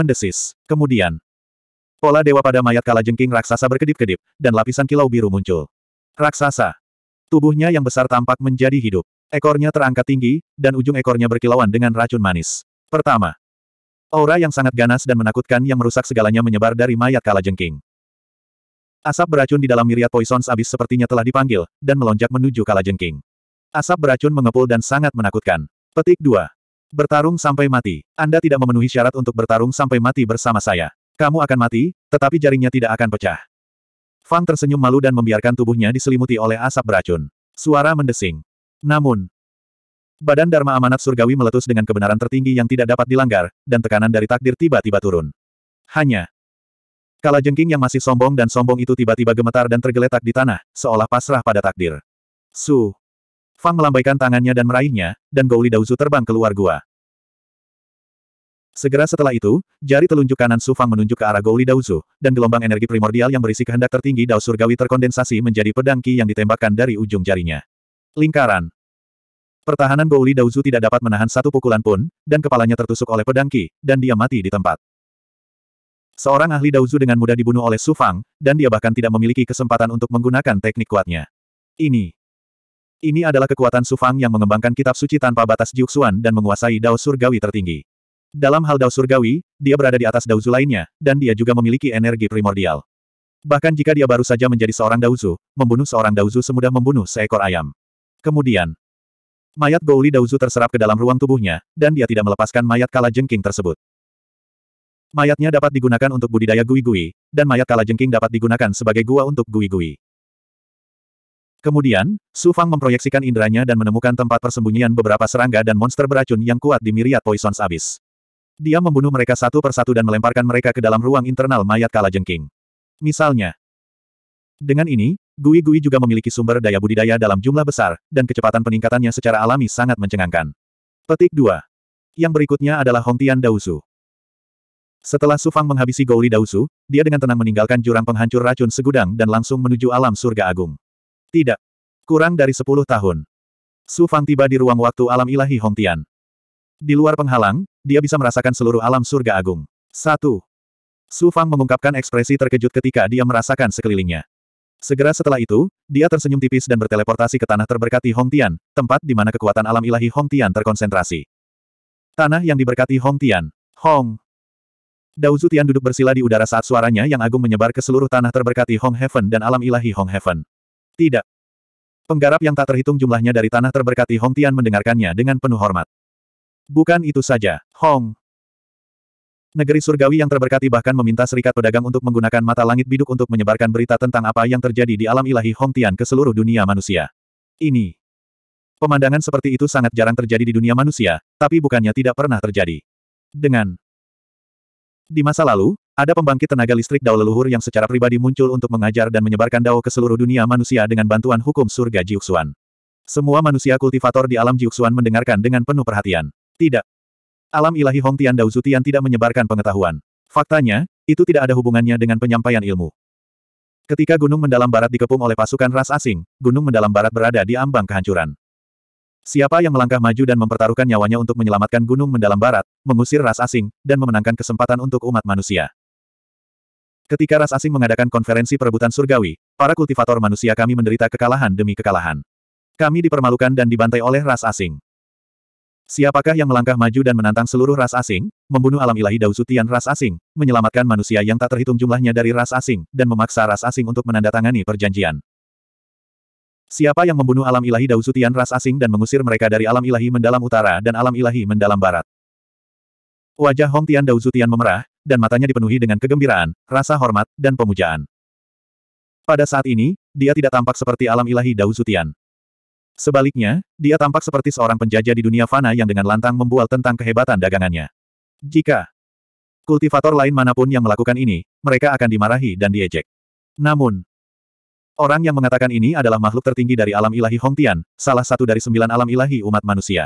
mendesis. Kemudian, pola dewa pada mayat Kala Jengking raksasa berkedip-kedip, dan lapisan kilau biru muncul. Raksasa. Tubuhnya yang besar tampak menjadi hidup. Ekornya terangkat tinggi, dan ujung ekornya berkilauan dengan racun manis. Pertama, aura yang sangat ganas dan menakutkan yang merusak segalanya menyebar dari mayat Kala Jengking. Asap beracun di dalam miriat poisons abis sepertinya telah dipanggil, dan melonjak menuju Kala Jengking. Asap beracun mengepul dan sangat menakutkan. Petik 2. Bertarung sampai mati. Anda tidak memenuhi syarat untuk bertarung sampai mati bersama saya. Kamu akan mati, tetapi jaringnya tidak akan pecah. Fang tersenyum malu dan membiarkan tubuhnya diselimuti oleh asap beracun. Suara mendesing. Namun, badan Dharma Amanat Surgawi meletus dengan kebenaran tertinggi yang tidak dapat dilanggar, dan tekanan dari takdir tiba-tiba turun. Hanya, Kala jengking yang masih sombong dan sombong itu tiba-tiba gemetar dan tergeletak di tanah, seolah pasrah pada takdir. Su. Fang melambaikan tangannya dan meraihnya, dan Gouli Daozu terbang keluar gua. Segera setelah itu, jari telunjuk kanan Sufang menunjuk ke arah Gouli Daozu, dan gelombang energi primordial yang berisi kehendak tertinggi Dao Surgawi terkondensasi menjadi pedang Qi yang ditembakkan dari ujung jarinya. Lingkaran Pertahanan Gouli Daozu tidak dapat menahan satu pukulan pun, dan kepalanya tertusuk oleh pedang Qi, dan dia mati di tempat. Seorang ahli Daozu dengan mudah dibunuh oleh Sufang, dan dia bahkan tidak memiliki kesempatan untuk menggunakan teknik kuatnya. Ini. Ini adalah kekuatan Sufang yang mengembangkan kitab suci tanpa batas Jiuxuan dan menguasai Dao Surgawi tertinggi. Dalam hal Dao Surgawi, dia berada di atas Daozu lainnya, dan dia juga memiliki energi primordial. Bahkan jika dia baru saja menjadi seorang Daozu, membunuh seorang Daozu semudah membunuh seekor ayam. Kemudian, mayat Gouli Daozu terserap ke dalam ruang tubuhnya, dan dia tidak melepaskan mayat kala jengking tersebut. Mayatnya dapat digunakan untuk budidaya gui-gui, dan mayat kala jengking dapat digunakan sebagai gua untuk gui-gui. Kemudian, Su Fang memproyeksikan inderanya dan menemukan tempat persembunyian beberapa serangga dan monster beracun yang kuat di miriat Poison's Abyss. Dia membunuh mereka satu persatu dan melemparkan mereka ke dalam ruang internal mayat kala jengking. Misalnya, dengan ini, Gui-Gui juga memiliki sumber daya budidaya dalam jumlah besar, dan kecepatan peningkatannya secara alami sangat mencengangkan. Petik 2. Yang berikutnya adalah Hong Tian Dausu. Setelah Sufang menghabisi Gouli Dausu, dia dengan tenang meninggalkan jurang penghancur racun segudang dan langsung menuju alam surga agung. Tidak. Kurang dari 10 tahun. Sufang tiba di ruang waktu alam ilahi Hong Tian. Di luar penghalang, dia bisa merasakan seluruh alam surga agung. Satu. Su Fang mengungkapkan ekspresi terkejut ketika dia merasakan sekelilingnya. Segera setelah itu, dia tersenyum tipis dan berteleportasi ke tanah terberkati Hong Tian, tempat di mana kekuatan alam ilahi Hong Tian terkonsentrasi. Tanah yang diberkati Hong Tian. Hong. Dao Tian duduk bersila di udara saat suaranya yang agung menyebar ke seluruh tanah terberkati Hong Heaven dan alam ilahi Hong Heaven. Tidak. Penggarap yang tak terhitung jumlahnya dari tanah terberkati Hong Tian mendengarkannya dengan penuh hormat. Bukan itu saja, Hong. Negeri surgawi yang terberkati bahkan meminta serikat pedagang untuk menggunakan mata langit biduk untuk menyebarkan berita tentang apa yang terjadi di alam ilahi Hong Tian ke seluruh dunia manusia. Ini. Pemandangan seperti itu sangat jarang terjadi di dunia manusia, tapi bukannya tidak pernah terjadi. Dengan di masa lalu, ada pembangkit tenaga listrik dao leluhur yang secara pribadi muncul untuk mengajar dan menyebarkan dao ke seluruh dunia manusia dengan bantuan hukum surga Jiuxuan. Semua manusia kultivator di alam Jiuxuan mendengarkan dengan penuh perhatian. Tidak. Alam ilahi Hong Tian Dao Zutian tidak menyebarkan pengetahuan. Faktanya, itu tidak ada hubungannya dengan penyampaian ilmu. Ketika gunung mendalam barat dikepung oleh pasukan ras asing, gunung mendalam barat berada di ambang kehancuran. Siapa yang melangkah maju dan mempertaruhkan nyawanya untuk menyelamatkan gunung mendalam barat, mengusir ras asing, dan memenangkan kesempatan untuk umat manusia. Ketika ras asing mengadakan konferensi perebutan surgawi, para kultivator manusia kami menderita kekalahan demi kekalahan. Kami dipermalukan dan dibantai oleh ras asing. Siapakah yang melangkah maju dan menantang seluruh ras asing, membunuh alam ilahi Dauzutian ras asing, menyelamatkan manusia yang tak terhitung jumlahnya dari ras asing, dan memaksa ras asing untuk menandatangani perjanjian. Siapa yang membunuh alam ilahi Dauzutian ras asing dan mengusir mereka dari alam ilahi mendalam utara dan alam ilahi mendalam barat. Wajah Hong Tian memerah, dan matanya dipenuhi dengan kegembiraan, rasa hormat, dan pemujaan. Pada saat ini, dia tidak tampak seperti alam ilahi Dauzutian. Sebaliknya, dia tampak seperti seorang penjajah di dunia fana yang dengan lantang membual tentang kehebatan dagangannya. Jika kultivator lain manapun yang melakukan ini, mereka akan dimarahi dan diejek. Namun, orang yang mengatakan ini adalah makhluk tertinggi dari alam ilahi Hongtian, salah satu dari sembilan alam ilahi umat manusia.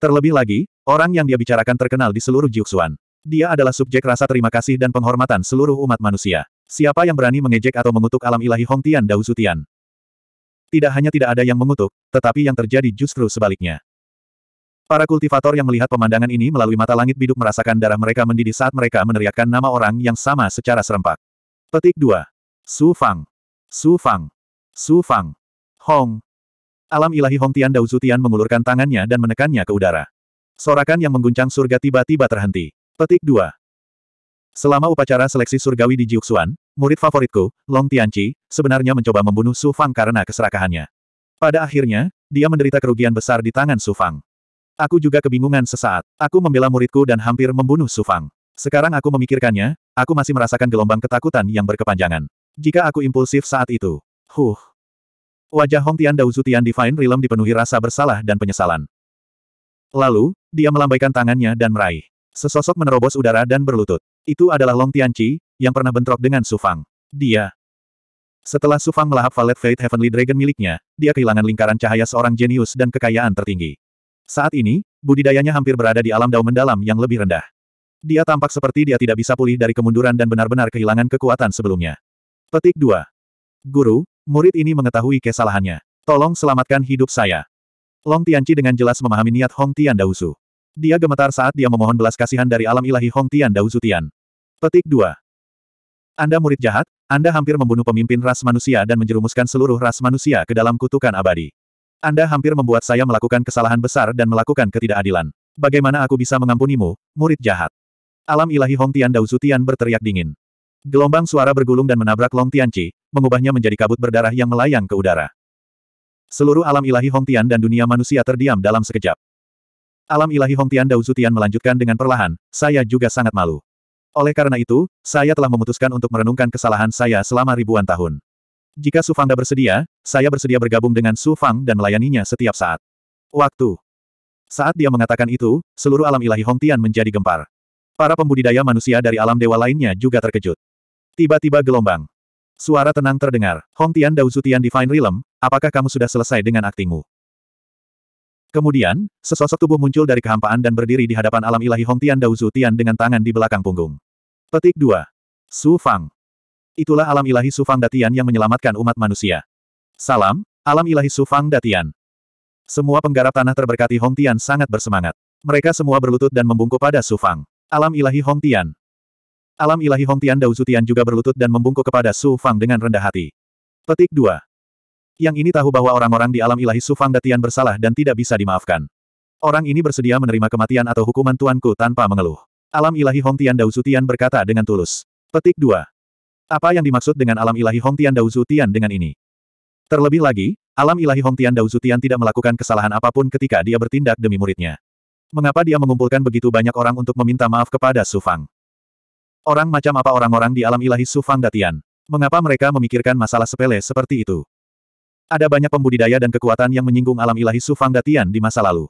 Terlebih lagi, orang yang dia bicarakan terkenal di seluruh Jiuxuan. Dia adalah subjek rasa terima kasih dan penghormatan seluruh umat manusia. Siapa yang berani mengejek atau mengutuk alam ilahi Hongtian Dausutian, tidak hanya tidak ada yang mengutuk, tetapi yang terjadi justru sebaliknya. Para kultivator yang melihat pemandangan ini melalui mata langit biduk merasakan darah mereka mendidih saat mereka meneriakkan nama orang yang sama secara serempak. Petik 2. Su Fang. Su Fang. Su Fang. Hong. Alam ilahi Hong Tian Dao Zutian mengulurkan tangannya dan menekannya ke udara. Sorakan yang mengguncang surga tiba-tiba terhenti. Petik 2. Selama upacara seleksi surgawi di Jiuxuan, murid favoritku, Long Tianqi, sebenarnya mencoba membunuh Su Fang karena keserakahannya. Pada akhirnya, dia menderita kerugian besar di tangan Su Fang. Aku juga kebingungan sesaat. Aku membela muridku dan hampir membunuh Su Fang. Sekarang aku memikirkannya, aku masih merasakan gelombang ketakutan yang berkepanjangan. Jika aku impulsif saat itu. Huh. Wajah Hong Tian Dao Zutian Divine Realm dipenuhi rasa bersalah dan penyesalan. Lalu, dia melambaikan tangannya dan meraih. Sesosok menerobos udara dan berlutut. Itu adalah Long Tianqi, yang pernah bentrok dengan Sufang. Dia. Setelah Sufang melahap Valet Fate Heavenly Dragon miliknya, dia kehilangan lingkaran cahaya seorang jenius dan kekayaan tertinggi. Saat ini, budidayanya hampir berada di alam daun mendalam yang lebih rendah. Dia tampak seperti dia tidak bisa pulih dari kemunduran dan benar-benar kehilangan kekuatan sebelumnya. Petik 2. Guru, murid ini mengetahui kesalahannya. Tolong selamatkan hidup saya. Long Tianci dengan jelas memahami niat Hong Tian Daosu. Dia gemetar saat dia memohon belas kasihan dari alam ilahi Hong Tian Dausu Tian. Petik 2. Anda murid jahat, Anda hampir membunuh pemimpin ras manusia dan menjerumuskan seluruh ras manusia ke dalam kutukan abadi. Anda hampir membuat saya melakukan kesalahan besar dan melakukan ketidakadilan. Bagaimana aku bisa mengampunimu, murid jahat? Alam ilahi Hong Tian Dao Zutian berteriak dingin. Gelombang suara bergulung dan menabrak Long Tianci, mengubahnya menjadi kabut berdarah yang melayang ke udara. Seluruh alam ilahi Hong Tian dan dunia manusia terdiam dalam sekejap. Alam ilahi Hong Tian Dao Zutian melanjutkan dengan perlahan, saya juga sangat malu. Oleh karena itu, saya telah memutuskan untuk merenungkan kesalahan saya selama ribuan tahun. Jika Su Fangda bersedia, saya bersedia bergabung dengan Su Fang dan melayaninya setiap saat. Waktu. Saat dia mengatakan itu, seluruh alam ilahi Hongtian menjadi gempar. Para pembudidaya manusia dari alam dewa lainnya juga terkejut. Tiba-tiba gelombang. Suara tenang terdengar. Hongtian Zutian Divine Realm, apakah kamu sudah selesai dengan aktingmu? Kemudian, sesosok tubuh muncul dari kehampaan dan berdiri di hadapan alam ilahi Hong Tian Wu Tian dengan tangan di belakang punggung. Petik 2. Su Fang. Itulah alam ilahi Su Fang Datian yang menyelamatkan umat manusia. Salam, alam ilahi Su Fang Datian. Semua penggarap tanah terberkati Hong Tian sangat bersemangat. Mereka semua berlutut dan membungkuk pada Su Fang. Alam ilahi Hong Tian. Alam ilahi Hong Tian Wu Tian juga berlutut dan membungkuk kepada Su Fang dengan rendah hati. Petik 2. Yang ini tahu bahwa orang-orang di alam ilahi Sufang Datian bersalah dan tidak bisa dimaafkan. Orang ini bersedia menerima kematian atau hukuman tuanku tanpa mengeluh. Alam ilahi Hong Hongtian Tian berkata dengan tulus. Petik 2. Apa yang dimaksud dengan alam ilahi Hong Hongtian Tian dengan ini? Terlebih lagi, alam ilahi Hong Hongtian Tian tidak melakukan kesalahan apapun ketika dia bertindak demi muridnya. Mengapa dia mengumpulkan begitu banyak orang untuk meminta maaf kepada Sufang? Orang macam apa orang-orang di alam ilahi Sufang Datian? Mengapa mereka memikirkan masalah sepele seperti itu? Ada banyak pembudidaya dan kekuatan yang menyinggung alam ilahi Sufang Datian di masa lalu.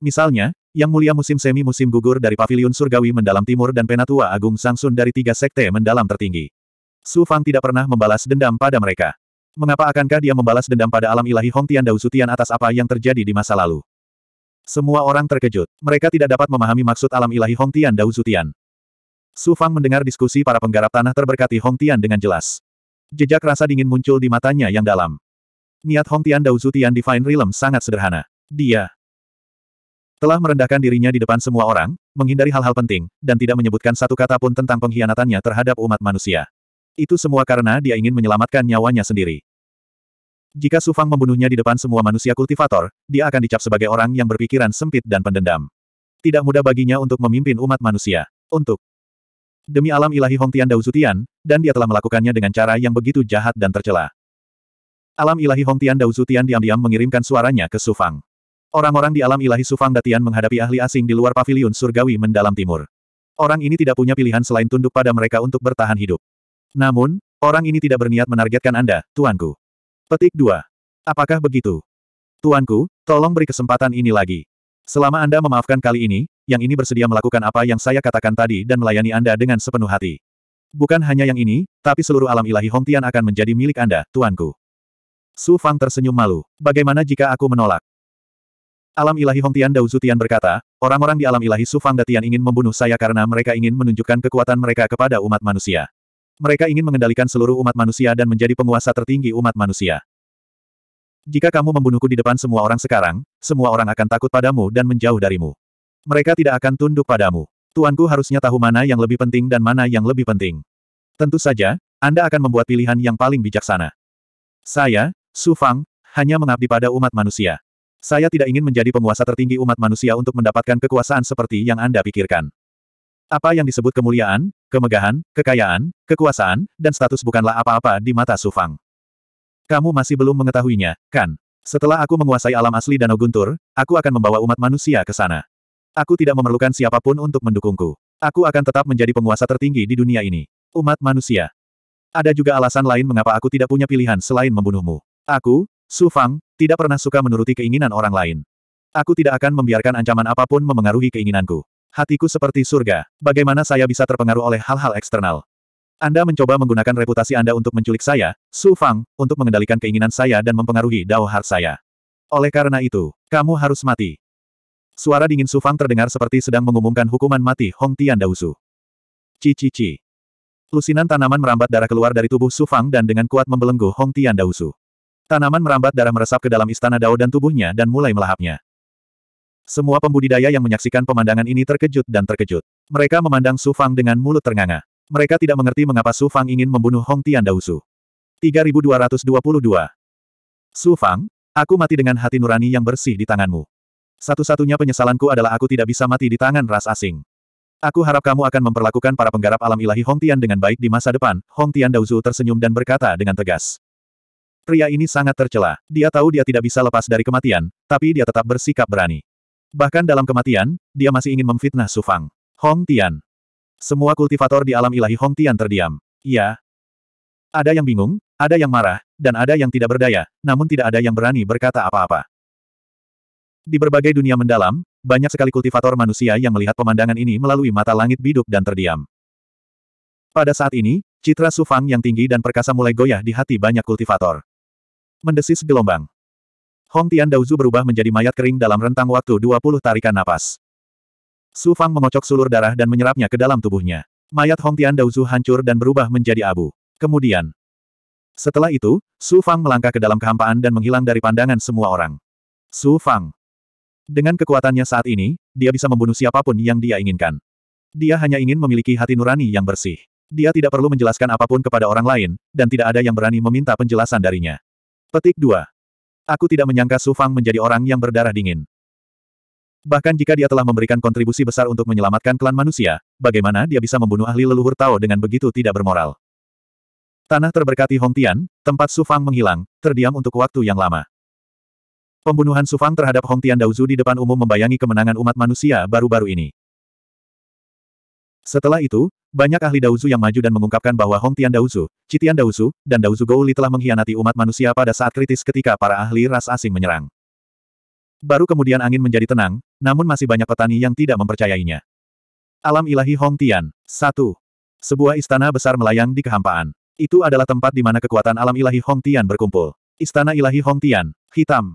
Misalnya, Yang Mulia Musim Semi Musim Gugur dari Paviliun Surgawi Mendalam Timur dan Penatua Agung Sangsun dari tiga sekte mendalam tertinggi. Sufang tidak pernah membalas dendam pada mereka. Mengapa akankah dia membalas dendam pada alam ilahi Hong Tian Dao atas apa yang terjadi di masa lalu? Semua orang terkejut. Mereka tidak dapat memahami maksud alam ilahi Hong Tian Dao Sutian. Su Fang mendengar diskusi para penggarap tanah terberkati Hong Tian dengan jelas. Jejak rasa dingin muncul di matanya yang dalam. Niat Hong Tian Dao Zutian Divine Realm sangat sederhana. Dia telah merendahkan dirinya di depan semua orang, menghindari hal-hal penting, dan tidak menyebutkan satu kata pun tentang pengkhianatannya terhadap umat manusia. Itu semua karena dia ingin menyelamatkan nyawanya sendiri. Jika Sufang membunuhnya di depan semua manusia kultivator, dia akan dicap sebagai orang yang berpikiran sempit dan pendendam. Tidak mudah baginya untuk memimpin umat manusia. Untuk demi alam ilahi Hong Tian Dao Zutian, dan dia telah melakukannya dengan cara yang begitu jahat dan tercela. Alam ilahi Hong Hongtian Daozutian diam-diam mengirimkan suaranya ke Sufang. Orang-orang di alam ilahi Sufang Datian menghadapi ahli asing di luar paviliun surgawi mendalam timur. Orang ini tidak punya pilihan selain tunduk pada mereka untuk bertahan hidup. Namun, orang ini tidak berniat menargetkan Anda, Tuanku. Petik 2. Apakah begitu? Tuanku, tolong beri kesempatan ini lagi. Selama Anda memaafkan kali ini, yang ini bersedia melakukan apa yang saya katakan tadi dan melayani Anda dengan sepenuh hati. Bukan hanya yang ini, tapi seluruh alam ilahi Hongtian akan menjadi milik Anda, Tuanku. Su Fang tersenyum malu. Bagaimana jika aku menolak? Alam ilahi Hong Tian Dao Zutian berkata, orang-orang di alam ilahi Su Fang Datian ingin membunuh saya karena mereka ingin menunjukkan kekuatan mereka kepada umat manusia. Mereka ingin mengendalikan seluruh umat manusia dan menjadi penguasa tertinggi umat manusia. Jika kamu membunuhku di depan semua orang sekarang, semua orang akan takut padamu dan menjauh darimu. Mereka tidak akan tunduk padamu. Tuanku harusnya tahu mana yang lebih penting dan mana yang lebih penting. Tentu saja, Anda akan membuat pilihan yang paling bijaksana. Saya, Su Fang, hanya mengabdi pada umat manusia. Saya tidak ingin menjadi penguasa tertinggi umat manusia untuk mendapatkan kekuasaan seperti yang Anda pikirkan. Apa yang disebut kemuliaan, kemegahan, kekayaan, kekuasaan, dan status bukanlah apa-apa di mata Su Fang. Kamu masih belum mengetahuinya, kan? Setelah aku menguasai alam asli Danau Guntur, aku akan membawa umat manusia ke sana. Aku tidak memerlukan siapapun untuk mendukungku. Aku akan tetap menjadi penguasa tertinggi di dunia ini. Umat manusia. Ada juga alasan lain mengapa aku tidak punya pilihan selain membunuhmu. Aku, Su Fang, tidak pernah suka menuruti keinginan orang lain. Aku tidak akan membiarkan ancaman apapun memengaruhi keinginanku. Hatiku seperti surga. Bagaimana saya bisa terpengaruh oleh hal-hal eksternal? Anda mencoba menggunakan reputasi Anda untuk menculik saya, Su Fang, untuk mengendalikan keinginan saya dan mempengaruhi Dao Heart saya. Oleh karena itu, kamu harus mati. Suara dingin Su Fang terdengar seperti sedang mengumumkan hukuman mati Hong Tian Daosu. Cici-ci. Lusinan tanaman merambat darah keluar dari tubuh Su Fang dan dengan kuat membelenggu Hong Tian Daosu. Tanaman merambat darah meresap ke dalam istana Dao dan tubuhnya dan mulai melahapnya. Semua pembudidaya yang menyaksikan pemandangan ini terkejut dan terkejut. Mereka memandang Su Fang dengan mulut ternganga. Mereka tidak mengerti mengapa Su Fang ingin membunuh Hong Tian Dausu. 3222 Su Fang, aku mati dengan hati nurani yang bersih di tanganmu. Satu-satunya penyesalanku adalah aku tidak bisa mati di tangan ras asing. Aku harap kamu akan memperlakukan para penggarap alam ilahi Hong Tian dengan baik di masa depan. Hong Tian Dauzu tersenyum dan berkata dengan tegas. Pria ini sangat tercela. Dia tahu dia tidak bisa lepas dari kematian, tapi dia tetap bersikap berani. Bahkan dalam kematian, dia masih ingin memfitnah Sufang. Hong Tian. Semua kultivator di alam ilahi Hong Tian terdiam. Iya. Ada yang bingung, ada yang marah, dan ada yang tidak berdaya, namun tidak ada yang berani berkata apa-apa. Di berbagai dunia mendalam, banyak sekali kultivator manusia yang melihat pemandangan ini melalui mata langit biduk dan terdiam. Pada saat ini, citra Sufang yang tinggi dan perkasa mulai goyah di hati banyak kultivator mendesis gelombang. Hong Tian Daozu berubah menjadi mayat kering dalam rentang waktu 20 tarikan napas. Su Fang mengocok sulur darah dan menyerapnya ke dalam tubuhnya. Mayat Hong Tian Daozu hancur dan berubah menjadi abu. Kemudian, setelah itu, Su Fang melangkah ke dalam kehampaan dan menghilang dari pandangan semua orang. Su Fang. Dengan kekuatannya saat ini, dia bisa membunuh siapapun yang dia inginkan. Dia hanya ingin memiliki hati nurani yang bersih. Dia tidak perlu menjelaskan apapun kepada orang lain, dan tidak ada yang berani meminta penjelasan darinya. Petik 2. Aku tidak menyangka Su Fang menjadi orang yang berdarah dingin. Bahkan jika dia telah memberikan kontribusi besar untuk menyelamatkan klan manusia, bagaimana dia bisa membunuh ahli leluhur Tao dengan begitu tidak bermoral? Tanah terberkati Hong Tian, tempat Su Fang menghilang, terdiam untuk waktu yang lama. Pembunuhan Su Fang terhadap Hongtian Daozu di depan umum membayangi kemenangan umat manusia baru-baru ini. Setelah itu, banyak ahli Daozu yang maju dan mengungkapkan bahwa Hong Tian Daozu, Citian Daozu, dan Daozu Gouli telah mengkhianati umat manusia pada saat kritis ketika para ahli ras asing menyerang. Baru kemudian angin menjadi tenang, namun masih banyak petani yang tidak mempercayainya. Alam ilahi Hong Tian, satu, Sebuah istana besar melayang di kehampaan. Itu adalah tempat di mana kekuatan alam ilahi Hong Tian berkumpul. Istana ilahi Hong Tian, Hitam.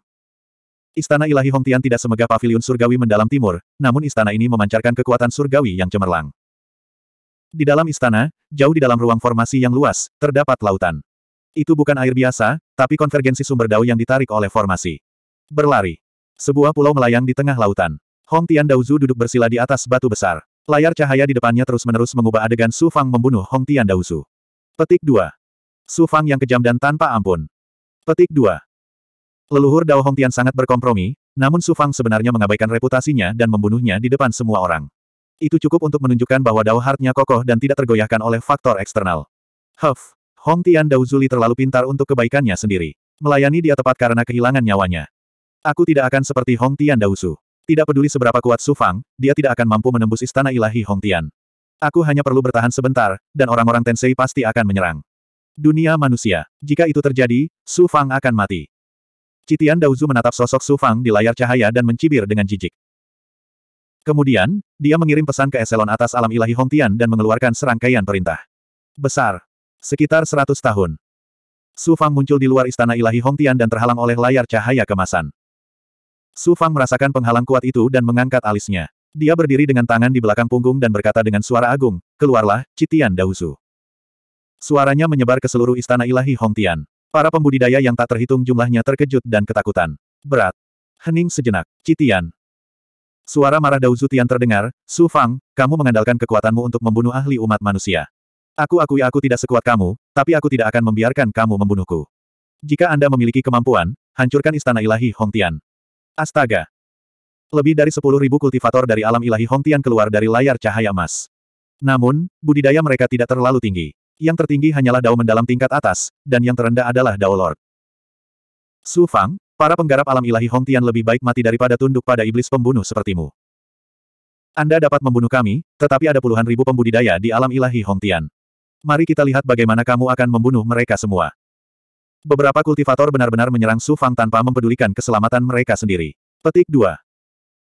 Istana ilahi Hong Tian tidak semegah pavilion surgawi mendalam timur, namun istana ini memancarkan kekuatan surgawi yang cemerlang. Di dalam istana, jauh di dalam ruang formasi yang luas, terdapat lautan. Itu bukan air biasa, tapi konvergensi sumber dao yang ditarik oleh formasi. Berlari. Sebuah pulau melayang di tengah lautan. Hong Tian Daozu duduk bersila di atas batu besar. Layar cahaya di depannya terus-menerus mengubah adegan Su Fang membunuh Hong Tian Daozu. Petik 2. Su Fang yang kejam dan tanpa ampun. Petik 2. Leluhur Dao Hong Tian sangat berkompromi, namun Su Fang sebenarnya mengabaikan reputasinya dan membunuhnya di depan semua orang. Itu cukup untuk menunjukkan bahwa Dao Heart-nya kokoh dan tidak tergoyahkan oleh faktor eksternal. Huff, Hong Tian Daozuli terlalu pintar untuk kebaikannya sendiri. Melayani dia tepat karena kehilangan nyawanya. Aku tidak akan seperti Hong Tian Daosu. Tidak peduli seberapa kuat Su Fang, dia tidak akan mampu menembus istana ilahi Hong Tian. Aku hanya perlu bertahan sebentar, dan orang-orang Tensei pasti akan menyerang. Dunia manusia. Jika itu terjadi, Su Fang akan mati. Citian Daozu menatap sosok Su Fang di layar cahaya dan mencibir dengan jijik. Kemudian, dia mengirim pesan ke eselon atas alam ilahi Hongtian dan mengeluarkan serangkaian perintah. Besar. Sekitar 100 tahun. Su Fang muncul di luar istana ilahi Hongtian dan terhalang oleh layar cahaya kemasan. Su Fang merasakan penghalang kuat itu dan mengangkat alisnya. Dia berdiri dengan tangan di belakang punggung dan berkata dengan suara agung, Keluarlah, Citian Dausu." Suaranya menyebar ke seluruh istana ilahi Hongtian. Para pembudidaya yang tak terhitung jumlahnya terkejut dan ketakutan. Berat. Hening sejenak. Citian, Suara marah Dao Zutian terdengar, Su Fang, kamu mengandalkan kekuatanmu untuk membunuh ahli umat manusia. Aku akui aku tidak sekuat kamu, tapi aku tidak akan membiarkan kamu membunuhku. Jika Anda memiliki kemampuan, hancurkan istana ilahi Hong Tian. Astaga! Lebih dari sepuluh ribu kultivator dari alam ilahi Hong Tian keluar dari layar cahaya emas. Namun, budidaya mereka tidak terlalu tinggi. Yang tertinggi hanyalah Dao mendalam tingkat atas, dan yang terendah adalah Dao Lord. Su Fang, Para penggarap alam ilahi Hong Tian lebih baik mati daripada tunduk pada iblis pembunuh sepertimu. Anda dapat membunuh kami, tetapi ada puluhan ribu pembudidaya di alam ilahi Hong Tian. Mari kita lihat bagaimana kamu akan membunuh mereka semua. Beberapa kultivator benar-benar menyerang Su Fang tanpa mempedulikan keselamatan mereka sendiri. Petik 2.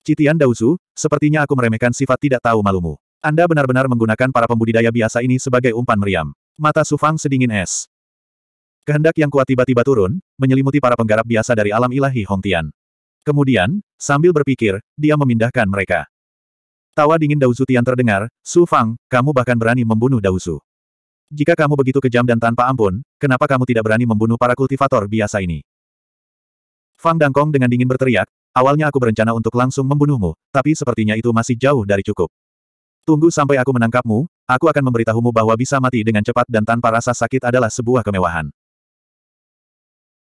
Citian Dausu, sepertinya aku meremehkan sifat tidak tahu malumu. Anda benar-benar menggunakan para pembudidaya biasa ini sebagai umpan meriam. Mata Su Fang sedingin es. Kehendak yang kuat tiba-tiba turun, menyelimuti para penggarap biasa dari alam ilahi Hongtian. Kemudian, sambil berpikir, dia memindahkan mereka. Tawa dingin Dausu Tian terdengar, Su Fang, kamu bahkan berani membunuh Dausu. Jika kamu begitu kejam dan tanpa ampun, kenapa kamu tidak berani membunuh para kultivator biasa ini? Fang Dangkong dengan dingin berteriak, awalnya aku berencana untuk langsung membunuhmu, tapi sepertinya itu masih jauh dari cukup. Tunggu sampai aku menangkapmu, aku akan memberitahumu bahwa bisa mati dengan cepat dan tanpa rasa sakit adalah sebuah kemewahan.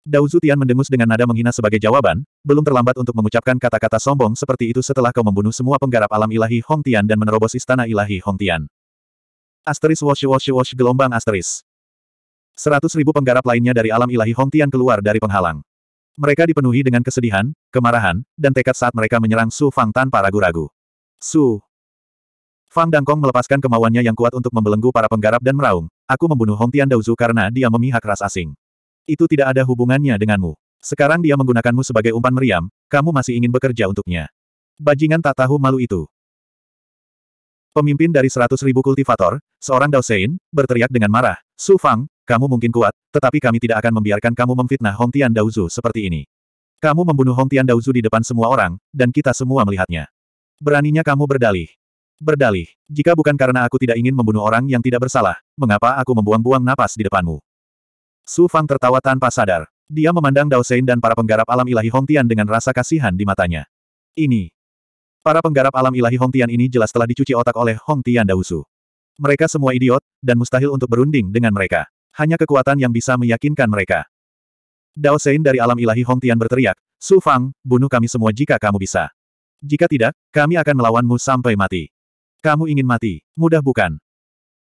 Dao Zutian mendengus dengan nada menghina sebagai jawaban, belum terlambat untuk mengucapkan kata-kata sombong seperti itu setelah kau membunuh semua penggarap alam ilahi Hong Tian dan menerobos istana ilahi Hongtian. Asteris wash wash wash gelombang asteris. Seratus ribu penggarap lainnya dari alam ilahi Hong Tian keluar dari penghalang. Mereka dipenuhi dengan kesedihan, kemarahan, dan tekad saat mereka menyerang Su Fang tanpa ragu-ragu. Su Fang Dangkong melepaskan kemauannya yang kuat untuk membelenggu para penggarap dan meraung, aku membunuh Hong Hongtian Dauzu karena dia memihak ras asing. Itu tidak ada hubungannya denganmu. Sekarang dia menggunakanmu sebagai umpan meriam, kamu masih ingin bekerja untuknya. Bajingan tak tahu malu itu. Pemimpin dari seratus ribu kultivator, seorang Daosein, berteriak dengan marah, Su Fang, kamu mungkin kuat, tetapi kami tidak akan membiarkan kamu memfitnah Hong Tian Daozu seperti ini. Kamu membunuh Hong Tian Daozu di depan semua orang, dan kita semua melihatnya. Beraninya kamu berdalih. Berdalih, jika bukan karena aku tidak ingin membunuh orang yang tidak bersalah, mengapa aku membuang-buang napas di depanmu? Su Fang tertawa tanpa sadar. Dia memandang Dao Sein dan para penggarap alam ilahi Hong Tian dengan rasa kasihan di matanya. Ini. Para penggarap alam ilahi Hong Tian ini jelas telah dicuci otak oleh Hong Hongtian Daosu. Mereka semua idiot, dan mustahil untuk berunding dengan mereka. Hanya kekuatan yang bisa meyakinkan mereka. Dao Sein dari alam ilahi Hong Tian berteriak, Su Fang, bunuh kami semua jika kamu bisa. Jika tidak, kami akan melawanmu sampai mati. Kamu ingin mati, mudah bukan?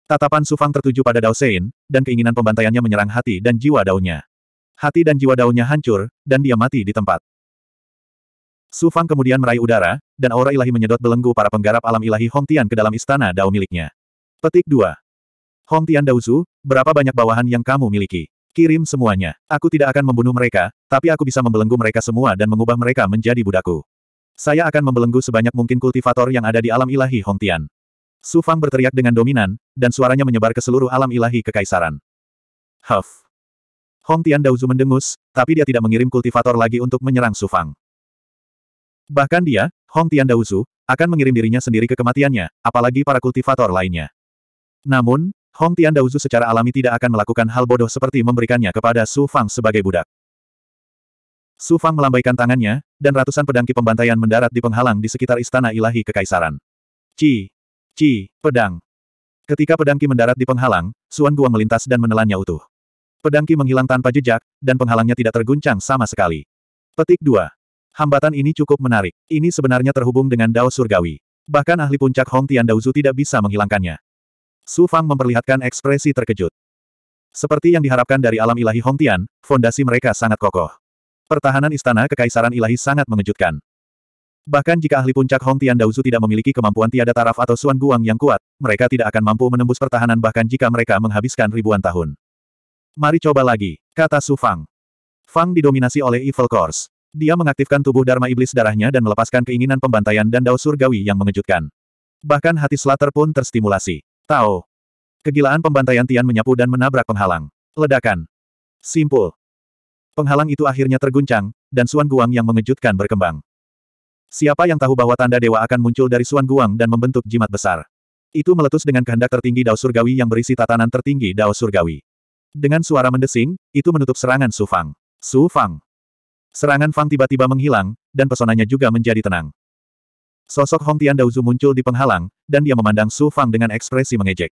Tatapan Sufang tertuju pada Dao Sein, dan keinginan pembantaiannya menyerang hati dan jiwa Daunnya. Hati dan jiwa Daunnya hancur, dan dia mati di tempat. Sufang kemudian meraih udara, dan aura ilahi menyedot belenggu para penggarap alam ilahi Hong Tian ke dalam istana Dao miliknya. Petik 2. Hong Tian Daozu, berapa banyak bawahan yang kamu miliki? Kirim semuanya. Aku tidak akan membunuh mereka, tapi aku bisa membelenggu mereka semua dan mengubah mereka menjadi budaku. Saya akan membelenggu sebanyak mungkin kultivator yang ada di alam ilahi Hong Tian. Su Fang berteriak dengan dominan, dan suaranya menyebar ke seluruh alam ilahi kekaisaran. Huff! Hong Tian Daozu mendengus, tapi dia tidak mengirim kultivator lagi untuk menyerang Su Fang. Bahkan dia, Hong Tian Daozu, akan mengirim dirinya sendiri ke kematiannya, apalagi para kultivator lainnya. Namun, Hong Tian Daozu secara alami tidak akan melakukan hal bodoh seperti memberikannya kepada Su Fang sebagai budak. Su Fang melambaikan tangannya, dan ratusan pedangki pembantaian mendarat di penghalang di sekitar istana ilahi kekaisaran. Ci! Ci, pedang. Ketika pedang Qi mendarat di penghalang, Suan Guang melintas dan menelannya utuh. Pedang Qi menghilang tanpa jejak, dan penghalangnya tidak terguncang sama sekali. Petik 2. Hambatan ini cukup menarik. Ini sebenarnya terhubung dengan Dao Surgawi. Bahkan ahli puncak Hong Tian Daozu tidak bisa menghilangkannya. Su Fang memperlihatkan ekspresi terkejut. Seperti yang diharapkan dari alam ilahi Hong Tian, fondasi mereka sangat kokoh. Pertahanan istana kekaisaran ilahi sangat mengejutkan. Bahkan jika ahli puncak Hong Tian Daozu tidak memiliki kemampuan tiada taraf atau Suan Guang yang kuat, mereka tidak akan mampu menembus pertahanan bahkan jika mereka menghabiskan ribuan tahun. Mari coba lagi, kata Su Fang. Fang didominasi oleh Evil Course. Dia mengaktifkan tubuh Dharma Iblis darahnya dan melepaskan keinginan pembantaian dan Dao Surgawi yang mengejutkan. Bahkan hati Slater pun terstimulasi. Tao. Kegilaan pembantaian Tian menyapu dan menabrak penghalang. Ledakan. Simpul. Penghalang itu akhirnya terguncang, dan Suan Guang yang mengejutkan berkembang. Siapa yang tahu bahwa tanda dewa akan muncul dari Suan Guang dan membentuk jimat besar? Itu meletus dengan kehendak tertinggi Dao Surgawi yang berisi tatanan tertinggi Dao Surgawi. Dengan suara mendesing, itu menutup serangan Su Fang. Su Fang. Serangan Fang tiba-tiba menghilang, dan pesonanya juga menjadi tenang. Sosok Hong Tian Daozu muncul di penghalang, dan dia memandang Su Fang dengan ekspresi mengejek.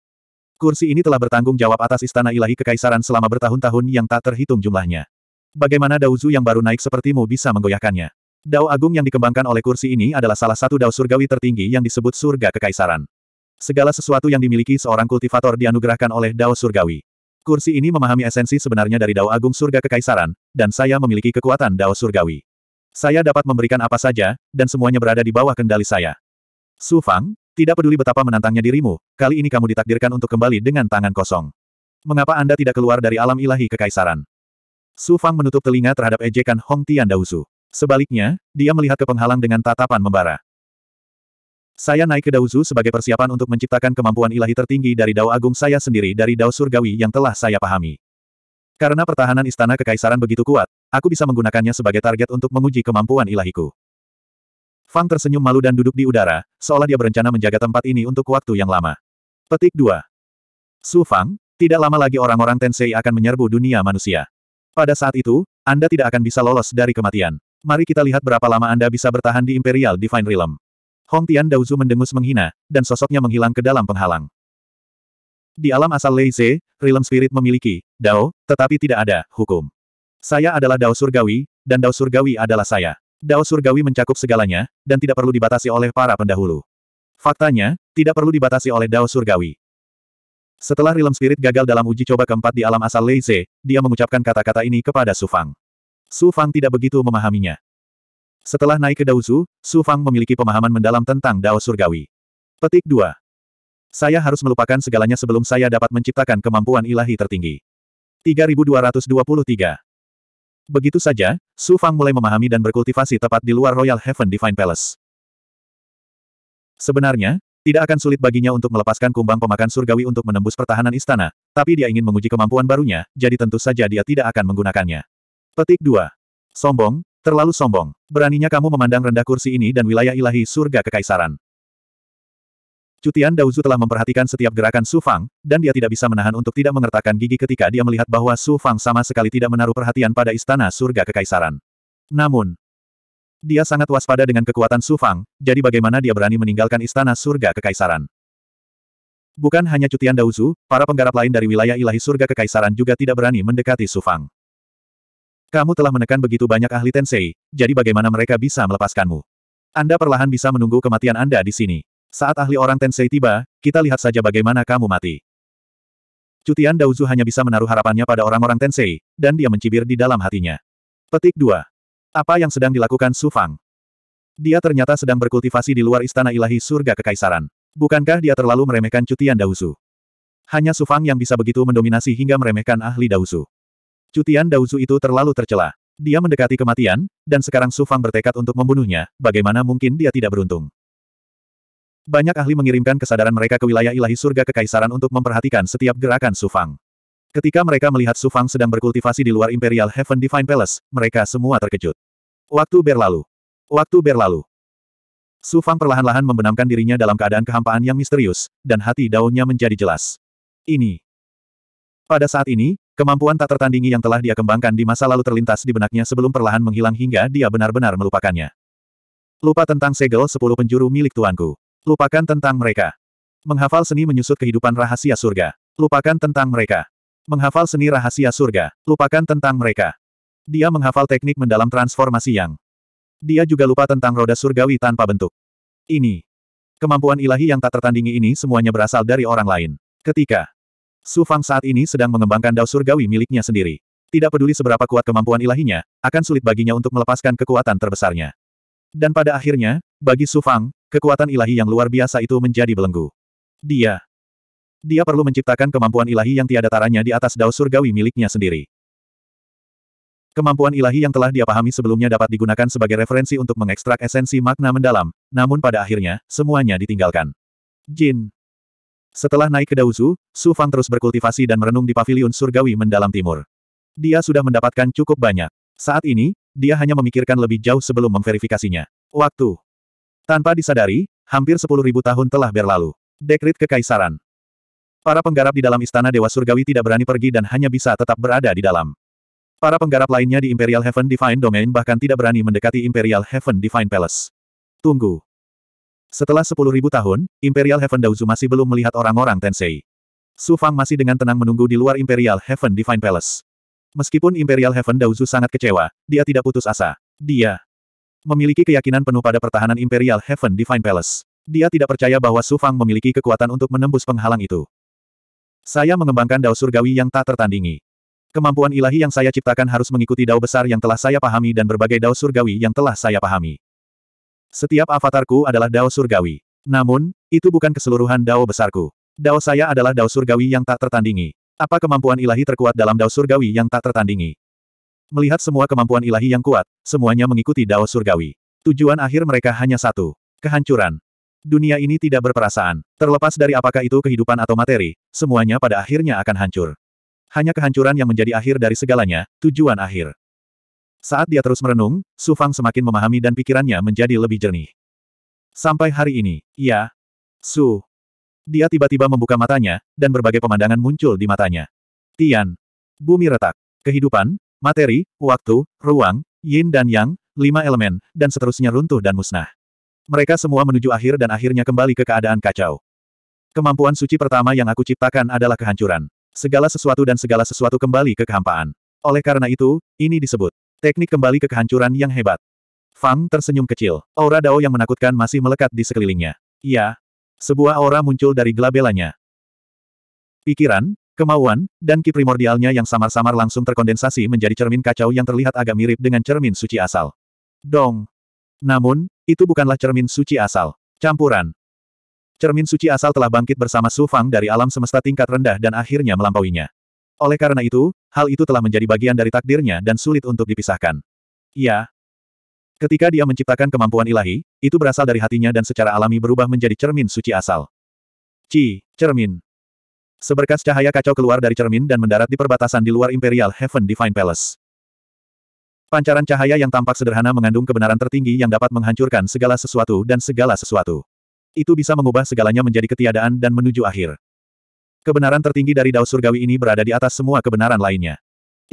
Kursi ini telah bertanggung jawab atas istana ilahi kekaisaran selama bertahun-tahun yang tak terhitung jumlahnya. Bagaimana Daozu yang baru naik sepertimu bisa menggoyahkannya? Dao agung yang dikembangkan oleh kursi ini adalah salah satu dao surgawi tertinggi yang disebut surga kekaisaran. Segala sesuatu yang dimiliki seorang kultivator dianugerahkan oleh dao surgawi. Kursi ini memahami esensi sebenarnya dari dao agung surga kekaisaran, dan saya memiliki kekuatan dao surgawi. Saya dapat memberikan apa saja, dan semuanya berada di bawah kendali saya. Su Fang, tidak peduli betapa menantangnya dirimu, kali ini kamu ditakdirkan untuk kembali dengan tangan kosong. Mengapa Anda tidak keluar dari alam ilahi kekaisaran? Su Fang menutup telinga terhadap ejekan Hong Tian Dausu. Sebaliknya, dia melihat ke penghalang dengan tatapan membara. Saya naik ke Daozu sebagai persiapan untuk menciptakan kemampuan ilahi tertinggi dari Dao Agung saya sendiri dari Dao Surgawi yang telah saya pahami. Karena pertahanan istana kekaisaran begitu kuat, aku bisa menggunakannya sebagai target untuk menguji kemampuan ilahiku. Fang tersenyum malu dan duduk di udara, seolah dia berencana menjaga tempat ini untuk waktu yang lama. Petik 2. Su Fang, tidak lama lagi orang-orang Tensei akan menyerbu dunia manusia. Pada saat itu, Anda tidak akan bisa lolos dari kematian. Mari kita lihat berapa lama Anda bisa bertahan di Imperial Divine Realm. Hong Tian Daozu mendengus menghina, dan sosoknya menghilang ke dalam penghalang. Di alam asal Lei Ze, Realm Spirit memiliki Dao, tetapi tidak ada hukum. Saya adalah Dao Surgawi, dan Dao Surgawi adalah saya. Dao Surgawi mencakup segalanya, dan tidak perlu dibatasi oleh para pendahulu. Faktanya, tidak perlu dibatasi oleh Dao Surgawi. Setelah Realm Spirit gagal dalam uji coba keempat di alam asal Lei Ze, dia mengucapkan kata-kata ini kepada Su Fang. Su Fang tidak begitu memahaminya. Setelah naik ke Daozu, Su Fang memiliki pemahaman mendalam tentang Dao Surgawi. Petik 2. Saya harus melupakan segalanya sebelum saya dapat menciptakan kemampuan ilahi tertinggi. 3223. Begitu saja, Su Fang mulai memahami dan berkultivasi tepat di luar Royal Heaven Divine Palace. Sebenarnya, tidak akan sulit baginya untuk melepaskan kumbang pemakan surgawi untuk menembus pertahanan istana, tapi dia ingin menguji kemampuan barunya, jadi tentu saja dia tidak akan menggunakannya. Petik 2. Sombong, terlalu sombong. Beraninya kamu memandang rendah kursi ini dan wilayah ilahi surga kekaisaran. Cutian Dauzu telah memperhatikan setiap gerakan Su Fang, dan dia tidak bisa menahan untuk tidak mengertakkan gigi ketika dia melihat bahwa Su Fang sama sekali tidak menaruh perhatian pada istana surga kekaisaran. Namun, dia sangat waspada dengan kekuatan Su Fang, jadi bagaimana dia berani meninggalkan istana surga kekaisaran. Bukan hanya Cutian Dauzu, para penggarap lain dari wilayah ilahi surga kekaisaran juga tidak berani mendekati Su Fang. Kamu telah menekan begitu banyak ahli Tensei, jadi bagaimana mereka bisa melepaskanmu? Anda perlahan bisa menunggu kematian Anda di sini. Saat ahli orang Tensei tiba, kita lihat saja bagaimana kamu mati. Cutian Dauzu hanya bisa menaruh harapannya pada orang-orang Tensei, dan dia mencibir di dalam hatinya. Petik 2. Apa yang sedang dilakukan Su Fang? Dia ternyata sedang berkultivasi di luar istana ilahi surga kekaisaran. Bukankah dia terlalu meremehkan Cutian Dauzu? Hanya Su Fang yang bisa begitu mendominasi hingga meremehkan ahli Dauzu. Cutian Dauzu itu terlalu tercela. Dia mendekati kematian, dan sekarang Su Fang bertekad untuk membunuhnya, bagaimana mungkin dia tidak beruntung. Banyak ahli mengirimkan kesadaran mereka ke wilayah ilahi surga kekaisaran untuk memperhatikan setiap gerakan Su Fang. Ketika mereka melihat Su Fang sedang berkultivasi di luar Imperial Heaven Divine Palace, mereka semua terkejut. Waktu berlalu. Waktu berlalu. Su Fang perlahan-lahan membenamkan dirinya dalam keadaan kehampaan yang misterius, dan hati daunnya menjadi jelas. Ini. Pada saat ini, Kemampuan tak tertandingi yang telah dia kembangkan di masa lalu terlintas di benaknya sebelum perlahan menghilang hingga dia benar-benar melupakannya. Lupa tentang segel sepuluh penjuru milik tuanku. Lupakan tentang mereka. Menghafal seni menyusut kehidupan rahasia surga. Lupakan tentang mereka. Menghafal seni rahasia surga. Lupakan tentang mereka. Dia menghafal teknik mendalam transformasi yang. Dia juga lupa tentang roda surgawi tanpa bentuk. Ini. Kemampuan ilahi yang tak tertandingi ini semuanya berasal dari orang lain. Ketika Su Fang saat ini sedang mengembangkan dao surgawi miliknya sendiri. Tidak peduli seberapa kuat kemampuan ilahinya, akan sulit baginya untuk melepaskan kekuatan terbesarnya. Dan pada akhirnya, bagi Su Fang, kekuatan ilahi yang luar biasa itu menjadi belenggu. Dia. Dia perlu menciptakan kemampuan ilahi yang tiada taranya di atas dao surgawi miliknya sendiri. Kemampuan ilahi yang telah dia pahami sebelumnya dapat digunakan sebagai referensi untuk mengekstrak esensi makna mendalam, namun pada akhirnya, semuanya ditinggalkan. Jin. Setelah naik ke Daozu, Su Fang terus berkultivasi dan merenung di paviliun surgawi mendalam timur. Dia sudah mendapatkan cukup banyak. Saat ini, dia hanya memikirkan lebih jauh sebelum memverifikasinya. Waktu. Tanpa disadari, hampir 10.000 tahun telah berlalu. Dekrit Kekaisaran. Para penggarap di dalam Istana Dewa Surgawi tidak berani pergi dan hanya bisa tetap berada di dalam. Para penggarap lainnya di Imperial Heaven Divine Domain bahkan tidak berani mendekati Imperial Heaven Divine Palace. Tunggu. Setelah 10.000 tahun, Imperial Heaven Daozu masih belum melihat orang-orang Tensei. Su Fang masih dengan tenang menunggu di luar Imperial Heaven Divine Palace. Meskipun Imperial Heaven Daozu sangat kecewa, dia tidak putus asa. Dia memiliki keyakinan penuh pada pertahanan Imperial Heaven Divine Palace. Dia tidak percaya bahwa Su Fang memiliki kekuatan untuk menembus penghalang itu. Saya mengembangkan Dao Surgawi yang tak tertandingi. Kemampuan ilahi yang saya ciptakan harus mengikuti Dao besar yang telah saya pahami dan berbagai Dao Surgawi yang telah saya pahami. Setiap avatarku adalah dao surgawi. Namun, itu bukan keseluruhan dao besarku. Dao saya adalah dao surgawi yang tak tertandingi. Apa kemampuan ilahi terkuat dalam dao surgawi yang tak tertandingi? Melihat semua kemampuan ilahi yang kuat, semuanya mengikuti dao surgawi. Tujuan akhir mereka hanya satu. Kehancuran. Dunia ini tidak berperasaan. Terlepas dari apakah itu kehidupan atau materi, semuanya pada akhirnya akan hancur. Hanya kehancuran yang menjadi akhir dari segalanya, tujuan akhir. Saat dia terus merenung, Su Fang semakin memahami dan pikirannya menjadi lebih jernih. Sampai hari ini, ya. Su. Dia tiba-tiba membuka matanya, dan berbagai pemandangan muncul di matanya. Tian. Bumi retak. Kehidupan, materi, waktu, ruang, yin dan yang, lima elemen, dan seterusnya runtuh dan musnah. Mereka semua menuju akhir dan akhirnya kembali ke keadaan kacau. Kemampuan suci pertama yang aku ciptakan adalah kehancuran. Segala sesuatu dan segala sesuatu kembali ke kehampaan. Oleh karena itu, ini disebut Teknik kembali ke kehancuran yang hebat. Fang tersenyum kecil. Aura Dao yang menakutkan masih melekat di sekelilingnya. Ya, Sebuah aura muncul dari gelabelanya. Pikiran, kemauan, dan ki primordialnya yang samar-samar langsung terkondensasi menjadi cermin kacau yang terlihat agak mirip dengan cermin suci asal. Dong. Namun, itu bukanlah cermin suci asal. Campuran. Cermin suci asal telah bangkit bersama Su Fang dari alam semesta tingkat rendah dan akhirnya melampauinya. Oleh karena itu, hal itu telah menjadi bagian dari takdirnya dan sulit untuk dipisahkan. Ya. Ketika dia menciptakan kemampuan ilahi, itu berasal dari hatinya dan secara alami berubah menjadi cermin suci asal. Ci, cermin. Seberkas cahaya kacau keluar dari cermin dan mendarat di perbatasan di luar Imperial Heaven Divine Palace. Pancaran cahaya yang tampak sederhana mengandung kebenaran tertinggi yang dapat menghancurkan segala sesuatu dan segala sesuatu. Itu bisa mengubah segalanya menjadi ketiadaan dan menuju akhir. Kebenaran tertinggi dari Dao Surgawi ini berada di atas semua kebenaran lainnya.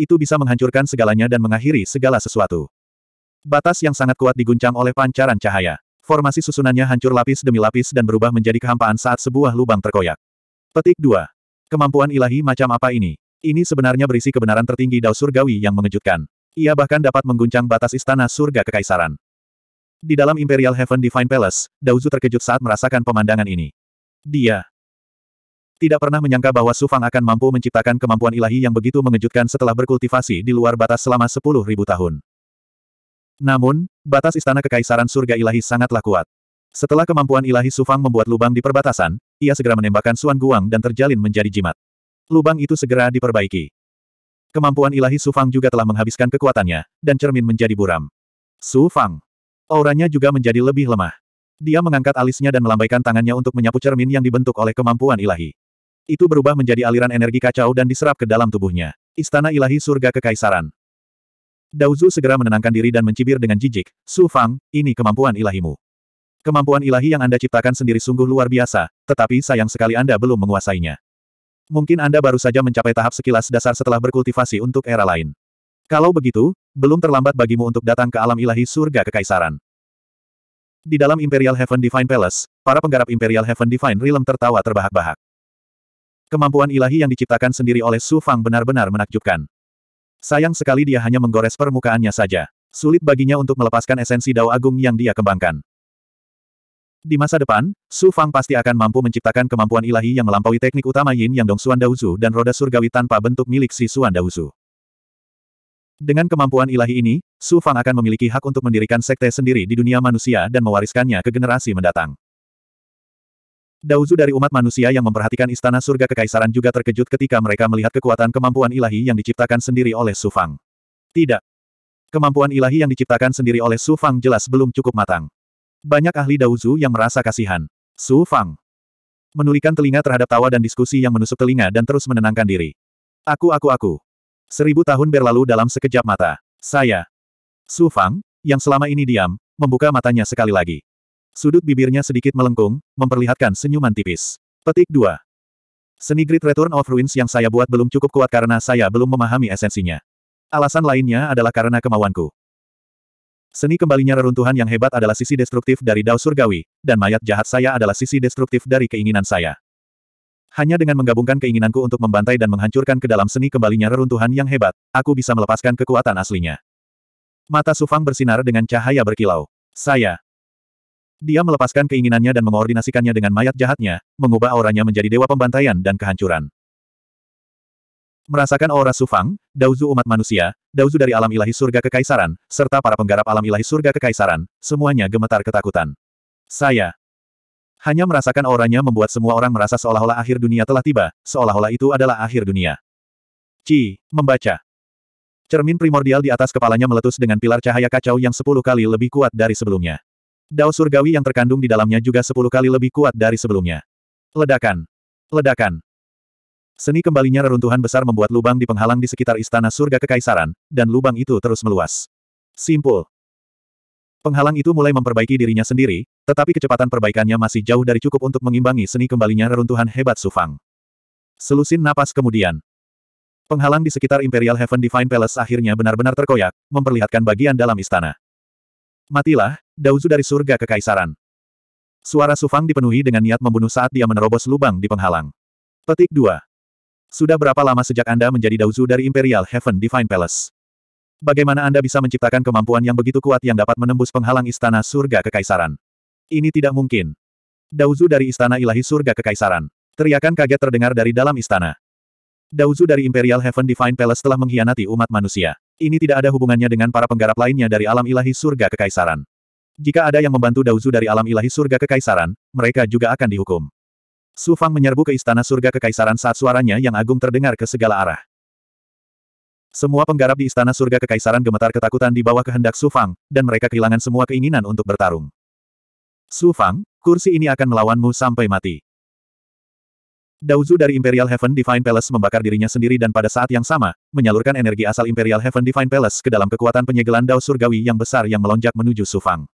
Itu bisa menghancurkan segalanya dan mengakhiri segala sesuatu. Batas yang sangat kuat diguncang oleh pancaran cahaya. Formasi susunannya hancur lapis demi lapis dan berubah menjadi kehampaan saat sebuah lubang terkoyak. Petik 2. Kemampuan ilahi macam apa ini? Ini sebenarnya berisi kebenaran tertinggi Dao Surgawi yang mengejutkan. Ia bahkan dapat mengguncang batas istana surga kekaisaran. Di dalam Imperial Heaven Divine Palace, Daozu terkejut saat merasakan pemandangan ini. Dia tidak pernah menyangka bahwa Su Fang akan mampu menciptakan kemampuan ilahi yang begitu mengejutkan setelah berkultivasi di luar batas selama sepuluh ribu tahun. Namun, batas istana kekaisaran surga ilahi sangatlah kuat. Setelah kemampuan ilahi Su Fang membuat lubang di perbatasan, ia segera menembakkan Suan Guang dan terjalin menjadi jimat. Lubang itu segera diperbaiki. Kemampuan ilahi Su Fang juga telah menghabiskan kekuatannya, dan cermin menjadi buram. Su Fang. Auranya juga menjadi lebih lemah. Dia mengangkat alisnya dan melambaikan tangannya untuk menyapu cermin yang dibentuk oleh kemampuan ilahi. Itu berubah menjadi aliran energi kacau dan diserap ke dalam tubuhnya. Istana ilahi surga kekaisaran. Daozu segera menenangkan diri dan mencibir dengan jijik, Su Fang, ini kemampuan ilahimu. Kemampuan ilahi yang Anda ciptakan sendiri sungguh luar biasa, tetapi sayang sekali Anda belum menguasainya. Mungkin Anda baru saja mencapai tahap sekilas dasar setelah berkultivasi untuk era lain. Kalau begitu, belum terlambat bagimu untuk datang ke alam ilahi surga kekaisaran. Di dalam Imperial Heaven Divine Palace, para penggarap Imperial Heaven Divine Realm tertawa terbahak-bahak. Kemampuan ilahi yang diciptakan sendiri oleh Su Fang benar-benar menakjubkan. Sayang sekali dia hanya menggores permukaannya saja. Sulit baginya untuk melepaskan esensi dao agung yang dia kembangkan. Di masa depan, Su Fang pasti akan mampu menciptakan kemampuan ilahi yang melampaui teknik utama Yin Yang Dong Suan Daozu dan roda surgawi tanpa bentuk milik si Suan Daozu. Dengan kemampuan ilahi ini, Su Fang akan memiliki hak untuk mendirikan sekte sendiri di dunia manusia dan mewariskannya ke generasi mendatang. Dauzu dari umat manusia yang memperhatikan istana surga kekaisaran juga terkejut ketika mereka melihat kekuatan kemampuan ilahi yang diciptakan sendiri oleh Su Fang. Tidak. Kemampuan ilahi yang diciptakan sendiri oleh Su Fang jelas belum cukup matang. Banyak ahli Dauzu yang merasa kasihan. Su Fang. Menulikan telinga terhadap tawa dan diskusi yang menusuk telinga dan terus menenangkan diri. Aku aku aku. Seribu tahun berlalu dalam sekejap mata. Saya. Su Fang, yang selama ini diam, membuka matanya sekali lagi. Sudut bibirnya sedikit melengkung, memperlihatkan senyuman tipis. Petik 2. Seni Great Return of Ruins yang saya buat belum cukup kuat karena saya belum memahami esensinya. Alasan lainnya adalah karena kemauanku. Seni kembalinya reruntuhan yang hebat adalah sisi destruktif dari Dao Surgawi, dan mayat jahat saya adalah sisi destruktif dari keinginan saya. Hanya dengan menggabungkan keinginanku untuk membantai dan menghancurkan ke dalam seni kembalinya reruntuhan yang hebat, aku bisa melepaskan kekuatan aslinya. Mata Sufang bersinar dengan cahaya berkilau. Saya dia melepaskan keinginannya dan mengordinasikannya dengan mayat jahatnya, mengubah auranya menjadi dewa pembantaian dan kehancuran. Merasakan aura Sufang, Dauzu umat manusia, Dauzu dari alam ilahi surga kekaisaran, serta para penggarap alam ilahi surga kekaisaran, semuanya gemetar ketakutan. Saya. Hanya merasakan auranya membuat semua orang merasa seolah-olah akhir dunia telah tiba, seolah-olah itu adalah akhir dunia. Ci, membaca. Cermin primordial di atas kepalanya meletus dengan pilar cahaya kacau yang sepuluh kali lebih kuat dari sebelumnya. Dao surgawi yang terkandung di dalamnya juga sepuluh kali lebih kuat dari sebelumnya. Ledakan! Ledakan! Seni kembalinya reruntuhan besar membuat lubang di penghalang di sekitar istana surga kekaisaran, dan lubang itu terus meluas. Simpul. Penghalang itu mulai memperbaiki dirinya sendiri, tetapi kecepatan perbaikannya masih jauh dari cukup untuk mengimbangi seni kembalinya reruntuhan hebat Sufang. Selusin napas kemudian, Penghalang di sekitar Imperial Heaven Divine Palace akhirnya benar-benar terkoyak, memperlihatkan bagian dalam istana. Matilah, Dauzu dari surga kekaisaran. Suara Sufang dipenuhi dengan niat membunuh saat dia menerobos lubang di penghalang. Petik 2. Sudah berapa lama sejak Anda menjadi Dauzu dari Imperial Heaven Divine Palace? Bagaimana Anda bisa menciptakan kemampuan yang begitu kuat yang dapat menembus penghalang istana surga kekaisaran? Ini tidak mungkin. Dauzu dari istana ilahi surga kekaisaran. Teriakan kaget terdengar dari dalam istana. Dauzu dari Imperial Heaven Divine Palace telah mengkhianati umat manusia. Ini tidak ada hubungannya dengan para penggarap lainnya dari alam ilahi surga kekaisaran. Jika ada yang membantu Dauzu dari alam ilahi surga kekaisaran, mereka juga akan dihukum. Su Fang menyerbu ke istana surga kekaisaran saat suaranya yang agung terdengar ke segala arah. Semua penggarap di istana surga kekaisaran gemetar ketakutan di bawah kehendak Su Fang, dan mereka kehilangan semua keinginan untuk bertarung. Su Fang, kursi ini akan melawanmu sampai mati. Dauzu dari Imperial Heaven Divine Palace membakar dirinya sendiri dan pada saat yang sama, menyalurkan energi asal Imperial Heaven Divine Palace ke dalam kekuatan penyegelan Dao Surgawi yang besar yang melonjak menuju Su Fang.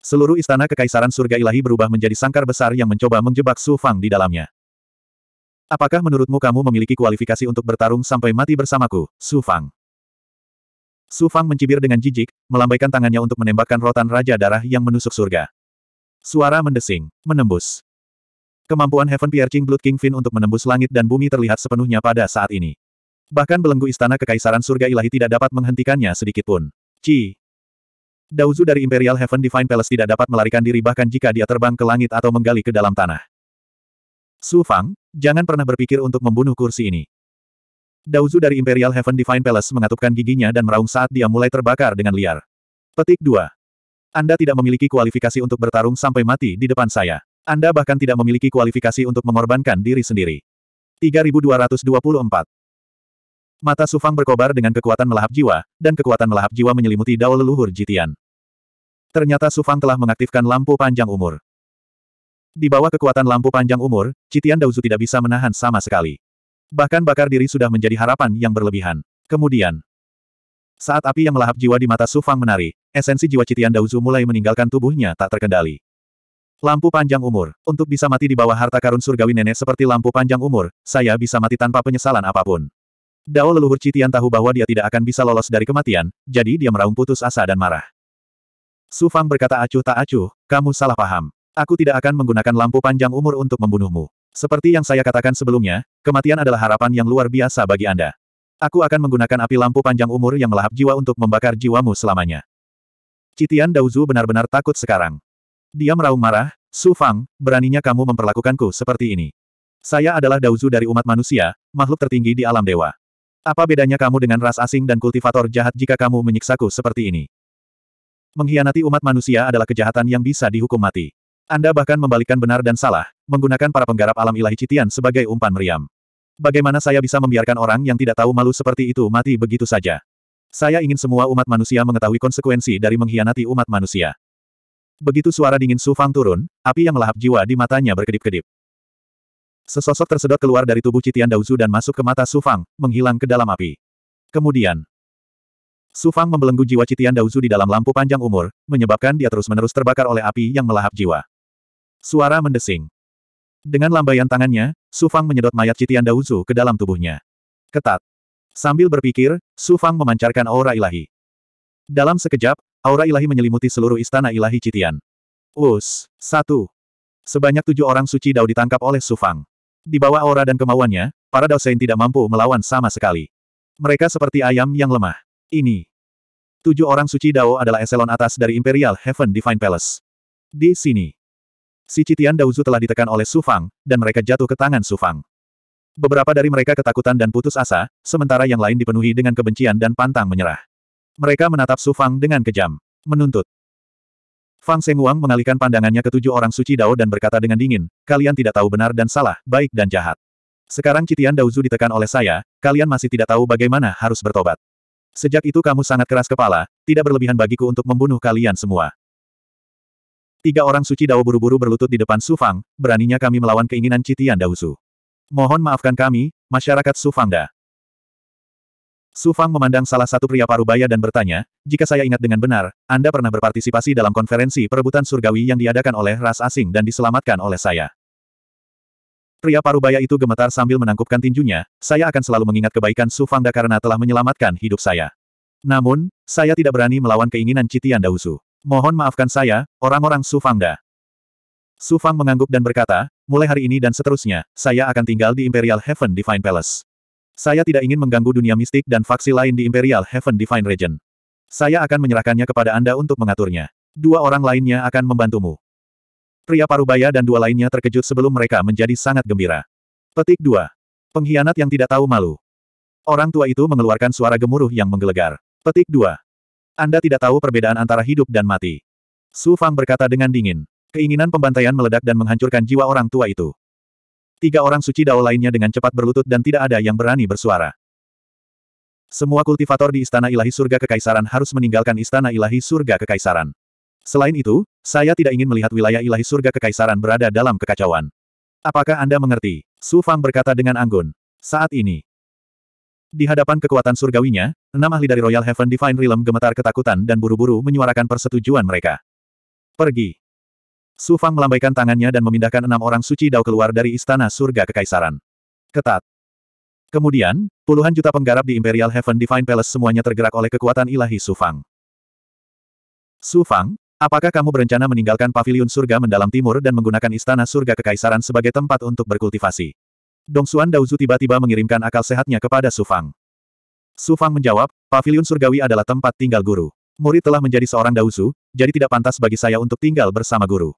Seluruh istana kekaisaran surga ilahi berubah menjadi sangkar besar yang mencoba menjebak Su Fang di dalamnya. Apakah menurutmu kamu memiliki kualifikasi untuk bertarung sampai mati bersamaku, Su Fang? Su Fang mencibir dengan jijik, melambaikan tangannya untuk menembakkan rotan Raja Darah yang menusuk surga. Suara mendesing, menembus. Kemampuan Heaven Piercing Blood King Fin untuk menembus langit dan bumi terlihat sepenuhnya pada saat ini. Bahkan belenggu istana kekaisaran surga ilahi tidak dapat menghentikannya sedikitpun. Ci, Dauzu dari Imperial Heaven Divine Palace tidak dapat melarikan diri bahkan jika dia terbang ke langit atau menggali ke dalam tanah. Su Fang, jangan pernah berpikir untuk membunuh kursi ini. Dauzu dari Imperial Heaven Divine Palace mengatupkan giginya dan meraung saat dia mulai terbakar dengan liar. Petik 2. Anda tidak memiliki kualifikasi untuk bertarung sampai mati di depan saya. Anda bahkan tidak memiliki kualifikasi untuk mengorbankan diri sendiri. 3224 Mata Sufang berkobar dengan kekuatan melahap jiwa, dan kekuatan melahap jiwa menyelimuti dao leluhur Jitian. Ternyata Sufang telah mengaktifkan lampu panjang umur. Di bawah kekuatan lampu panjang umur, Citian Dauzu tidak bisa menahan sama sekali. Bahkan bakar diri sudah menjadi harapan yang berlebihan. Kemudian, saat api yang melahap jiwa di mata Sufang menari, esensi jiwa Citian Dauzu mulai meninggalkan tubuhnya tak terkendali. Lampu panjang umur. Untuk bisa mati di bawah harta karun surgawi nenek seperti lampu panjang umur, saya bisa mati tanpa penyesalan apapun. Dao leluhur Citian tahu bahwa dia tidak akan bisa lolos dari kematian, jadi dia meraung putus asa dan marah. Su Fang berkata acuh tak acuh, kamu salah paham. Aku tidak akan menggunakan lampu panjang umur untuk membunuhmu. Seperti yang saya katakan sebelumnya, kematian adalah harapan yang luar biasa bagi Anda. Aku akan menggunakan api lampu panjang umur yang melahap jiwa untuk membakar jiwamu selamanya. Citian Dauzu benar-benar takut sekarang. Dia meraung marah, Su Fang, beraninya kamu memperlakukanku seperti ini. Saya adalah Dauzu dari umat manusia, makhluk tertinggi di alam dewa. Apa bedanya kamu dengan ras asing dan kultivator jahat jika kamu menyiksaku seperti ini? Mengkhianati umat manusia adalah kejahatan yang bisa dihukum mati. Anda bahkan membalikkan benar dan salah, menggunakan para penggarap alam ilahi Citian sebagai umpan meriam. Bagaimana saya bisa membiarkan orang yang tidak tahu malu seperti itu mati begitu saja? Saya ingin semua umat manusia mengetahui konsekuensi dari mengkhianati umat manusia. Begitu suara dingin Su Fang turun, api yang melahap jiwa di matanya berkedip-kedip. Sesosok tersedot keluar dari tubuh Citian Daozu dan masuk ke mata Su Fang, menghilang ke dalam api. Kemudian, Sufang membelenggu jiwa Citian Daozu di dalam lampu panjang umur, menyebabkan dia terus-menerus terbakar oleh api yang melahap jiwa. Suara mendesing. Dengan lambaian tangannya, Sufang menyedot mayat Citian Daozu ke dalam tubuhnya. Ketat. Sambil berpikir, Sufang memancarkan aura ilahi. Dalam sekejap, aura ilahi menyelimuti seluruh istana ilahi Citian. Us. Satu. Sebanyak tujuh orang suci Dao ditangkap oleh Sufang. Di bawah aura dan kemauannya, para Dao Sein tidak mampu melawan sama sekali. Mereka seperti ayam yang lemah ini. Tujuh orang suci Dao adalah eselon atas dari Imperial Heaven Divine Palace. Di sini. Si Citian Daozu telah ditekan oleh Su Fang, dan mereka jatuh ke tangan Su Fang. Beberapa dari mereka ketakutan dan putus asa, sementara yang lain dipenuhi dengan kebencian dan pantang menyerah. Mereka menatap Su Fang dengan kejam. Menuntut. Fang Sengwang mengalihkan pandangannya ke tujuh orang suci Dao dan berkata dengan dingin, kalian tidak tahu benar dan salah, baik dan jahat. Sekarang Citian Daozu ditekan oleh saya, kalian masih tidak tahu bagaimana harus bertobat. Sejak itu kamu sangat keras kepala, tidak berlebihan bagiku untuk membunuh kalian semua. Tiga orang suci Dao buru-buru berlutut di depan Sufang, beraninya kami melawan keinginan Citian Daosu. Mohon maafkan kami, masyarakat Sufangda. Sufang memandang salah satu pria parubaya dan bertanya, jika saya ingat dengan benar, Anda pernah berpartisipasi dalam konferensi perebutan surgawi yang diadakan oleh ras asing dan diselamatkan oleh saya. Pria parubaya itu gemetar sambil menangkupkan tinjunya, saya akan selalu mengingat kebaikan Su Fangda karena telah menyelamatkan hidup saya. Namun, saya tidak berani melawan keinginan Citian Dausu. Mohon maafkan saya, orang-orang Su Fangda. Su Fang mengangguk dan berkata, mulai hari ini dan seterusnya, saya akan tinggal di Imperial Heaven Divine Palace. Saya tidak ingin mengganggu dunia mistik dan faksi lain di Imperial Heaven Divine Region. Saya akan menyerahkannya kepada Anda untuk mengaturnya. Dua orang lainnya akan membantumu. Pria parubaya dan dua lainnya terkejut sebelum mereka menjadi sangat gembira. Petik 2. Pengkhianat yang tidak tahu malu. Orang tua itu mengeluarkan suara gemuruh yang menggelegar. Petik 2. Anda tidak tahu perbedaan antara hidup dan mati. Su Fang berkata dengan dingin. Keinginan pembantaian meledak dan menghancurkan jiwa orang tua itu. Tiga orang suci dao lainnya dengan cepat berlutut dan tidak ada yang berani bersuara. Semua kultivator di Istana Ilahi Surga Kekaisaran harus meninggalkan Istana Ilahi Surga Kekaisaran. Selain itu, saya tidak ingin melihat wilayah ilahi surga kekaisaran berada dalam kekacauan. Apakah Anda mengerti? Su Fang berkata dengan anggun. Saat ini. Di hadapan kekuatan surgawinya, enam ahli dari Royal Heaven Divine Realm gemetar ketakutan dan buru-buru menyuarakan persetujuan mereka. Pergi. Su Fang melambaikan tangannya dan memindahkan enam orang suci dao keluar dari istana surga kekaisaran. Ketat. Kemudian, puluhan juta penggarap di Imperial Heaven Divine Palace semuanya tergerak oleh kekuatan ilahi Su Fang. Su Fang, Apakah kamu berencana meninggalkan paviliun surga mendalam timur dan menggunakan istana surga kekaisaran sebagai tempat untuk berkultivasi? Dong Xuan Daozu tiba-tiba mengirimkan akal sehatnya kepada Sufang. Sufang menjawab, paviliun surgawi adalah tempat tinggal guru. Murid telah menjadi seorang Daozu, jadi tidak pantas bagi saya untuk tinggal bersama guru.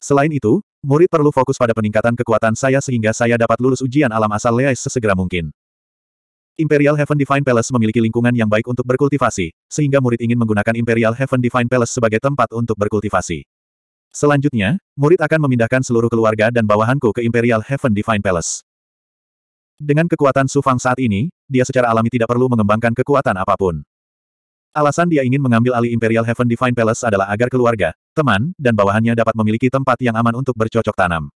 Selain itu, murid perlu fokus pada peningkatan kekuatan saya sehingga saya dapat lulus ujian alam asal Leais sesegera mungkin. Imperial Heaven Divine Palace memiliki lingkungan yang baik untuk berkultivasi, sehingga murid ingin menggunakan Imperial Heaven Divine Palace sebagai tempat untuk berkultivasi. Selanjutnya, murid akan memindahkan seluruh keluarga dan bawahanku ke Imperial Heaven Divine Palace. Dengan kekuatan Su Fang saat ini, dia secara alami tidak perlu mengembangkan kekuatan apapun. Alasan dia ingin mengambil alih Imperial Heaven Divine Palace adalah agar keluarga, teman, dan bawahannya dapat memiliki tempat yang aman untuk bercocok tanam.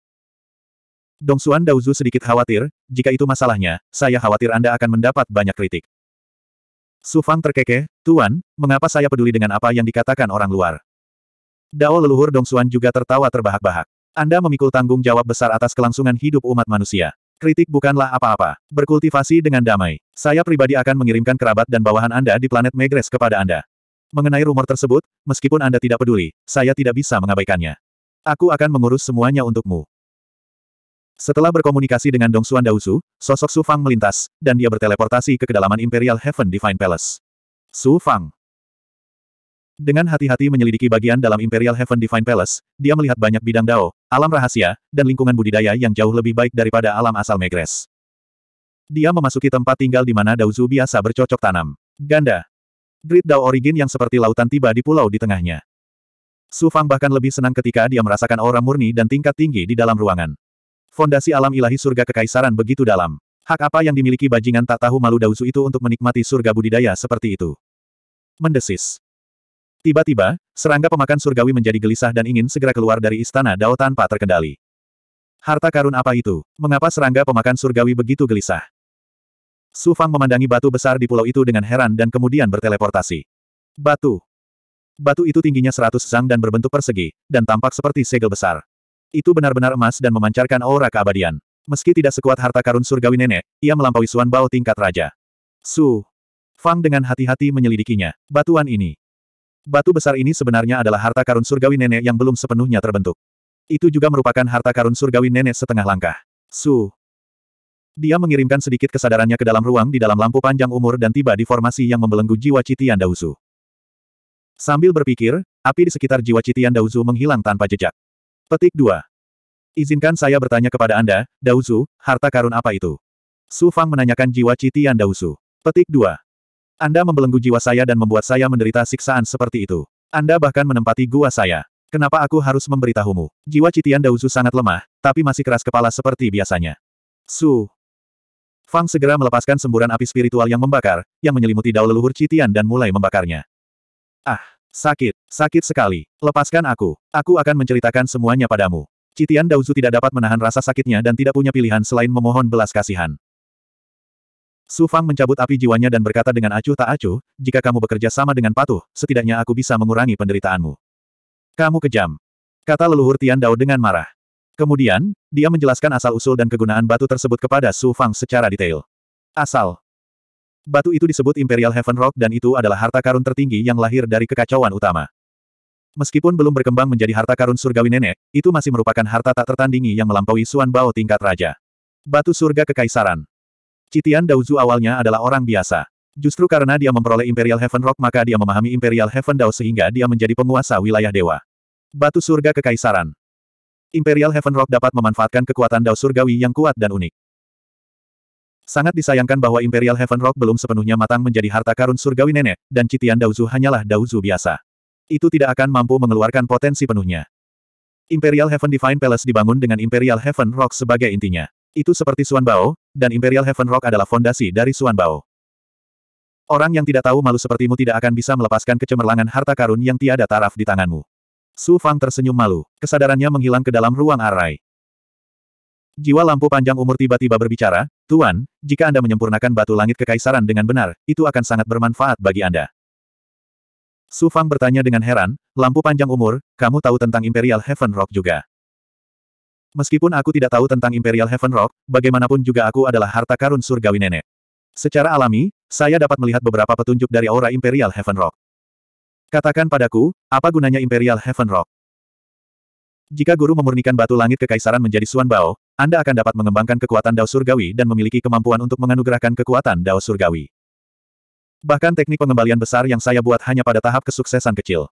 Dong Xuan Daozu sedikit khawatir, jika itu masalahnya, saya khawatir Anda akan mendapat banyak kritik. Su Fang terkekeh, Tuan, mengapa saya peduli dengan apa yang dikatakan orang luar? Dao leluhur Dong Xuan juga tertawa terbahak-bahak. Anda memikul tanggung jawab besar atas kelangsungan hidup umat manusia. Kritik bukanlah apa-apa. Berkultivasi dengan damai. Saya pribadi akan mengirimkan kerabat dan bawahan Anda di planet Megres kepada Anda. Mengenai rumor tersebut, meskipun Anda tidak peduli, saya tidak bisa mengabaikannya. Aku akan mengurus semuanya untukmu. Setelah berkomunikasi dengan Dong Xuan Daosu, sosok Su Fang melintas, dan dia berteleportasi ke kedalaman Imperial Heaven Divine Palace. Su Fang. Dengan hati-hati menyelidiki bagian dalam Imperial Heaven Divine Palace, dia melihat banyak bidang dao, alam rahasia, dan lingkungan budidaya yang jauh lebih baik daripada alam asal Megres. Dia memasuki tempat tinggal di mana Daosu biasa bercocok tanam. Ganda. Grid Dao Origin yang seperti lautan tiba di pulau di tengahnya. Su Fang bahkan lebih senang ketika dia merasakan aura murni dan tingkat tinggi di dalam ruangan. Fondasi alam ilahi surga kekaisaran begitu dalam. Hak apa yang dimiliki bajingan tak tahu malu Dausu itu untuk menikmati surga budidaya seperti itu? Mendesis. Tiba-tiba, serangga pemakan surgawi menjadi gelisah dan ingin segera keluar dari istana Dao tanpa terkendali. Harta karun apa itu? Mengapa serangga pemakan surgawi begitu gelisah? Su Fang memandangi batu besar di pulau itu dengan heran dan kemudian berteleportasi. Batu. Batu itu tingginya seratus zang dan berbentuk persegi, dan tampak seperti segel besar. Itu benar-benar emas dan memancarkan aura keabadian. Meski tidak sekuat harta karun surgawi nenek, ia melampaui Suan Bao tingkat raja. Su. Fang dengan hati-hati menyelidikinya. Batuan ini. Batu besar ini sebenarnya adalah harta karun surgawi nenek yang belum sepenuhnya terbentuk. Itu juga merupakan harta karun surgawi nenek setengah langkah. Su. Dia mengirimkan sedikit kesadarannya ke dalam ruang di dalam lampu panjang umur dan tiba di formasi yang membelenggu jiwa Citian Dauzu. Sambil berpikir, api di sekitar jiwa Citian Dauzu menghilang tanpa jejak. Petik 2. Izinkan saya bertanya kepada Anda, Dausu, harta karun apa itu? Su Fang menanyakan jiwa Citian Dausu. Petik 2. Anda membelenggu jiwa saya dan membuat saya menderita siksaan seperti itu. Anda bahkan menempati gua saya. Kenapa aku harus memberitahumu? Jiwa Citian Dausu sangat lemah, tapi masih keras kepala seperti biasanya. Su. Fang segera melepaskan semburan api spiritual yang membakar, yang menyelimuti daun leluhur Citian dan mulai membakarnya. Ah, sakit. Sakit sekali. Lepaskan aku. Aku akan menceritakan semuanya padamu. Citian Daozu tidak dapat menahan rasa sakitnya dan tidak punya pilihan selain memohon belas kasihan. Su Fang mencabut api jiwanya dan berkata dengan acuh tak acuh, jika kamu bekerja sama dengan patuh, setidaknya aku bisa mengurangi penderitaanmu. Kamu kejam. Kata leluhur Tian Dao dengan marah. Kemudian, dia menjelaskan asal-usul dan kegunaan batu tersebut kepada Su Fang secara detail. Asal. Batu itu disebut Imperial Heaven Rock dan itu adalah harta karun tertinggi yang lahir dari kekacauan utama. Meskipun belum berkembang menjadi harta karun surgawi nenek, itu masih merupakan harta tak tertandingi yang melampaui Suan Bao tingkat raja. Batu surga kekaisaran. Citian Daozu awalnya adalah orang biasa. Justru karena dia memperoleh Imperial Heaven Rock maka dia memahami Imperial Heaven Dao sehingga dia menjadi penguasa wilayah dewa. Batu surga kekaisaran. Imperial Heaven Rock dapat memanfaatkan kekuatan Dao surgawi yang kuat dan unik. Sangat disayangkan bahwa Imperial Heaven Rock belum sepenuhnya matang menjadi harta karun surgawi nenek, dan Citian Daozu hanyalah Daozu biasa itu tidak akan mampu mengeluarkan potensi penuhnya. Imperial Heaven Divine Palace dibangun dengan Imperial Heaven Rock sebagai intinya. Itu seperti Suan Bao, dan Imperial Heaven Rock adalah fondasi dari Suan Bao. Orang yang tidak tahu malu sepertimu tidak akan bisa melepaskan kecemerlangan harta karun yang tiada taraf di tanganmu. Su Fang tersenyum malu, kesadarannya menghilang ke dalam ruang arai. Jiwa lampu panjang umur tiba-tiba berbicara, Tuan, jika Anda menyempurnakan batu langit kekaisaran dengan benar, itu akan sangat bermanfaat bagi Anda. Su Fang bertanya dengan heran, lampu panjang umur, kamu tahu tentang Imperial Heaven Rock juga. Meskipun aku tidak tahu tentang Imperial Heaven Rock, bagaimanapun juga aku adalah harta karun surgawi nenek. Secara alami, saya dapat melihat beberapa petunjuk dari aura Imperial Heaven Rock. Katakan padaku, apa gunanya Imperial Heaven Rock? Jika guru memurnikan batu langit kekaisaran menjadi Suan Bao, Anda akan dapat mengembangkan kekuatan Dao Surgawi dan memiliki kemampuan untuk menganugerahkan kekuatan Dao Surgawi. Bahkan teknik pengembalian besar yang saya buat hanya pada tahap kesuksesan kecil.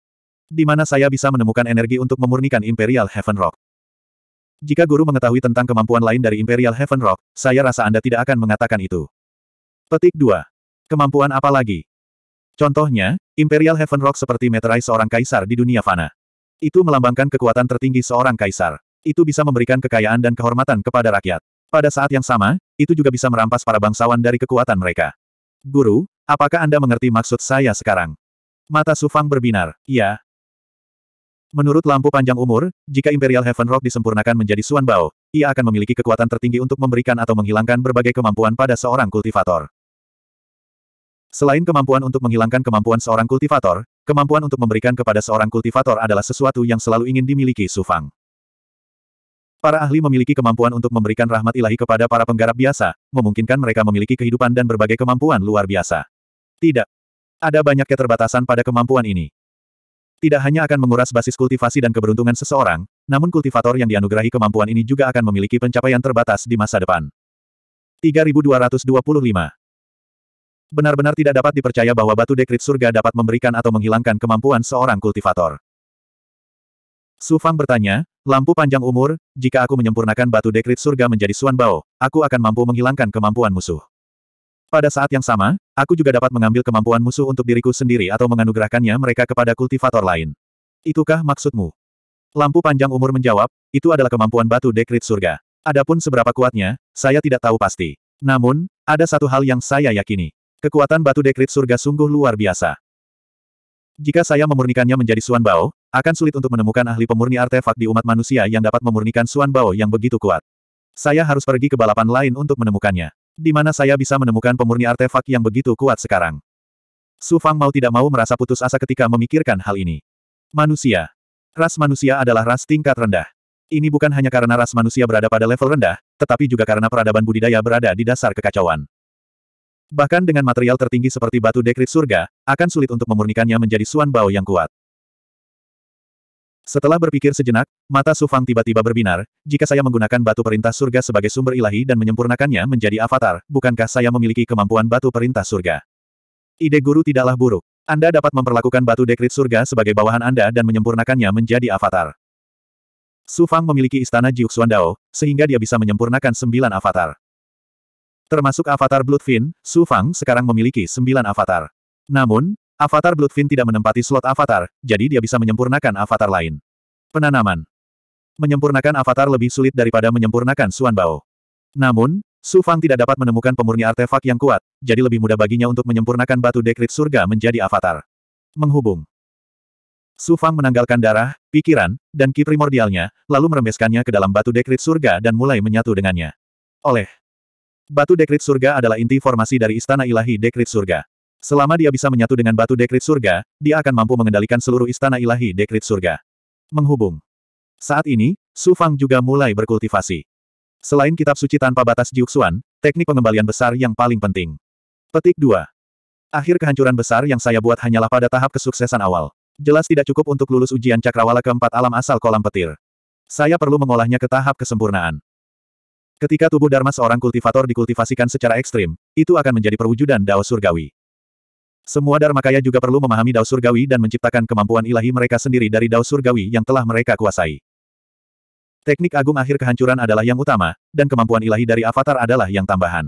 Di mana saya bisa menemukan energi untuk memurnikan Imperial Heaven Rock. Jika guru mengetahui tentang kemampuan lain dari Imperial Heaven Rock, saya rasa Anda tidak akan mengatakan itu. Petik 2. Kemampuan apa lagi? Contohnya, Imperial Heaven Rock seperti meterai seorang kaisar di dunia fana. Itu melambangkan kekuatan tertinggi seorang kaisar. Itu bisa memberikan kekayaan dan kehormatan kepada rakyat. Pada saat yang sama, itu juga bisa merampas para bangsawan dari kekuatan mereka. Guru, Apakah Anda mengerti maksud saya sekarang? Mata Sufang berbinar, ya. Menurut lampu panjang umur, jika Imperial Heaven Rock disempurnakan menjadi Suan Bao, ia akan memiliki kekuatan tertinggi untuk memberikan atau menghilangkan berbagai kemampuan pada seorang kultivator. Selain kemampuan untuk menghilangkan kemampuan seorang kultivator, kemampuan untuk memberikan kepada seorang kultivator adalah sesuatu yang selalu ingin dimiliki Sufang. Para ahli memiliki kemampuan untuk memberikan rahmat ilahi kepada para penggarap biasa, memungkinkan mereka memiliki kehidupan dan berbagai kemampuan luar biasa. Tidak. Ada banyak keterbatasan pada kemampuan ini. Tidak hanya akan menguras basis kultivasi dan keberuntungan seseorang, namun kultivator yang dianugerahi kemampuan ini juga akan memiliki pencapaian terbatas di masa depan. 3225 Benar-benar tidak dapat dipercaya bahwa batu dekrit surga dapat memberikan atau menghilangkan kemampuan seorang kultivator. Su Fang bertanya, lampu panjang umur, jika aku menyempurnakan batu dekrit surga menjadi Suan Bao, aku akan mampu menghilangkan kemampuan musuh. Pada saat yang sama, aku juga dapat mengambil kemampuan musuh untuk diriku sendiri atau menganugerahkannya mereka kepada kultivator lain. Itukah maksudmu? Lampu panjang umur menjawab, itu adalah kemampuan batu dekrit surga. Adapun seberapa kuatnya, saya tidak tahu pasti. Namun, ada satu hal yang saya yakini. Kekuatan batu dekrit surga sungguh luar biasa. Jika saya memurnikannya menjadi Suan Bao, akan sulit untuk menemukan ahli pemurni artefak di umat manusia yang dapat memurnikan Suan Bao yang begitu kuat. Saya harus pergi ke balapan lain untuk menemukannya. Di mana saya bisa menemukan pemurni artefak yang begitu kuat sekarang? Su Fang mau tidak mau merasa putus asa ketika memikirkan hal ini. Manusia. Ras manusia adalah ras tingkat rendah. Ini bukan hanya karena ras manusia berada pada level rendah, tetapi juga karena peradaban budidaya berada di dasar kekacauan. Bahkan dengan material tertinggi seperti batu dekrit surga, akan sulit untuk memurnikannya menjadi suan bau yang kuat. Setelah berpikir sejenak, mata Sufang tiba-tiba berbinar, jika saya menggunakan batu perintah surga sebagai sumber ilahi dan menyempurnakannya menjadi avatar, bukankah saya memiliki kemampuan batu perintah surga? Ide guru tidaklah buruk. Anda dapat memperlakukan batu dekrit surga sebagai bawahan Anda dan menyempurnakannya menjadi avatar. Sufang memiliki istana Jiuxuan Dao, sehingga dia bisa menyempurnakan sembilan avatar. Termasuk avatar Bloodfin, Sufang sekarang memiliki sembilan avatar. Namun, Avatar Bloodfin tidak menempati slot avatar, jadi dia bisa menyempurnakan avatar lain. Penanaman. Menyempurnakan avatar lebih sulit daripada menyempurnakan Suan Bao. Namun, Su Fang tidak dapat menemukan pemurni artefak yang kuat, jadi lebih mudah baginya untuk menyempurnakan batu dekrit surga menjadi avatar. Menghubung. Su Fang menanggalkan darah, pikiran, dan ki primordialnya, lalu merembeskannya ke dalam batu dekrit surga dan mulai menyatu dengannya. Oleh Batu Dekrit Surga adalah inti formasi dari Istana Ilahi Dekrit Surga. Selama dia bisa menyatu dengan batu dekrit surga, dia akan mampu mengendalikan seluruh istana ilahi dekrit surga. Menghubung. Saat ini, Su Fang juga mulai berkultivasi. Selain kitab suci tanpa batas Jiuxuan, teknik pengembalian besar yang paling penting. Petik 2. Akhir kehancuran besar yang saya buat hanyalah pada tahap kesuksesan awal. Jelas tidak cukup untuk lulus ujian cakrawala keempat alam asal kolam petir. Saya perlu mengolahnya ke tahap kesempurnaan. Ketika tubuh Dharma seorang kultivator dikultivasikan secara ekstrim, itu akan menjadi perwujudan Dao Surgawi. Semua dharma kaya juga perlu memahami Dao Surgawi dan menciptakan kemampuan ilahi mereka sendiri dari Dao Surgawi yang telah mereka kuasai. Teknik agung akhir kehancuran adalah yang utama, dan kemampuan ilahi dari avatar adalah yang tambahan.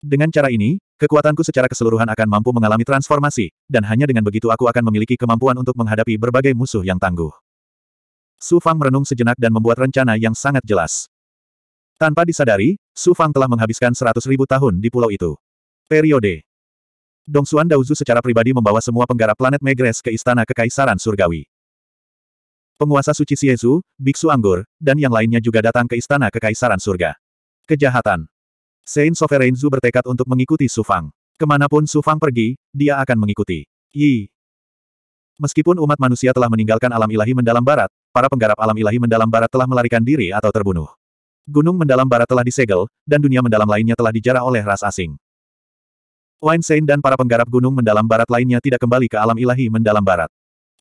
Dengan cara ini, kekuatanku secara keseluruhan akan mampu mengalami transformasi, dan hanya dengan begitu aku akan memiliki kemampuan untuk menghadapi berbagai musuh yang tangguh. Su Fang merenung sejenak dan membuat rencana yang sangat jelas. Tanpa disadari, Su Fang telah menghabiskan seratus ribu tahun di pulau itu. Periode Dong Xuan Daozu secara pribadi membawa semua penggarap planet Megres ke Istana Kekaisaran Surgawi. Penguasa suci Siezu, Biksu Anggur, dan yang lainnya juga datang ke Istana Kekaisaran Surga. Kejahatan. Saint Sovereign Zu bertekad untuk mengikuti Sufang. Kemanapun Sufang pergi, dia akan mengikuti. Yi. Meskipun umat manusia telah meninggalkan alam ilahi mendalam barat, para penggarap alam ilahi mendalam barat telah melarikan diri atau terbunuh. Gunung mendalam barat telah disegel, dan dunia mendalam lainnya telah dijarah oleh ras asing. Line Sein dan para penggarap gunung mendalam barat lainnya tidak kembali ke alam ilahi mendalam barat.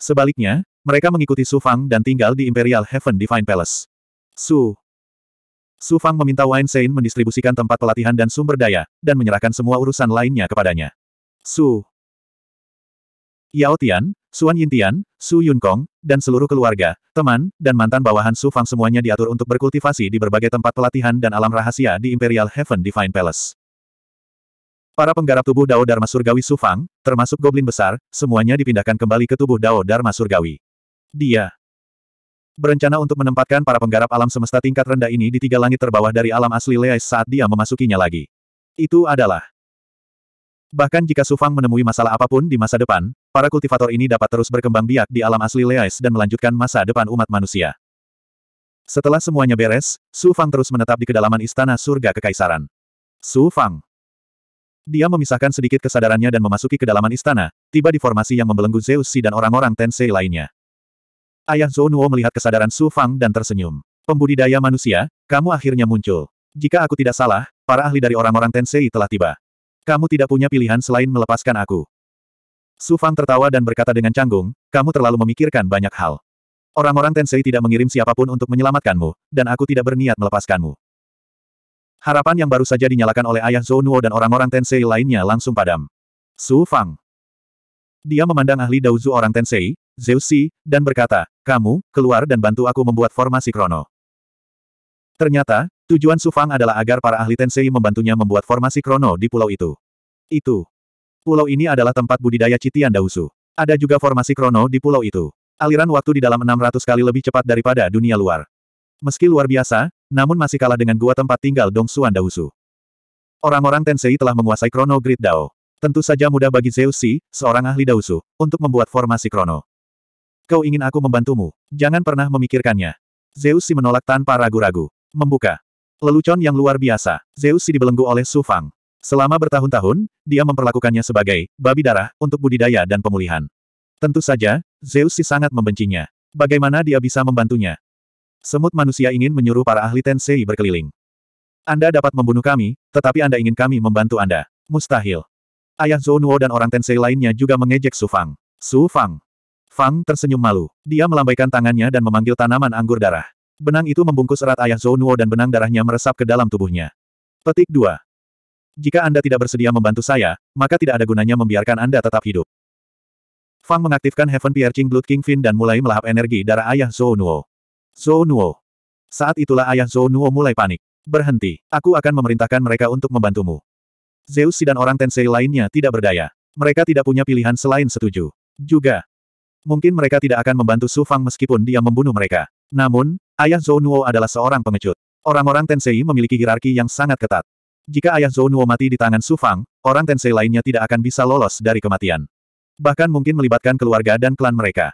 Sebaliknya, mereka mengikuti Su Fang dan tinggal di Imperial Heaven Divine Palace. Su Su Fang meminta Wine Sein mendistribusikan tempat pelatihan dan sumber daya, dan menyerahkan semua urusan lainnya kepadanya. Su Yao Tian, Suan Yintian, Su Yun Kong, dan seluruh keluarga, teman, dan mantan bawahan Su Fang semuanya diatur untuk berkultivasi di berbagai tempat pelatihan dan alam rahasia di Imperial Heaven Divine Palace. Para penggarap tubuh Dao Dharma Surgawi Sufang, termasuk Goblin Besar, semuanya dipindahkan kembali ke tubuh Dao Dharma Surgawi. Dia berencana untuk menempatkan para penggarap alam semesta tingkat rendah ini di tiga langit terbawah dari alam asli Leais saat dia memasukinya lagi. Itu adalah Bahkan jika Sufang menemui masalah apapun di masa depan, para kultivator ini dapat terus berkembang biak di alam asli Leais dan melanjutkan masa depan umat manusia. Setelah semuanya beres, Sufang terus menetap di kedalaman istana surga kekaisaran. Su dia memisahkan sedikit kesadarannya dan memasuki kedalaman istana, tiba di formasi yang membelenggu Zeus dan orang-orang Tensei lainnya. Ayah Nuo melihat kesadaran Su Fang dan tersenyum. Pembudidaya manusia, kamu akhirnya muncul. Jika aku tidak salah, para ahli dari orang-orang Tensei telah tiba. Kamu tidak punya pilihan selain melepaskan aku. Su Fang tertawa dan berkata dengan canggung, kamu terlalu memikirkan banyak hal. Orang-orang Tensei tidak mengirim siapapun untuk menyelamatkanmu, dan aku tidak berniat melepaskanmu. Harapan yang baru saja dinyalakan oleh ayah Zou Nuo dan orang-orang Tensei lainnya langsung padam. Su Fang. Dia memandang ahli Daozu orang Tensei, Si, dan berkata, kamu, keluar dan bantu aku membuat formasi krono. Ternyata, tujuan Su Fang adalah agar para ahli Tensei membantunya membuat formasi krono di pulau itu. Itu. Pulau ini adalah tempat budidaya Citian Daozu. Ada juga formasi krono di pulau itu. Aliran waktu di dalam 600 kali lebih cepat daripada dunia luar. Meski luar biasa, namun masih kalah dengan gua tempat tinggal Dong Xuan Daosu. Orang-orang Tensei telah menguasai Krono Grid Dao. Tentu saja mudah bagi Zeus Si, seorang ahli dausu, untuk membuat formasi Krono. Kau ingin aku membantumu? Jangan pernah memikirkannya. Zeus Si menolak tanpa ragu-ragu. Membuka. Lelucon yang luar biasa. Zeus Si dibelenggu oleh Su Fang. Selama bertahun-tahun, dia memperlakukannya sebagai babi darah untuk budidaya dan pemulihan. Tentu saja, Zeus Si sangat membencinya. Bagaimana dia bisa membantunya? Semut manusia ingin menyuruh para ahli Tensei berkeliling. Anda dapat membunuh kami, tetapi Anda ingin kami membantu Anda. Mustahil. Ayah Zhou dan orang Tensei lainnya juga mengejek Su Fang. Su Fang. Fang tersenyum malu. Dia melambaikan tangannya dan memanggil tanaman anggur darah. Benang itu membungkus erat ayah Zhou dan benang darahnya meresap ke dalam tubuhnya. Petik 2. Jika Anda tidak bersedia membantu saya, maka tidak ada gunanya membiarkan Anda tetap hidup. Fang mengaktifkan Heaven Piercing Blood King Fin dan mulai melahap energi darah ayah Zhou Zhou Nuo. Saat itulah ayah Zhou Nuo mulai panik. Berhenti, aku akan memerintahkan mereka untuk membantumu. Zeus dan orang Tensei lainnya tidak berdaya. Mereka tidak punya pilihan selain setuju. Juga. Mungkin mereka tidak akan membantu Su Fang meskipun dia membunuh mereka. Namun, ayah Zhou Nuo adalah seorang pengecut. Orang-orang Tensei memiliki hierarki yang sangat ketat. Jika ayah Zhou Nuo mati di tangan Su Fang, orang Tensei lainnya tidak akan bisa lolos dari kematian. Bahkan mungkin melibatkan keluarga dan klan mereka.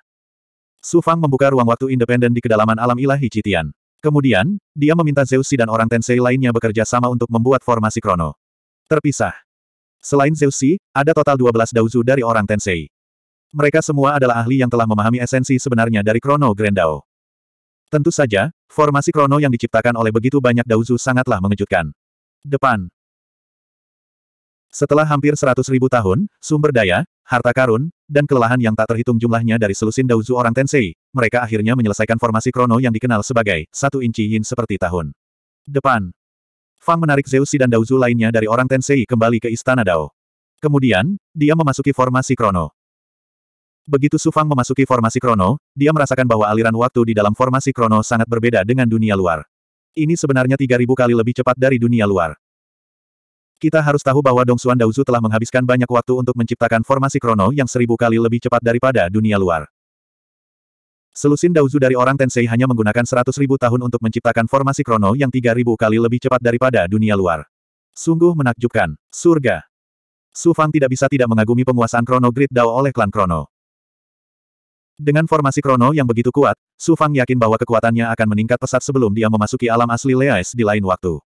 Su Fang membuka ruang waktu independen di kedalaman alam ilahi Citian. Kemudian, dia meminta Zeusi dan orang Tensei lainnya bekerja sama untuk membuat formasi krono. Terpisah. Selain Zeusi, ada total 12 Daozu dari orang Tensei. Mereka semua adalah ahli yang telah memahami esensi sebenarnya dari krono Grendao. Tentu saja, formasi krono yang diciptakan oleh begitu banyak Daozu sangatlah mengejutkan. Depan. Setelah hampir seratus ribu tahun, sumber daya, harta karun, dan kelelahan yang tak terhitung jumlahnya dari selusin Daozu orang Tensei, mereka akhirnya menyelesaikan formasi krono yang dikenal sebagai satu inci yin seperti tahun. Depan. Fang menarik Zeus dan Daozu lainnya dari orang Tensei kembali ke Istana Dao. Kemudian, dia memasuki formasi krono. Begitu Su Fang memasuki formasi krono, dia merasakan bahwa aliran waktu di dalam formasi krono sangat berbeda dengan dunia luar. Ini sebenarnya 3000 kali lebih cepat dari dunia luar. Kita harus tahu bahwa Dongsuan Daozu telah menghabiskan banyak waktu untuk menciptakan formasi krono yang seribu kali lebih cepat daripada dunia luar. Selusin Daozu dari orang Tensei hanya menggunakan seratus ribu tahun untuk menciptakan formasi krono yang tiga ribu kali lebih cepat daripada dunia luar. Sungguh menakjubkan. Surga. Su Fang tidak bisa tidak mengagumi penguasaan krono grid Dao oleh klan krono. Dengan formasi krono yang begitu kuat, Su Fang yakin bahwa kekuatannya akan meningkat pesat sebelum dia memasuki alam asli Leais di lain waktu.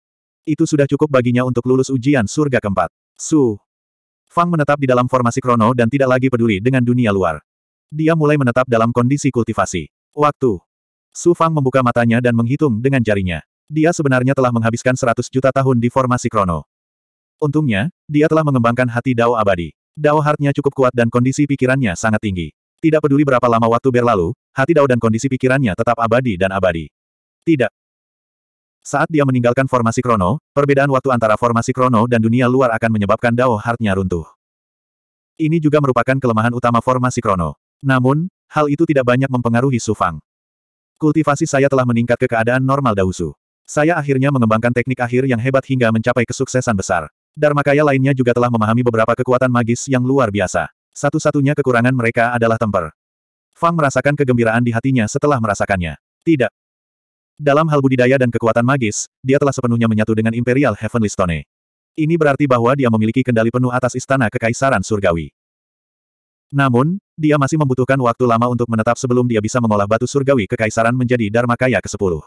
Itu sudah cukup baginya untuk lulus ujian surga keempat. Su. Fang menetap di dalam formasi krono dan tidak lagi peduli dengan dunia luar. Dia mulai menetap dalam kondisi kultivasi. Waktu. Su Fang membuka matanya dan menghitung dengan jarinya. Dia sebenarnya telah menghabiskan 100 juta tahun di formasi krono. Untungnya, dia telah mengembangkan hati Dao abadi. Dao hartnya cukup kuat dan kondisi pikirannya sangat tinggi. Tidak peduli berapa lama waktu berlalu, hati Dao dan kondisi pikirannya tetap abadi dan abadi. Tidak, saat dia meninggalkan formasi krono, perbedaan waktu antara formasi krono dan dunia luar akan menyebabkan Dao Heart-nya runtuh. Ini juga merupakan kelemahan utama formasi krono. Namun, hal itu tidak banyak mempengaruhi Sufang. Kultivasi saya telah meningkat ke keadaan normal Dausu. Saya akhirnya mengembangkan teknik akhir yang hebat hingga mencapai kesuksesan besar. Dharmakaya lainnya juga telah memahami beberapa kekuatan magis yang luar biasa. Satu-satunya kekurangan mereka adalah temper. Fang merasakan kegembiraan di hatinya setelah merasakannya. Tidak, dalam hal budidaya dan kekuatan magis, dia telah sepenuhnya menyatu dengan Imperial Heavenly Stone. Ini berarti bahwa dia memiliki kendali penuh atas istana kekaisaran surgawi. Namun, dia masih membutuhkan waktu lama untuk menetap sebelum dia bisa mengolah batu surgawi kekaisaran menjadi Dharma Kaya ke-10.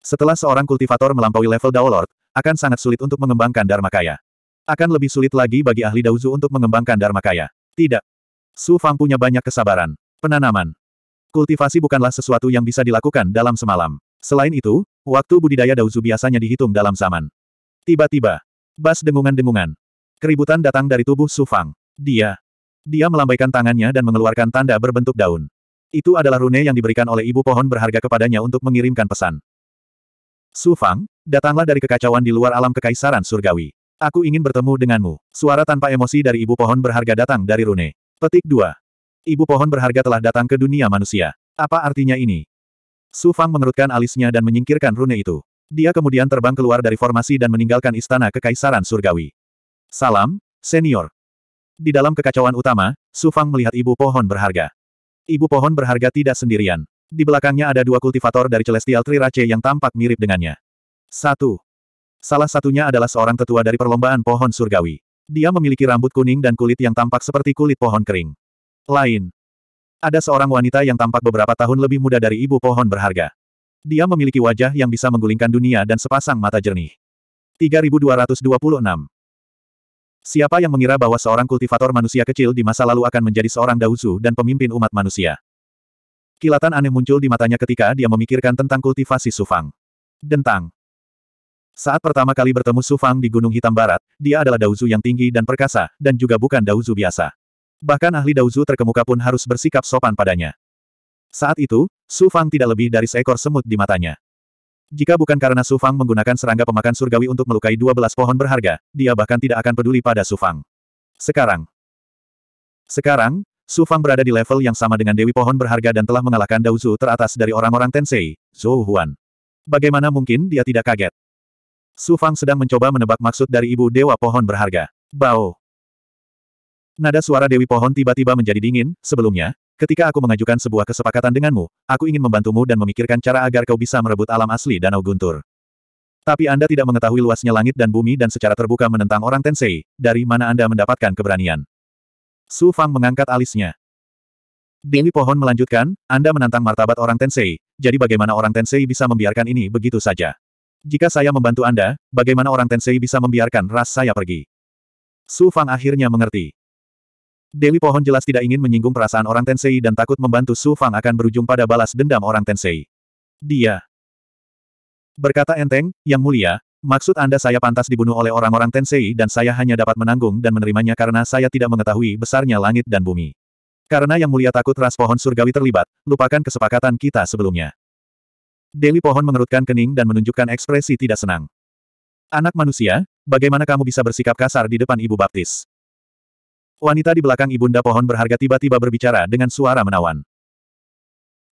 Setelah seorang kultivator melampaui level Daolord, akan sangat sulit untuk mengembangkan Dharma Kaya. Akan lebih sulit lagi bagi ahli Dauzu untuk mengembangkan Dharma Kaya. Tidak. Su Fang punya banyak kesabaran. Penanaman. Kultivasi bukanlah sesuatu yang bisa dilakukan dalam semalam. Selain itu, waktu budidaya dauzu biasanya dihitung dalam zaman. Tiba-tiba, bas dengungan-dengungan. Keributan datang dari tubuh Sufang. Dia. Dia melambaikan tangannya dan mengeluarkan tanda berbentuk daun. Itu adalah rune yang diberikan oleh ibu pohon berharga kepadanya untuk mengirimkan pesan. Sufang, datanglah dari kekacauan di luar alam kekaisaran surgawi. Aku ingin bertemu denganmu. Suara tanpa emosi dari ibu pohon berharga datang dari Rune. Petik 2. Ibu pohon berharga telah datang ke dunia manusia. Apa artinya ini? Su Fang mengerutkan alisnya dan menyingkirkan rune itu. Dia kemudian terbang keluar dari formasi dan meninggalkan istana kekaisaran surgawi. Salam, senior. Di dalam kekacauan utama, Su Fang melihat ibu pohon berharga. Ibu pohon berharga tidak sendirian. Di belakangnya ada dua kultivator dari Celestial Trirace yang tampak mirip dengannya. Satu. Salah satunya adalah seorang tetua dari perlombaan pohon surgawi. Dia memiliki rambut kuning dan kulit yang tampak seperti kulit pohon kering lain. Ada seorang wanita yang tampak beberapa tahun lebih muda dari ibu pohon berharga. Dia memiliki wajah yang bisa menggulingkan dunia dan sepasang mata jernih. 3226 Siapa yang mengira bahwa seorang kultivator manusia kecil di masa lalu akan menjadi seorang dauzu dan pemimpin umat manusia? Kilatan aneh muncul di matanya ketika dia memikirkan tentang kultivasi Sufang. Dentang. Saat pertama kali bertemu Sufang di Gunung Hitam Barat, dia adalah dauzu yang tinggi dan perkasa, dan juga bukan dauzu biasa. Bahkan ahli Daozu terkemuka pun harus bersikap sopan padanya. Saat itu, Su Fang tidak lebih dari seekor semut di matanya. Jika bukan karena Su Fang menggunakan serangga pemakan surgawi untuk melukai 12 pohon berharga, dia bahkan tidak akan peduli pada Su Fang. Sekarang. Sekarang, Su Fang berada di level yang sama dengan Dewi Pohon Berharga dan telah mengalahkan Dauzu teratas dari orang-orang Tensei, Zhou Huan. Bagaimana mungkin dia tidak kaget? Su Fang sedang mencoba menebak maksud dari Ibu Dewa Pohon Berharga. Bao. Nada suara Dewi Pohon tiba-tiba menjadi dingin, sebelumnya, ketika aku mengajukan sebuah kesepakatan denganmu, aku ingin membantumu dan memikirkan cara agar kau bisa merebut alam asli Danau Guntur. Tapi Anda tidak mengetahui luasnya langit dan bumi dan secara terbuka menentang orang Tensei, dari mana Anda mendapatkan keberanian. Su Fang mengangkat alisnya. Dewi Pohon melanjutkan, Anda menantang martabat orang Tensei, jadi bagaimana orang Tensei bisa membiarkan ini begitu saja? Jika saya membantu Anda, bagaimana orang Tensei bisa membiarkan ras saya pergi? Su Fang akhirnya mengerti. Dewi Pohon jelas tidak ingin menyinggung perasaan orang Tensei dan takut membantu Su Fang akan berujung pada balas dendam orang Tensei. Dia. Berkata enteng, Yang Mulia, maksud Anda saya pantas dibunuh oleh orang-orang Tensei dan saya hanya dapat menanggung dan menerimanya karena saya tidak mengetahui besarnya langit dan bumi. Karena Yang Mulia takut ras pohon surgawi terlibat, lupakan kesepakatan kita sebelumnya. Dewi Pohon mengerutkan kening dan menunjukkan ekspresi tidak senang. Anak manusia, bagaimana kamu bisa bersikap kasar di depan ibu baptis? Wanita di belakang ibunda pohon berharga tiba-tiba berbicara dengan suara menawan.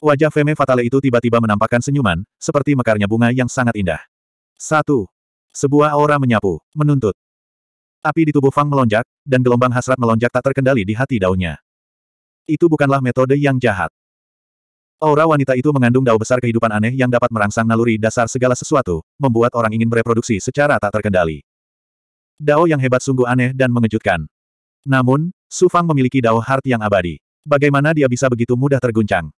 Wajah Feme Fatale itu tiba-tiba menampakkan senyuman, seperti mekarnya bunga yang sangat indah. Satu. Sebuah aura menyapu, menuntut. Api di tubuh Fang melonjak, dan gelombang hasrat melonjak tak terkendali di hati daunnya. Itu bukanlah metode yang jahat. Aura wanita itu mengandung dao besar kehidupan aneh yang dapat merangsang naluri dasar segala sesuatu, membuat orang ingin bereproduksi secara tak terkendali. Dao yang hebat sungguh aneh dan mengejutkan. Namun, Su Fang memiliki Dao Heart yang abadi. Bagaimana dia bisa begitu mudah terguncang?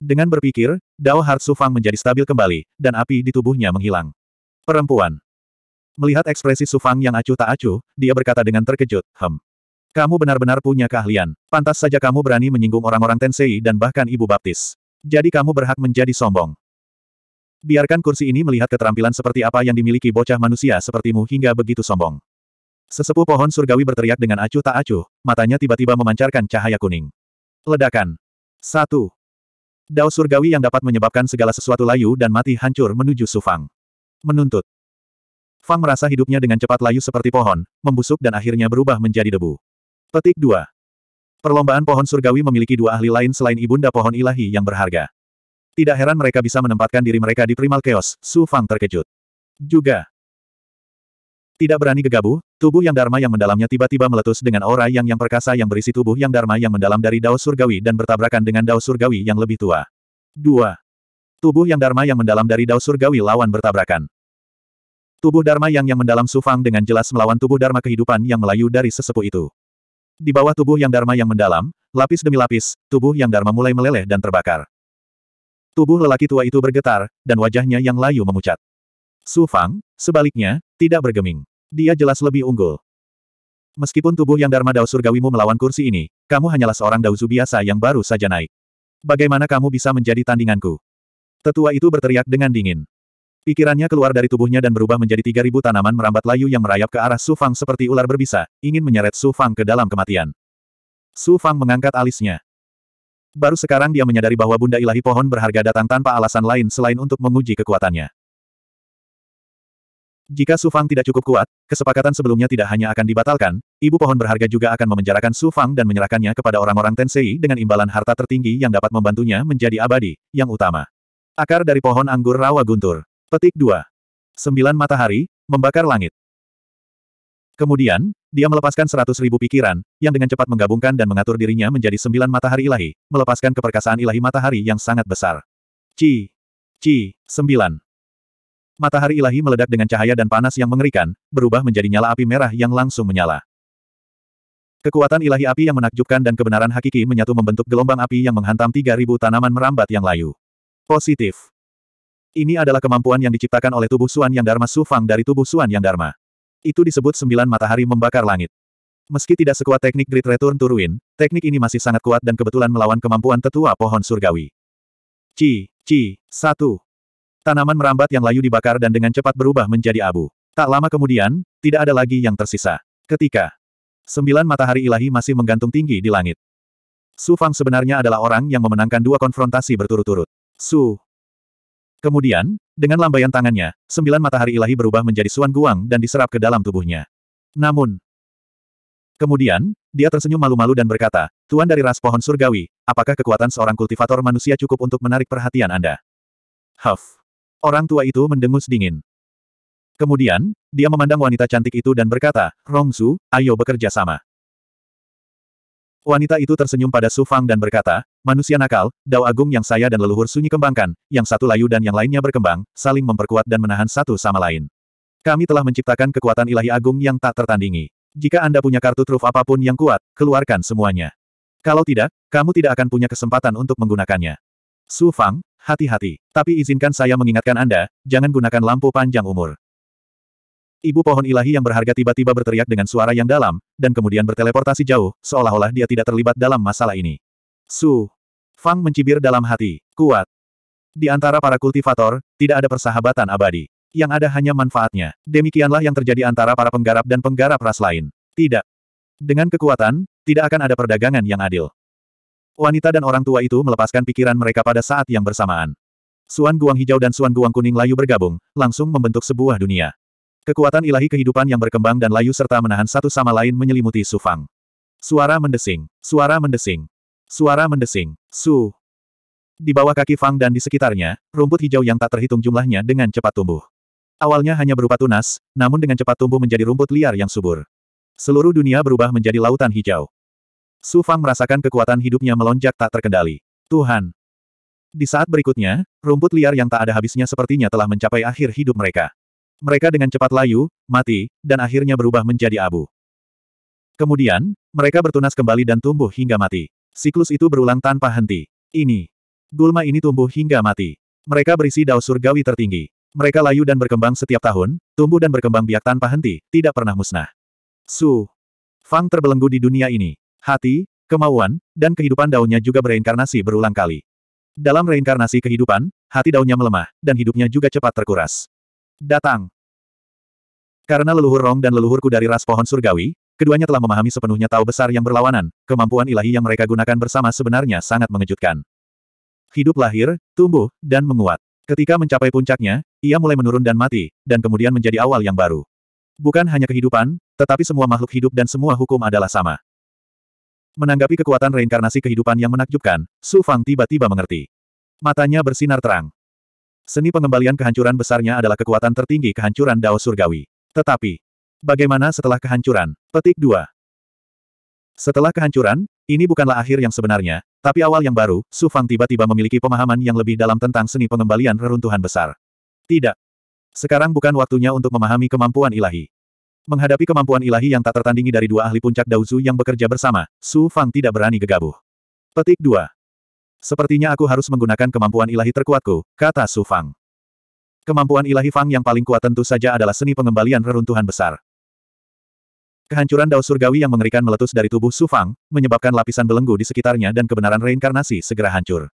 Dengan berpikir, Dao Heart Su Fang menjadi stabil kembali, dan api di tubuhnya menghilang. Perempuan. Melihat ekspresi Su Fang yang acuh tak acuh, dia berkata dengan terkejut, Hem. Kamu benar-benar punya keahlian. Pantas saja kamu berani menyinggung orang-orang Tensei dan bahkan Ibu Baptis. Jadi kamu berhak menjadi sombong. Biarkan kursi ini melihat keterampilan seperti apa yang dimiliki bocah manusia sepertimu hingga begitu sombong. Sesepuh pohon surgawi berteriak dengan acuh tak acuh, matanya tiba-tiba memancarkan cahaya kuning. Ledakan. Satu. Dao surgawi yang dapat menyebabkan segala sesuatu layu dan mati hancur menuju Sufang. Menuntut. Fang merasa hidupnya dengan cepat layu seperti pohon, membusuk dan akhirnya berubah menjadi debu. Petik 2. Perlombaan pohon surgawi memiliki dua ahli lain selain ibunda pohon ilahi yang berharga. Tidak heran mereka bisa menempatkan diri mereka di primal chaos, Su Fang terkejut. Juga. Tidak berani gegabah, tubuh yang Dharma yang mendalamnya tiba-tiba meletus dengan aura yang yang perkasa yang berisi tubuh yang Dharma yang mendalam dari Dao Surgawi dan bertabrakan dengan Dao Surgawi yang lebih tua. 2. Tubuh yang Dharma yang mendalam dari Dao Surgawi lawan bertabrakan. Tubuh Dharma yang yang mendalam Sufang dengan jelas melawan tubuh Dharma kehidupan yang Melayu dari sesepuh itu. Di bawah tubuh yang Dharma yang mendalam, lapis demi lapis, tubuh yang Dharma mulai meleleh dan terbakar. Tubuh lelaki tua itu bergetar, dan wajahnya yang layu memucat. Su Fang, sebaliknya, tidak bergeming. Dia jelas lebih unggul. Meskipun tubuh yang Dharma Dao surgawimu melawan kursi ini, kamu hanyalah seorang Daozu biasa yang baru saja naik. Bagaimana kamu bisa menjadi tandinganku? Tetua itu berteriak dengan dingin. Pikirannya keluar dari tubuhnya dan berubah menjadi 3000 tanaman merambat layu yang merayap ke arah Su Fang seperti ular berbisa, ingin menyeret Su Fang ke dalam kematian. Su Fang mengangkat alisnya. Baru sekarang dia menyadari bahwa Bunda Ilahi Pohon berharga datang tanpa alasan lain selain untuk menguji kekuatannya. Jika Su Fang tidak cukup kuat, kesepakatan sebelumnya tidak hanya akan dibatalkan, ibu pohon berharga juga akan memenjarakan Su Fang dan menyerahkannya kepada orang-orang Tensei dengan imbalan harta tertinggi yang dapat membantunya menjadi abadi, yang utama. Akar dari pohon anggur rawa guntur. Petik 2. Sembilan matahari, membakar langit. Kemudian, dia melepaskan seratus ribu pikiran, yang dengan cepat menggabungkan dan mengatur dirinya menjadi sembilan matahari ilahi, melepaskan keperkasaan ilahi matahari yang sangat besar. Ci. Ci. Sembilan. Matahari ilahi meledak dengan cahaya dan panas yang mengerikan, berubah menjadi nyala api merah yang langsung menyala. Kekuatan ilahi api yang menakjubkan dan kebenaran hakiki menyatu membentuk gelombang api yang menghantam 3000 tanaman merambat yang layu. Positif. Ini adalah kemampuan yang diciptakan oleh tubuh Suan Yang Dharma Sufang dari tubuh Suan Yang Dharma. Itu disebut sembilan matahari membakar langit. Meski tidak sekuat teknik Great Return to teknik ini masih sangat kuat dan kebetulan melawan kemampuan tetua pohon surgawi. Ci, ci, satu, Tanaman merambat yang layu dibakar dan dengan cepat berubah menjadi abu. Tak lama kemudian, tidak ada lagi yang tersisa. Ketika sembilan matahari ilahi masih menggantung tinggi di langit. Su Fang sebenarnya adalah orang yang memenangkan dua konfrontasi berturut-turut. Su. Kemudian, dengan lambaian tangannya, sembilan matahari ilahi berubah menjadi Suan Guang dan diserap ke dalam tubuhnya. Namun, Kemudian, dia tersenyum malu-malu dan berkata, Tuan dari ras pohon surgawi, apakah kekuatan seorang kultivator manusia cukup untuk menarik perhatian Anda? Huff. Orang tua itu mendengus dingin. Kemudian, dia memandang wanita cantik itu dan berkata, Rongsu, ayo bekerja sama. Wanita itu tersenyum pada Su Fang dan berkata, manusia nakal, dao agung yang saya dan leluhur sunyi kembangkan, yang satu layu dan yang lainnya berkembang, saling memperkuat dan menahan satu sama lain. Kami telah menciptakan kekuatan ilahi agung yang tak tertandingi. Jika Anda punya kartu truf apapun yang kuat, keluarkan semuanya. Kalau tidak, kamu tidak akan punya kesempatan untuk menggunakannya. Su Fang, hati-hati, tapi izinkan saya mengingatkan Anda, jangan gunakan lampu panjang umur. Ibu pohon ilahi yang berharga tiba-tiba berteriak dengan suara yang dalam, dan kemudian berteleportasi jauh, seolah-olah dia tidak terlibat dalam masalah ini. Su. Fang mencibir dalam hati, kuat. Di antara para kultivator, tidak ada persahabatan abadi. Yang ada hanya manfaatnya. Demikianlah yang terjadi antara para penggarap dan penggarap ras lain. Tidak. Dengan kekuatan, tidak akan ada perdagangan yang adil. Wanita dan orang tua itu melepaskan pikiran mereka pada saat yang bersamaan. Suan Guang Hijau dan Suan Guang Kuning Layu bergabung, langsung membentuk sebuah dunia. Kekuatan ilahi kehidupan yang berkembang dan layu serta menahan satu sama lain menyelimuti Su Fang. Suara mendesing, suara mendesing, suara mendesing, su. Di bawah kaki Fang dan di sekitarnya, rumput hijau yang tak terhitung jumlahnya dengan cepat tumbuh. Awalnya hanya berupa tunas, namun dengan cepat tumbuh menjadi rumput liar yang subur. Seluruh dunia berubah menjadi lautan hijau. Su Fang merasakan kekuatan hidupnya melonjak tak terkendali. Tuhan! Di saat berikutnya, rumput liar yang tak ada habisnya sepertinya telah mencapai akhir hidup mereka. Mereka dengan cepat layu, mati, dan akhirnya berubah menjadi abu. Kemudian, mereka bertunas kembali dan tumbuh hingga mati. Siklus itu berulang tanpa henti. Ini. Gulma ini tumbuh hingga mati. Mereka berisi dao surgawi tertinggi. Mereka layu dan berkembang setiap tahun, tumbuh dan berkembang biak tanpa henti, tidak pernah musnah. Su. Fang terbelenggu di dunia ini hati, kemauan, dan kehidupan daunnya juga bereinkarnasi berulang kali. Dalam reinkarnasi kehidupan, hati daunnya melemah, dan hidupnya juga cepat terkuras. Datang. Karena leluhur Rong dan leluhurku dari ras pohon surgawi, keduanya telah memahami sepenuhnya tahu besar yang berlawanan, kemampuan ilahi yang mereka gunakan bersama sebenarnya sangat mengejutkan. Hidup lahir, tumbuh, dan menguat. Ketika mencapai puncaknya, ia mulai menurun dan mati, dan kemudian menjadi awal yang baru. Bukan hanya kehidupan, tetapi semua makhluk hidup dan semua hukum adalah sama. Menanggapi kekuatan reinkarnasi kehidupan yang menakjubkan, Su Fang tiba-tiba mengerti. Matanya bersinar terang. Seni pengembalian kehancuran besarnya adalah kekuatan tertinggi kehancuran Dao Surgawi. Tetapi, bagaimana setelah kehancuran? Petik 2. Setelah kehancuran, ini bukanlah akhir yang sebenarnya, tapi awal yang baru, Su Fang tiba-tiba memiliki pemahaman yang lebih dalam tentang seni pengembalian reruntuhan besar. Tidak. Sekarang bukan waktunya untuk memahami kemampuan ilahi. Menghadapi kemampuan ilahi yang tak tertandingi dari dua ahli puncak Daozu yang bekerja bersama, Su Fang tidak berani gegabah. Petik 2. Sepertinya aku harus menggunakan kemampuan ilahi terkuatku, kata Su Fang. Kemampuan ilahi Fang yang paling kuat tentu saja adalah seni pengembalian reruntuhan besar. Kehancuran Dao Surgawi yang mengerikan meletus dari tubuh Su Fang, menyebabkan lapisan belenggu di sekitarnya dan kebenaran reinkarnasi segera hancur.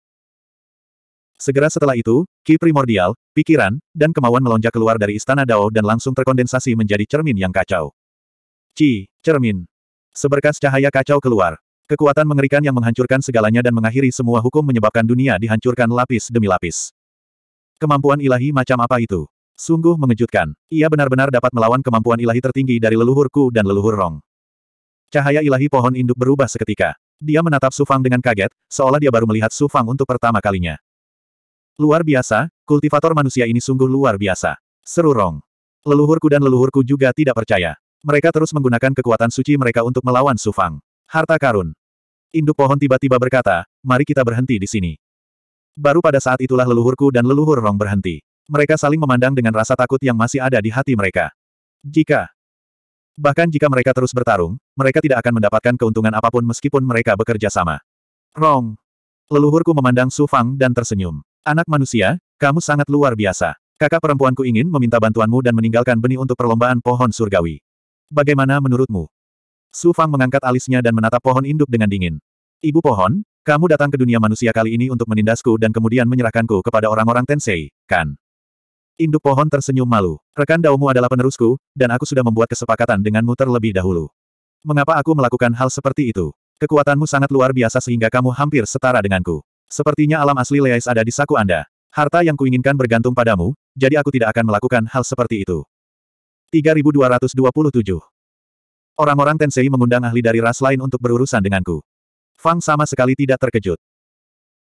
Segera setelah itu, ki primordial, pikiran, dan kemauan melonjak keluar dari istana Dao dan langsung terkondensasi menjadi cermin yang kacau. Ci, cermin. Seberkas cahaya kacau keluar. Kekuatan mengerikan yang menghancurkan segalanya dan mengakhiri semua hukum menyebabkan dunia dihancurkan lapis demi lapis. Kemampuan ilahi macam apa itu? Sungguh mengejutkan. Ia benar-benar dapat melawan kemampuan ilahi tertinggi dari leluhurku dan leluhur Rong. Cahaya ilahi pohon induk berubah seketika. Dia menatap Sufang dengan kaget, seolah dia baru melihat Sufang untuk pertama kalinya. Luar biasa, kultivator manusia ini sungguh luar biasa. Seru Rong. Leluhurku dan leluhurku juga tidak percaya. Mereka terus menggunakan kekuatan suci mereka untuk melawan Sufang. Harta karun. Induk pohon tiba-tiba berkata, mari kita berhenti di sini. Baru pada saat itulah leluhurku dan leluhur Rong berhenti. Mereka saling memandang dengan rasa takut yang masih ada di hati mereka. Jika Bahkan jika mereka terus bertarung, mereka tidak akan mendapatkan keuntungan apapun meskipun mereka bekerja sama. Rong. Leluhurku memandang Sufang dan tersenyum. Anak manusia, kamu sangat luar biasa. Kakak perempuanku ingin meminta bantuanmu dan meninggalkan benih untuk perlombaan pohon surgawi. Bagaimana menurutmu? Su Fang mengangkat alisnya dan menatap pohon induk dengan dingin. Ibu pohon, kamu datang ke dunia manusia kali ini untuk menindasku dan kemudian menyerahkanku kepada orang-orang Tensei, kan? Induk pohon tersenyum malu. Rekan daumu adalah penerusku, dan aku sudah membuat kesepakatan denganmu terlebih dahulu. Mengapa aku melakukan hal seperti itu? Kekuatanmu sangat luar biasa sehingga kamu hampir setara denganku. Sepertinya alam asli Leais ada di saku Anda. Harta yang kuinginkan bergantung padamu, jadi aku tidak akan melakukan hal seperti itu. 3227 Orang-orang Tensei mengundang ahli dari ras lain untuk berurusan denganku. Fang sama sekali tidak terkejut.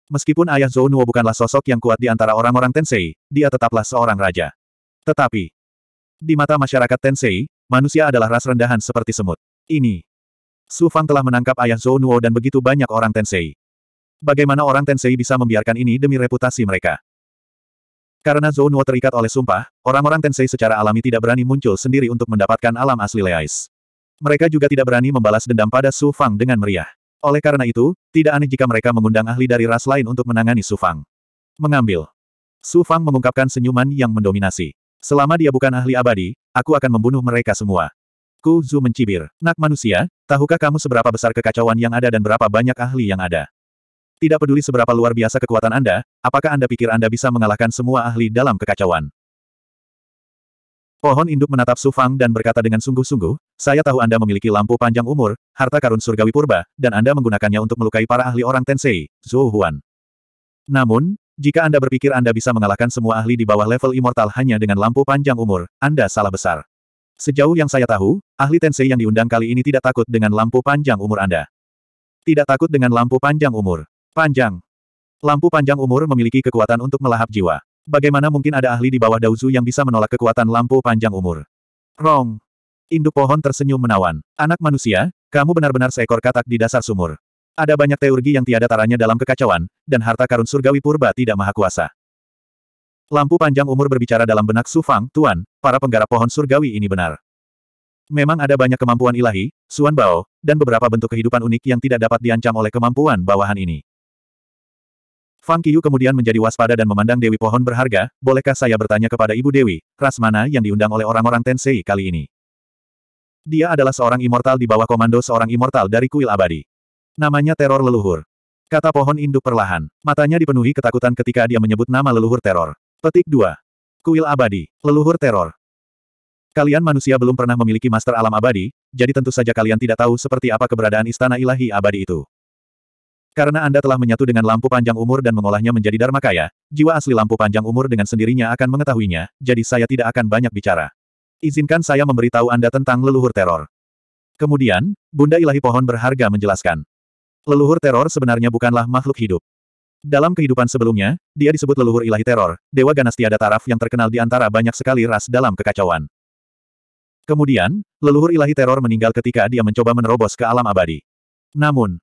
Meskipun ayah Zhou Nuo bukanlah sosok yang kuat di antara orang-orang Tensei, dia tetaplah seorang raja. Tetapi, di mata masyarakat Tensei, manusia adalah ras rendahan seperti semut. Ini. Su Fang telah menangkap ayah Zhou Nuo dan begitu banyak orang Tensei. Bagaimana orang Tensei bisa membiarkan ini demi reputasi mereka? Karena Zhou Nuo terikat oleh sumpah, orang-orang Tensei secara alami tidak berani muncul sendiri untuk mendapatkan alam asli Leais. Mereka juga tidak berani membalas dendam pada Su Fang dengan meriah. Oleh karena itu, tidak aneh jika mereka mengundang ahli dari ras lain untuk menangani Su Fang. Mengambil. Su Fang mengungkapkan senyuman yang mendominasi. Selama dia bukan ahli abadi, aku akan membunuh mereka semua. Ku Zhu mencibir. Nak manusia, tahukah kamu seberapa besar kekacauan yang ada dan berapa banyak ahli yang ada? Tidak peduli seberapa luar biasa kekuatan Anda, apakah Anda pikir Anda bisa mengalahkan semua ahli dalam kekacauan? Pohon induk menatap Su Fang dan berkata dengan sungguh-sungguh, saya tahu Anda memiliki lampu panjang umur, harta karun surgawi purba, dan Anda menggunakannya untuk melukai para ahli orang Tensei, Zhou Huan. Namun, jika Anda berpikir Anda bisa mengalahkan semua ahli di bawah level immortal hanya dengan lampu panjang umur, Anda salah besar. Sejauh yang saya tahu, ahli Tensei yang diundang kali ini tidak takut dengan lampu panjang umur Anda. Tidak takut dengan lampu panjang umur. Panjang. Lampu panjang umur memiliki kekuatan untuk melahap jiwa. Bagaimana mungkin ada ahli di bawah Dauzu yang bisa menolak kekuatan lampu panjang umur? Rong. Induk pohon tersenyum menawan. Anak manusia, kamu benar-benar seekor katak di dasar sumur. Ada banyak teurgi yang tiada taranya dalam kekacauan, dan harta karun surgawi purba tidak maha kuasa. Lampu panjang umur berbicara dalam benak Su Fang, Tuan, para penggarap pohon surgawi ini benar. Memang ada banyak kemampuan ilahi, Suan Bao, dan beberapa bentuk kehidupan unik yang tidak dapat diancam oleh kemampuan bawahan ini. Fang Qiyu kemudian menjadi waspada dan memandang Dewi Pohon berharga, bolehkah saya bertanya kepada Ibu Dewi, ras mana yang diundang oleh orang-orang Tensei kali ini? Dia adalah seorang immortal di bawah komando seorang immortal dari kuil abadi. Namanya teror leluhur. Kata pohon induk perlahan. Matanya dipenuhi ketakutan ketika dia menyebut nama leluhur teror. Petik 2. Kuil abadi. Leluhur teror. Kalian manusia belum pernah memiliki master alam abadi, jadi tentu saja kalian tidak tahu seperti apa keberadaan istana ilahi abadi itu. Karena Anda telah menyatu dengan lampu panjang umur dan mengolahnya menjadi Dharma Kaya, jiwa asli lampu panjang umur dengan sendirinya akan mengetahuinya, jadi saya tidak akan banyak bicara. Izinkan saya memberitahu Anda tentang leluhur teror. Kemudian, Bunda Ilahi Pohon berharga menjelaskan. Leluhur teror sebenarnya bukanlah makhluk hidup. Dalam kehidupan sebelumnya, dia disebut leluhur ilahi teror, dewa ganas tiada taraf yang terkenal di antara banyak sekali ras dalam kekacauan. Kemudian, leluhur ilahi teror meninggal ketika dia mencoba menerobos ke alam abadi. Namun,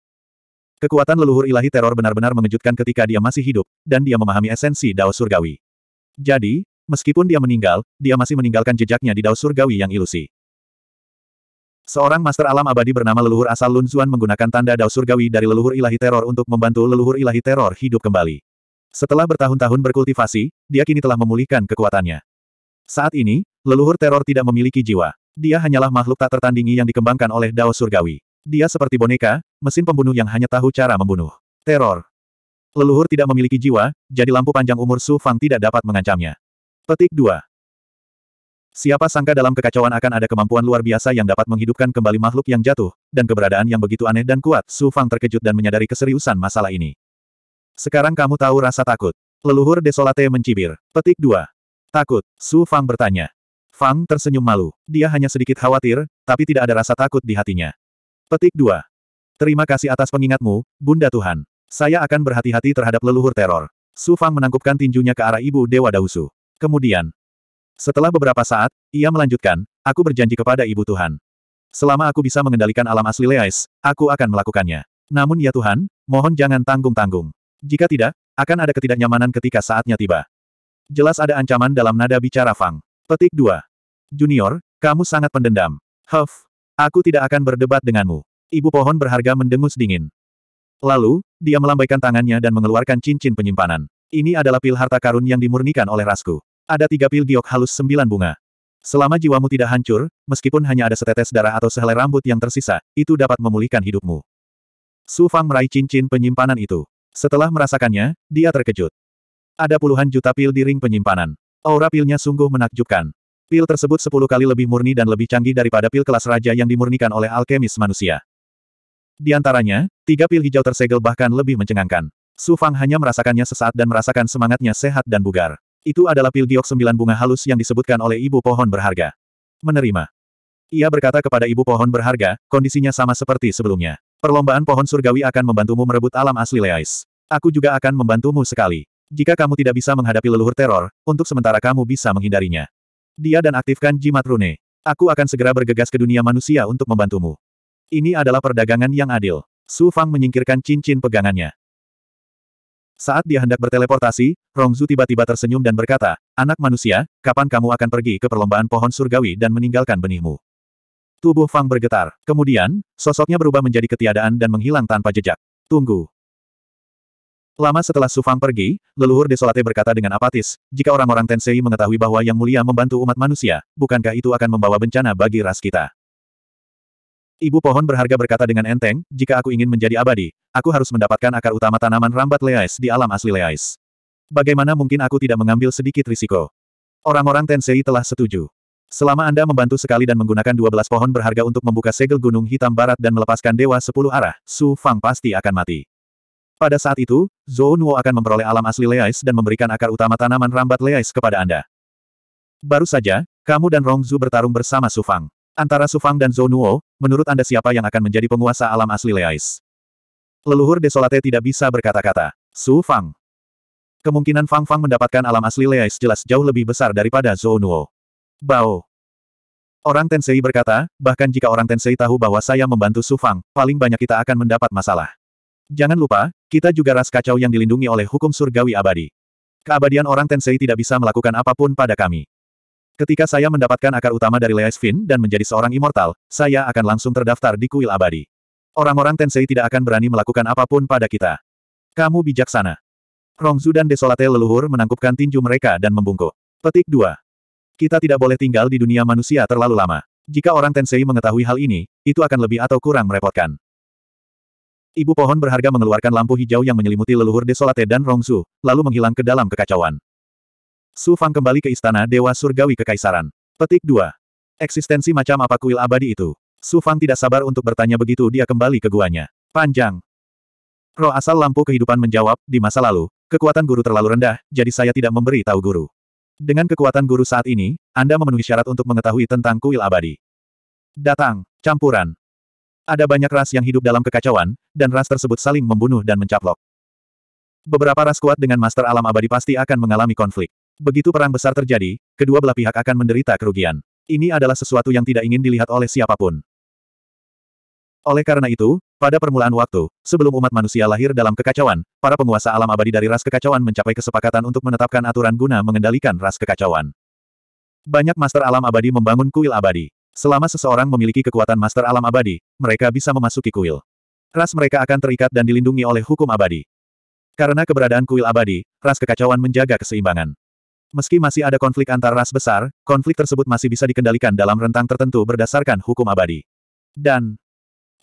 Kekuatan leluhur ilahi teror benar-benar mengejutkan ketika dia masih hidup, dan dia memahami esensi Dao Surgawi. Jadi, meskipun dia meninggal, dia masih meninggalkan jejaknya di Dao Surgawi yang ilusi. Seorang master alam abadi bernama leluhur asal Lun Zuan menggunakan tanda Dao Surgawi dari leluhur ilahi teror untuk membantu leluhur ilahi teror hidup kembali. Setelah bertahun-tahun berkultivasi, dia kini telah memulihkan kekuatannya. Saat ini, leluhur teror tidak memiliki jiwa. Dia hanyalah makhluk tak tertandingi yang dikembangkan oleh Dao Surgawi. Dia seperti boneka, mesin pembunuh yang hanya tahu cara membunuh. Teror. Leluhur tidak memiliki jiwa, jadi lampu panjang umur Su Fang tidak dapat mengancamnya. Petik 2. Siapa sangka dalam kekacauan akan ada kemampuan luar biasa yang dapat menghidupkan kembali makhluk yang jatuh, dan keberadaan yang begitu aneh dan kuat, Su Fang terkejut dan menyadari keseriusan masalah ini. Sekarang kamu tahu rasa takut. Leluhur Desolate mencibir. Petik 2. Takut, Su Fang bertanya. Fang tersenyum malu. Dia hanya sedikit khawatir, tapi tidak ada rasa takut di hatinya. Petik 2. Terima kasih atas pengingatmu, Bunda Tuhan. Saya akan berhati-hati terhadap leluhur teror. Su Fang menangkupkan tinjunya ke arah Ibu Dewa Dausu. Kemudian, setelah beberapa saat, ia melanjutkan, aku berjanji kepada Ibu Tuhan. Selama aku bisa mengendalikan alam asli Leais, aku akan melakukannya. Namun ya Tuhan, mohon jangan tanggung-tanggung. Jika tidak, akan ada ketidaknyamanan ketika saatnya tiba. Jelas ada ancaman dalam nada bicara Fang. Petik 2. Junior, kamu sangat pendendam. Huff, Aku tidak akan berdebat denganmu. Ibu pohon berharga mendengus dingin. Lalu, dia melambaikan tangannya dan mengeluarkan cincin penyimpanan. Ini adalah pil harta karun yang dimurnikan oleh rasku. Ada tiga pil giok halus sembilan bunga. Selama jiwamu tidak hancur, meskipun hanya ada setetes darah atau sehelai rambut yang tersisa, itu dapat memulihkan hidupmu. Su Fang meraih cincin penyimpanan itu. Setelah merasakannya, dia terkejut. Ada puluhan juta pil di ring penyimpanan. Aura pilnya sungguh menakjubkan. Pil tersebut sepuluh kali lebih murni dan lebih canggih daripada pil kelas raja yang dimurnikan oleh alkemis manusia. Di antaranya, tiga pil hijau tersegel bahkan lebih mencengangkan. Su Fang hanya merasakannya sesaat dan merasakan semangatnya sehat dan bugar. Itu adalah pil giok sembilan bunga halus yang disebutkan oleh ibu pohon berharga. Menerima. Ia berkata kepada ibu pohon berharga, kondisinya sama seperti sebelumnya. Perlombaan pohon surgawi akan membantumu merebut alam asli Leais. Aku juga akan membantumu sekali. Jika kamu tidak bisa menghadapi leluhur teror, untuk sementara kamu bisa menghindarinya. Dia dan aktifkan jimat rune. Aku akan segera bergegas ke dunia manusia untuk membantumu. Ini adalah perdagangan yang adil. Su Fang menyingkirkan cincin pegangannya. Saat dia hendak berteleportasi, Rongzu tiba-tiba tersenyum dan berkata, Anak manusia, kapan kamu akan pergi ke perlombaan pohon surgawi dan meninggalkan benihmu? Tubuh Fang bergetar. Kemudian, sosoknya berubah menjadi ketiadaan dan menghilang tanpa jejak. Tunggu. Lama setelah Sufang pergi, leluhur Desolate berkata dengan apatis, jika orang-orang Tensei mengetahui bahwa Yang Mulia membantu umat manusia, bukankah itu akan membawa bencana bagi ras kita? Ibu pohon berharga berkata dengan enteng, jika aku ingin menjadi abadi, aku harus mendapatkan akar utama tanaman rambat leais di alam asli leais. Bagaimana mungkin aku tidak mengambil sedikit risiko? Orang-orang Tensei telah setuju. Selama Anda membantu sekali dan menggunakan 12 pohon berharga untuk membuka segel gunung hitam barat dan melepaskan dewa 10 arah, Su Fang pasti akan mati. Pada saat itu, Zhou Nuo akan memperoleh alam asli Leais dan memberikan akar utama tanaman rambat Leais kepada Anda. Baru saja, kamu dan Rongzu bertarung bersama Sufang. Antara Sufang dan Zhou Nuo, menurut Anda siapa yang akan menjadi penguasa alam asli Leais? Leluhur Desolate tidak bisa berkata-kata. Su Fang. Kemungkinan Fang Fang mendapatkan alam asli Leais jelas jauh lebih besar daripada Zhou Nuo. Bao. Orang Tensei berkata, bahkan jika orang Tensei tahu bahwa saya membantu Su Fang, paling banyak kita akan mendapat masalah. Jangan lupa, kita juga ras kacau yang dilindungi oleh hukum surgawi abadi. Keabadian orang Tensei tidak bisa melakukan apapun pada kami. Ketika saya mendapatkan akar utama dari Leis Finn dan menjadi seorang immortal, saya akan langsung terdaftar di kuil abadi. Orang-orang Tensei tidak akan berani melakukan apapun pada kita. Kamu bijaksana. Rongzu dan Desolate leluhur menangkupkan tinju mereka dan membungkuk. Petik 2. Kita tidak boleh tinggal di dunia manusia terlalu lama. Jika orang Tensei mengetahui hal ini, itu akan lebih atau kurang merepotkan. Ibu pohon berharga mengeluarkan lampu hijau yang menyelimuti leluhur Desolate dan Rongsu, lalu menghilang ke dalam kekacauan. Su Fang kembali ke istana Dewa Surgawi Kekaisaran. Petik 2. Eksistensi macam apa kuil abadi itu? Su Fang tidak sabar untuk bertanya begitu dia kembali ke guanya. Panjang. Roh asal lampu kehidupan menjawab, di masa lalu, kekuatan guru terlalu rendah, jadi saya tidak memberi tahu guru. Dengan kekuatan guru saat ini, Anda memenuhi syarat untuk mengetahui tentang kuil abadi. Datang, campuran. Ada banyak ras yang hidup dalam kekacauan, dan ras tersebut saling membunuh dan mencaplok. Beberapa ras kuat dengan master alam abadi pasti akan mengalami konflik. Begitu perang besar terjadi, kedua belah pihak akan menderita kerugian. Ini adalah sesuatu yang tidak ingin dilihat oleh siapapun. Oleh karena itu, pada permulaan waktu, sebelum umat manusia lahir dalam kekacauan, para penguasa alam abadi dari ras kekacauan mencapai kesepakatan untuk menetapkan aturan guna mengendalikan ras kekacauan. Banyak master alam abadi membangun kuil abadi. Selama seseorang memiliki kekuatan master alam abadi, mereka bisa memasuki kuil. Ras mereka akan terikat dan dilindungi oleh hukum abadi. Karena keberadaan kuil abadi, ras kekacauan menjaga keseimbangan. Meski masih ada konflik antar ras besar, konflik tersebut masih bisa dikendalikan dalam rentang tertentu berdasarkan hukum abadi. Dan,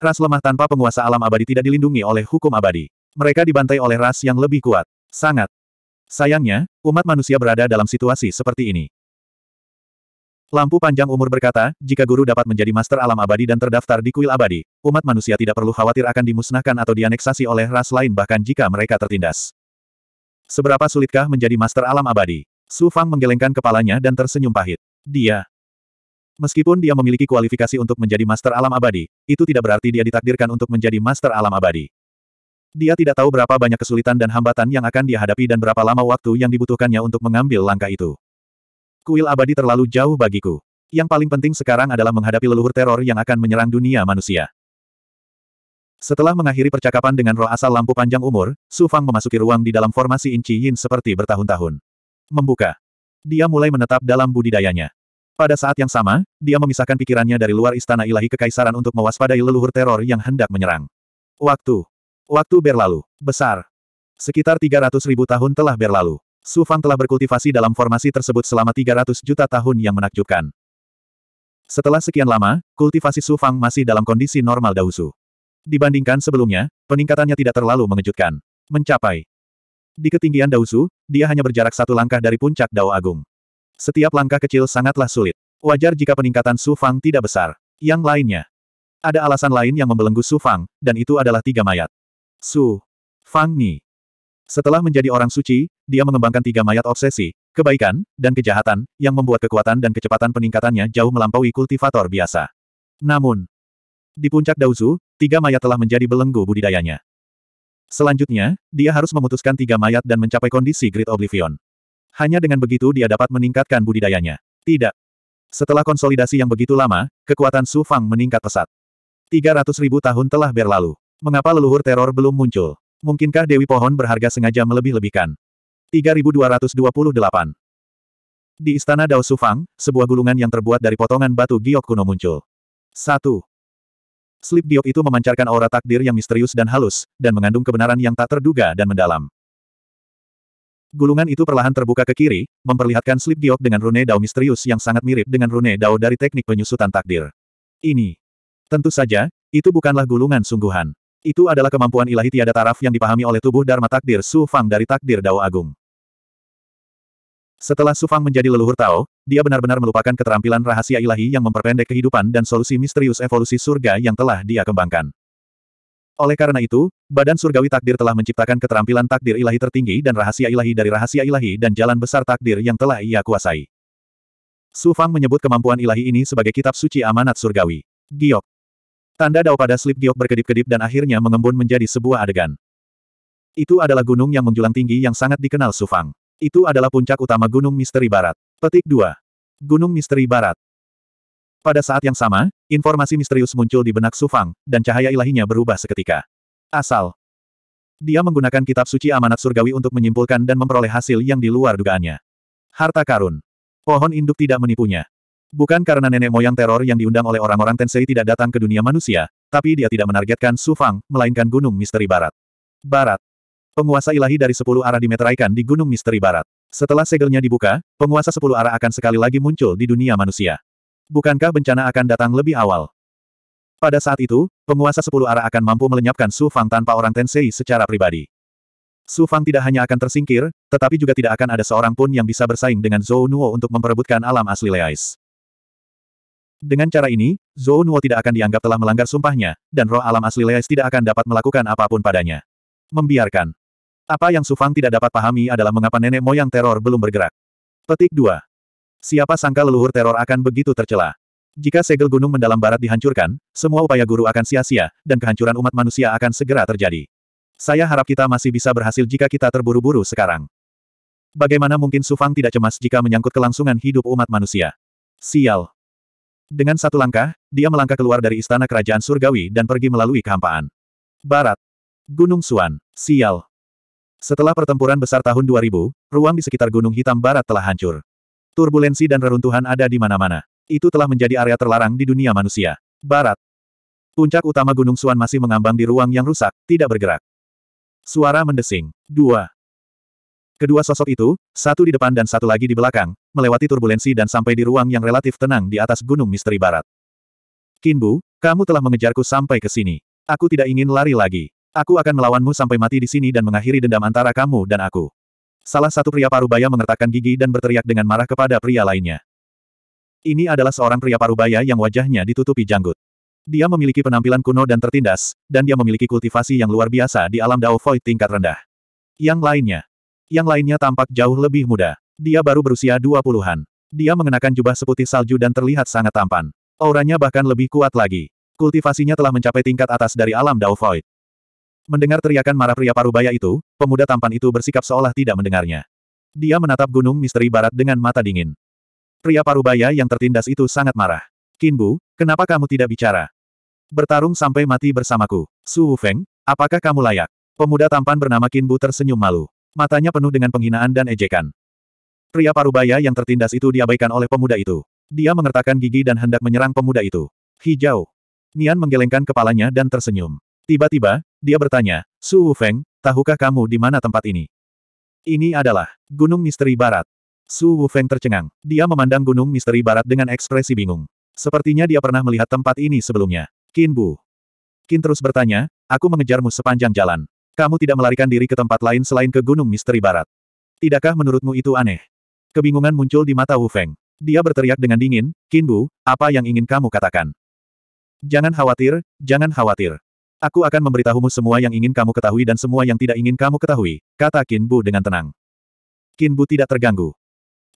ras lemah tanpa penguasa alam abadi tidak dilindungi oleh hukum abadi. Mereka dibantai oleh ras yang lebih kuat. Sangat. Sayangnya, umat manusia berada dalam situasi seperti ini. Lampu panjang umur berkata, jika guru dapat menjadi master alam abadi dan terdaftar di kuil abadi, umat manusia tidak perlu khawatir akan dimusnahkan atau dianeksasi oleh ras lain bahkan jika mereka tertindas. Seberapa sulitkah menjadi master alam abadi? Su Fang menggelengkan kepalanya dan tersenyum pahit. Dia. Meskipun dia memiliki kualifikasi untuk menjadi master alam abadi, itu tidak berarti dia ditakdirkan untuk menjadi master alam abadi. Dia tidak tahu berapa banyak kesulitan dan hambatan yang akan dia hadapi dan berapa lama waktu yang dibutuhkannya untuk mengambil langkah itu. Kuil abadi terlalu jauh bagiku. Yang paling penting sekarang adalah menghadapi leluhur teror yang akan menyerang dunia manusia. Setelah mengakhiri percakapan dengan roh asal lampu panjang umur, Su Fang memasuki ruang di dalam formasi Inci Yin seperti bertahun-tahun. Membuka. Dia mulai menetap dalam budidayanya. Pada saat yang sama, dia memisahkan pikirannya dari luar istana ilahi kekaisaran untuk mewaspadai leluhur teror yang hendak menyerang. Waktu. Waktu berlalu. Besar. Sekitar 300 ribu tahun telah berlalu. Su Fang telah berkultivasi dalam formasi tersebut selama 300 juta tahun yang menakjubkan. Setelah sekian lama, kultivasi Su Fang masih dalam kondisi normal Dausu. Dibandingkan sebelumnya, peningkatannya tidak terlalu mengejutkan. Mencapai di ketinggian Dausu, dia hanya berjarak satu langkah dari puncak Dao Agung. Setiap langkah kecil sangatlah sulit. Wajar jika peningkatan Su Fang tidak besar. Yang lainnya. Ada alasan lain yang membelenggu Su Fang, dan itu adalah tiga mayat. Su Fang Ni. Setelah menjadi orang suci, dia mengembangkan tiga mayat obsesi, kebaikan, dan kejahatan, yang membuat kekuatan dan kecepatan peningkatannya jauh melampaui kultivator biasa. Namun, di puncak Daozu, tiga mayat telah menjadi belenggu budidayanya. Selanjutnya, dia harus memutuskan tiga mayat dan mencapai kondisi Great Oblivion. Hanya dengan begitu dia dapat meningkatkan budidayanya. Tidak. Setelah konsolidasi yang begitu lama, kekuatan Su Fang meningkat pesat. 300 ribu tahun telah berlalu. Mengapa leluhur teror belum muncul? Mungkinkah Dewi Pohon berharga sengaja melebih-lebihkan? 3228 Di Istana Dao Sufang, sebuah gulungan yang terbuat dari potongan batu giok kuno muncul. 1. Slip giok itu memancarkan aura takdir yang misterius dan halus, dan mengandung kebenaran yang tak terduga dan mendalam. Gulungan itu perlahan terbuka ke kiri, memperlihatkan slip giok dengan rune Dao misterius yang sangat mirip dengan rune Dao dari teknik penyusutan takdir. Ini. Tentu saja, itu bukanlah gulungan sungguhan. Itu adalah kemampuan ilahi tiada taraf yang dipahami oleh tubuh Dharma Takdir Su Fang dari Takdir Dao Agung. Setelah Su Fang menjadi leluhur Tao, dia benar-benar melupakan keterampilan rahasia ilahi yang memperpendek kehidupan dan solusi misterius evolusi surga yang telah dia kembangkan. Oleh karena itu, Badan Surgawi Takdir telah menciptakan keterampilan takdir ilahi tertinggi dan rahasia ilahi dari rahasia ilahi dan jalan besar takdir yang telah ia kuasai. Su Fang menyebut kemampuan ilahi ini sebagai kitab suci amanat surgawi. Giok. Tanda dao pada slip giok berkedip-kedip dan akhirnya mengembun menjadi sebuah adegan. Itu adalah gunung yang menjulang tinggi yang sangat dikenal Sufang. Itu adalah puncak utama Gunung Misteri Barat. Petik 2. Gunung Misteri Barat. Pada saat yang sama, informasi misterius muncul di benak Sufang, dan cahaya ilahinya berubah seketika. Asal. Dia menggunakan kitab suci amanat surgawi untuk menyimpulkan dan memperoleh hasil yang di luar dugaannya. Harta karun. Pohon induk tidak menipunya. Bukan karena nenek moyang teror yang diundang oleh orang-orang Tensei tidak datang ke dunia manusia, tapi dia tidak menargetkan Su Fang, melainkan Gunung Misteri Barat. Barat. Penguasa ilahi dari sepuluh arah dimeteraikan di Gunung Misteri Barat. Setelah segelnya dibuka, penguasa sepuluh arah akan sekali lagi muncul di dunia manusia. Bukankah bencana akan datang lebih awal? Pada saat itu, penguasa sepuluh arah akan mampu melenyapkan Su Fang tanpa orang Tensei secara pribadi. Su Fang tidak hanya akan tersingkir, tetapi juga tidak akan ada seorang pun yang bisa bersaing dengan Zhou Nuo untuk memperebutkan alam asli Leais. Dengan cara ini, Zhou Nuo tidak akan dianggap telah melanggar sumpahnya, dan roh alam asli Leis tidak akan dapat melakukan apapun padanya. Membiarkan. Apa yang Su Fang tidak dapat pahami adalah mengapa nenek moyang teror belum bergerak. Petik 2. Siapa sangka leluhur teror akan begitu tercela. Jika segel gunung mendalam barat dihancurkan, semua upaya guru akan sia-sia, dan kehancuran umat manusia akan segera terjadi. Saya harap kita masih bisa berhasil jika kita terburu-buru sekarang. Bagaimana mungkin Sufang tidak cemas jika menyangkut kelangsungan hidup umat manusia? Sial, dengan satu langkah, dia melangkah keluar dari istana kerajaan surgawi dan pergi melalui kehampaan. Barat. Gunung Suan. Sial. Setelah pertempuran besar tahun 2000, ruang di sekitar Gunung Hitam Barat telah hancur. Turbulensi dan reruntuhan ada di mana-mana. Itu telah menjadi area terlarang di dunia manusia. Barat. Puncak utama Gunung Suan masih mengambang di ruang yang rusak, tidak bergerak. Suara mendesing. Dua. Kedua sosok itu, satu di depan dan satu lagi di belakang, melewati turbulensi dan sampai di ruang yang relatif tenang di atas Gunung Misteri Barat. Kinbu, kamu telah mengejarku sampai ke sini. Aku tidak ingin lari lagi. Aku akan melawanmu sampai mati di sini dan mengakhiri dendam antara kamu dan aku. Salah satu pria parubaya mengertakkan gigi dan berteriak dengan marah kepada pria lainnya. Ini adalah seorang pria parubaya yang wajahnya ditutupi janggut. Dia memiliki penampilan kuno dan tertindas, dan dia memiliki kultivasi yang luar biasa di alam Dao Void tingkat rendah. Yang lainnya. Yang lainnya tampak jauh lebih muda. Dia baru berusia dua puluhan. Dia mengenakan jubah seputih salju dan terlihat sangat tampan. Auranya bahkan lebih kuat lagi. Kultivasinya telah mencapai tingkat atas dari alam Dao Void. Mendengar teriakan marah pria parubaya itu, pemuda tampan itu bersikap seolah tidak mendengarnya. Dia menatap gunung misteri barat dengan mata dingin. Pria parubaya yang tertindas itu sangat marah. Kinbu, kenapa kamu tidak bicara? Bertarung sampai mati bersamaku. Su Feng, apakah kamu layak? Pemuda tampan bernama Kinbu tersenyum malu. Matanya penuh dengan penghinaan dan ejekan. Pria parubaya yang tertindas itu diabaikan oleh pemuda itu. Dia mengertakkan gigi dan hendak menyerang pemuda itu. Hijau. Nian menggelengkan kepalanya dan tersenyum. Tiba-tiba, dia bertanya, Su Feng, tahukah kamu di mana tempat ini? Ini adalah Gunung Misteri Barat. Su Feng tercengang. Dia memandang Gunung Misteri Barat dengan ekspresi bingung. Sepertinya dia pernah melihat tempat ini sebelumnya. Kin Bu. Kin terus bertanya, aku mengejarmu sepanjang jalan. Kamu tidak melarikan diri ke tempat lain selain ke Gunung Misteri Barat. Tidakkah menurutmu itu aneh? Kebingungan muncul di mata Wu Feng. Dia berteriak dengan dingin, Bu, apa yang ingin kamu katakan? Jangan khawatir, jangan khawatir. Aku akan memberitahumu semua yang ingin kamu ketahui dan semua yang tidak ingin kamu ketahui, kata Bu dengan tenang. Bu tidak terganggu.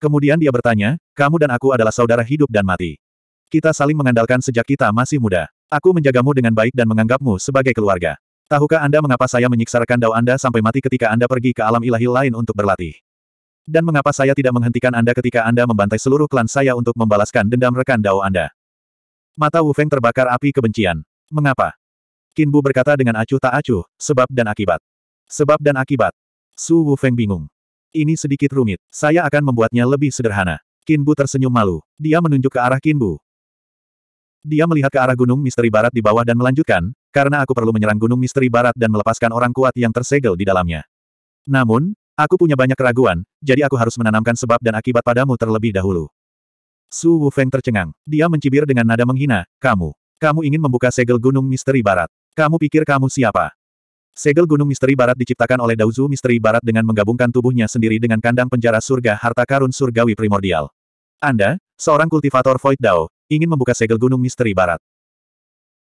Kemudian dia bertanya, kamu dan aku adalah saudara hidup dan mati. Kita saling mengandalkan sejak kita masih muda. Aku menjagamu dengan baik dan menganggapmu sebagai keluarga. Tahukah Anda mengapa saya menyiksarkan dao Anda sampai mati ketika Anda pergi ke alam ilahi lain untuk berlatih? Dan mengapa saya tidak menghentikan Anda ketika Anda membantai seluruh klan saya untuk membalaskan dendam rekan Dao Anda? Mata Wu Feng terbakar api kebencian. Mengapa? Bu berkata dengan acuh tak acuh, sebab dan akibat. Sebab dan akibat. Su Wu Feng bingung. Ini sedikit rumit, saya akan membuatnya lebih sederhana. Bu tersenyum malu. Dia menunjuk ke arah Bu. Dia melihat ke arah gunung misteri barat di bawah dan melanjutkan, karena aku perlu menyerang gunung misteri barat dan melepaskan orang kuat yang tersegel di dalamnya. Namun, Aku punya banyak keraguan, jadi aku harus menanamkan sebab dan akibat padamu terlebih dahulu. Su Wufeng tercengang. Dia mencibir dengan nada menghina, kamu. Kamu ingin membuka segel gunung misteri barat. Kamu pikir kamu siapa? Segel gunung misteri barat diciptakan oleh Dauzu misteri barat dengan menggabungkan tubuhnya sendiri dengan kandang penjara surga harta karun surgawi primordial. Anda, seorang kultivator Void Dao, ingin membuka segel gunung misteri barat.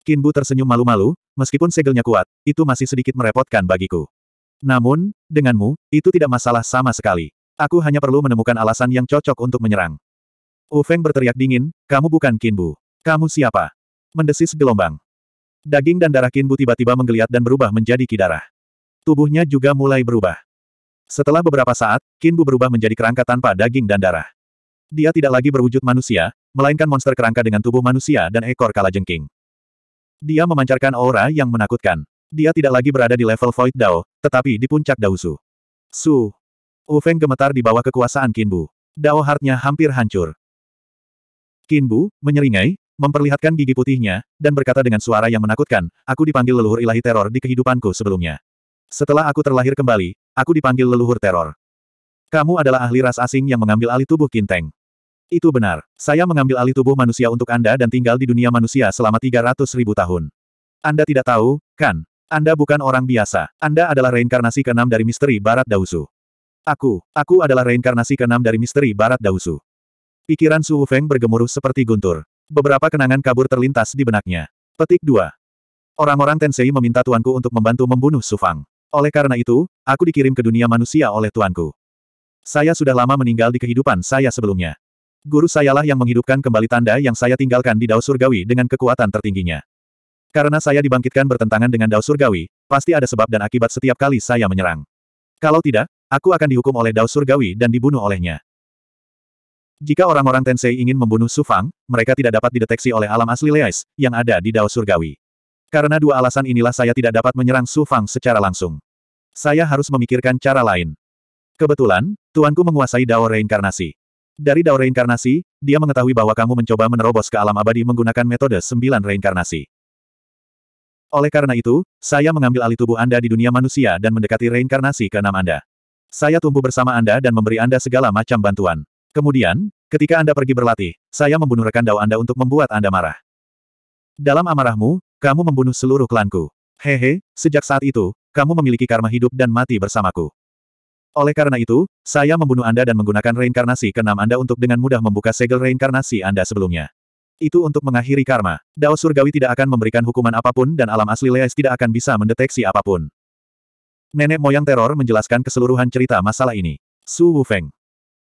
Kinbu tersenyum malu-malu, meskipun segelnya kuat, itu masih sedikit merepotkan bagiku. Namun, denganmu, itu tidak masalah sama sekali. Aku hanya perlu menemukan alasan yang cocok untuk menyerang. Wu Feng berteriak dingin, kamu bukan Kinbu. Kamu siapa? Mendesis gelombang. Daging dan darah Kinbu tiba-tiba menggeliat dan berubah menjadi kidarah. Tubuhnya juga mulai berubah. Setelah beberapa saat, Kinbu berubah menjadi kerangka tanpa daging dan darah. Dia tidak lagi berwujud manusia, melainkan monster kerangka dengan tubuh manusia dan ekor kalajengking. Dia memancarkan aura yang menakutkan. Dia tidak lagi berada di level Void Dao, tetapi di puncak Daosu. Su. Wu Feng gemetar di bawah kekuasaan Kinbu. Dao Heart-nya hampir hancur. Kinbu, menyeringai, memperlihatkan gigi putihnya, dan berkata dengan suara yang menakutkan, aku dipanggil leluhur ilahi teror di kehidupanku sebelumnya. Setelah aku terlahir kembali, aku dipanggil leluhur teror. Kamu adalah ahli ras asing yang mengambil alih tubuh Kinteng. Itu benar. Saya mengambil alih tubuh manusia untuk Anda dan tinggal di dunia manusia selama 300 ribu tahun. Anda tidak tahu, kan? Anda bukan orang biasa. Anda adalah reinkarnasi keenam dari misteri Barat Dausu. Aku, aku adalah reinkarnasi keenam dari misteri Barat Dausu. Pikiran Su Feng bergemuruh seperti guntur. Beberapa kenangan kabur terlintas di benaknya. Petik 2. Orang-orang Tensei meminta tuanku untuk membantu membunuh Su Fang. Oleh karena itu, aku dikirim ke dunia manusia oleh tuanku. Saya sudah lama meninggal di kehidupan saya sebelumnya. Guru sayalah yang menghidupkan kembali tanda yang saya tinggalkan di Dao Surgawi dengan kekuatan tertingginya. Karena saya dibangkitkan bertentangan dengan Dao Surgawi, pasti ada sebab dan akibat setiap kali saya menyerang. Kalau tidak, aku akan dihukum oleh Dao Surgawi dan dibunuh olehnya. Jika orang-orang Tensei ingin membunuh Su Fang, mereka tidak dapat dideteksi oleh alam asli Leis yang ada di Dao Surgawi. Karena dua alasan inilah saya tidak dapat menyerang Su Fang secara langsung. Saya harus memikirkan cara lain. Kebetulan, tuanku menguasai Dao Reinkarnasi. Dari Dao Reinkarnasi, dia mengetahui bahwa kamu mencoba menerobos ke alam abadi menggunakan metode sembilan reinkarnasi. Oleh karena itu, saya mengambil alih tubuh Anda di dunia manusia dan mendekati reinkarnasi keenam Anda. Saya tumbuh bersama Anda dan memberi Anda segala macam bantuan. Kemudian, ketika Anda pergi berlatih, saya membunuh rekan dao Anda untuk membuat Anda marah. Dalam amarahmu, kamu membunuh seluruh klanku. Hehe, sejak saat itu, kamu memiliki karma hidup dan mati bersamaku. Oleh karena itu, saya membunuh Anda dan menggunakan reinkarnasi keenam Anda untuk dengan mudah membuka segel reinkarnasi Anda sebelumnya. Itu untuk mengakhiri karma. Dao surgawi tidak akan memberikan hukuman apapun dan alam asli Leis tidak akan bisa mendeteksi apapun. Nenek moyang teror menjelaskan keseluruhan cerita masalah ini. Su Wufeng.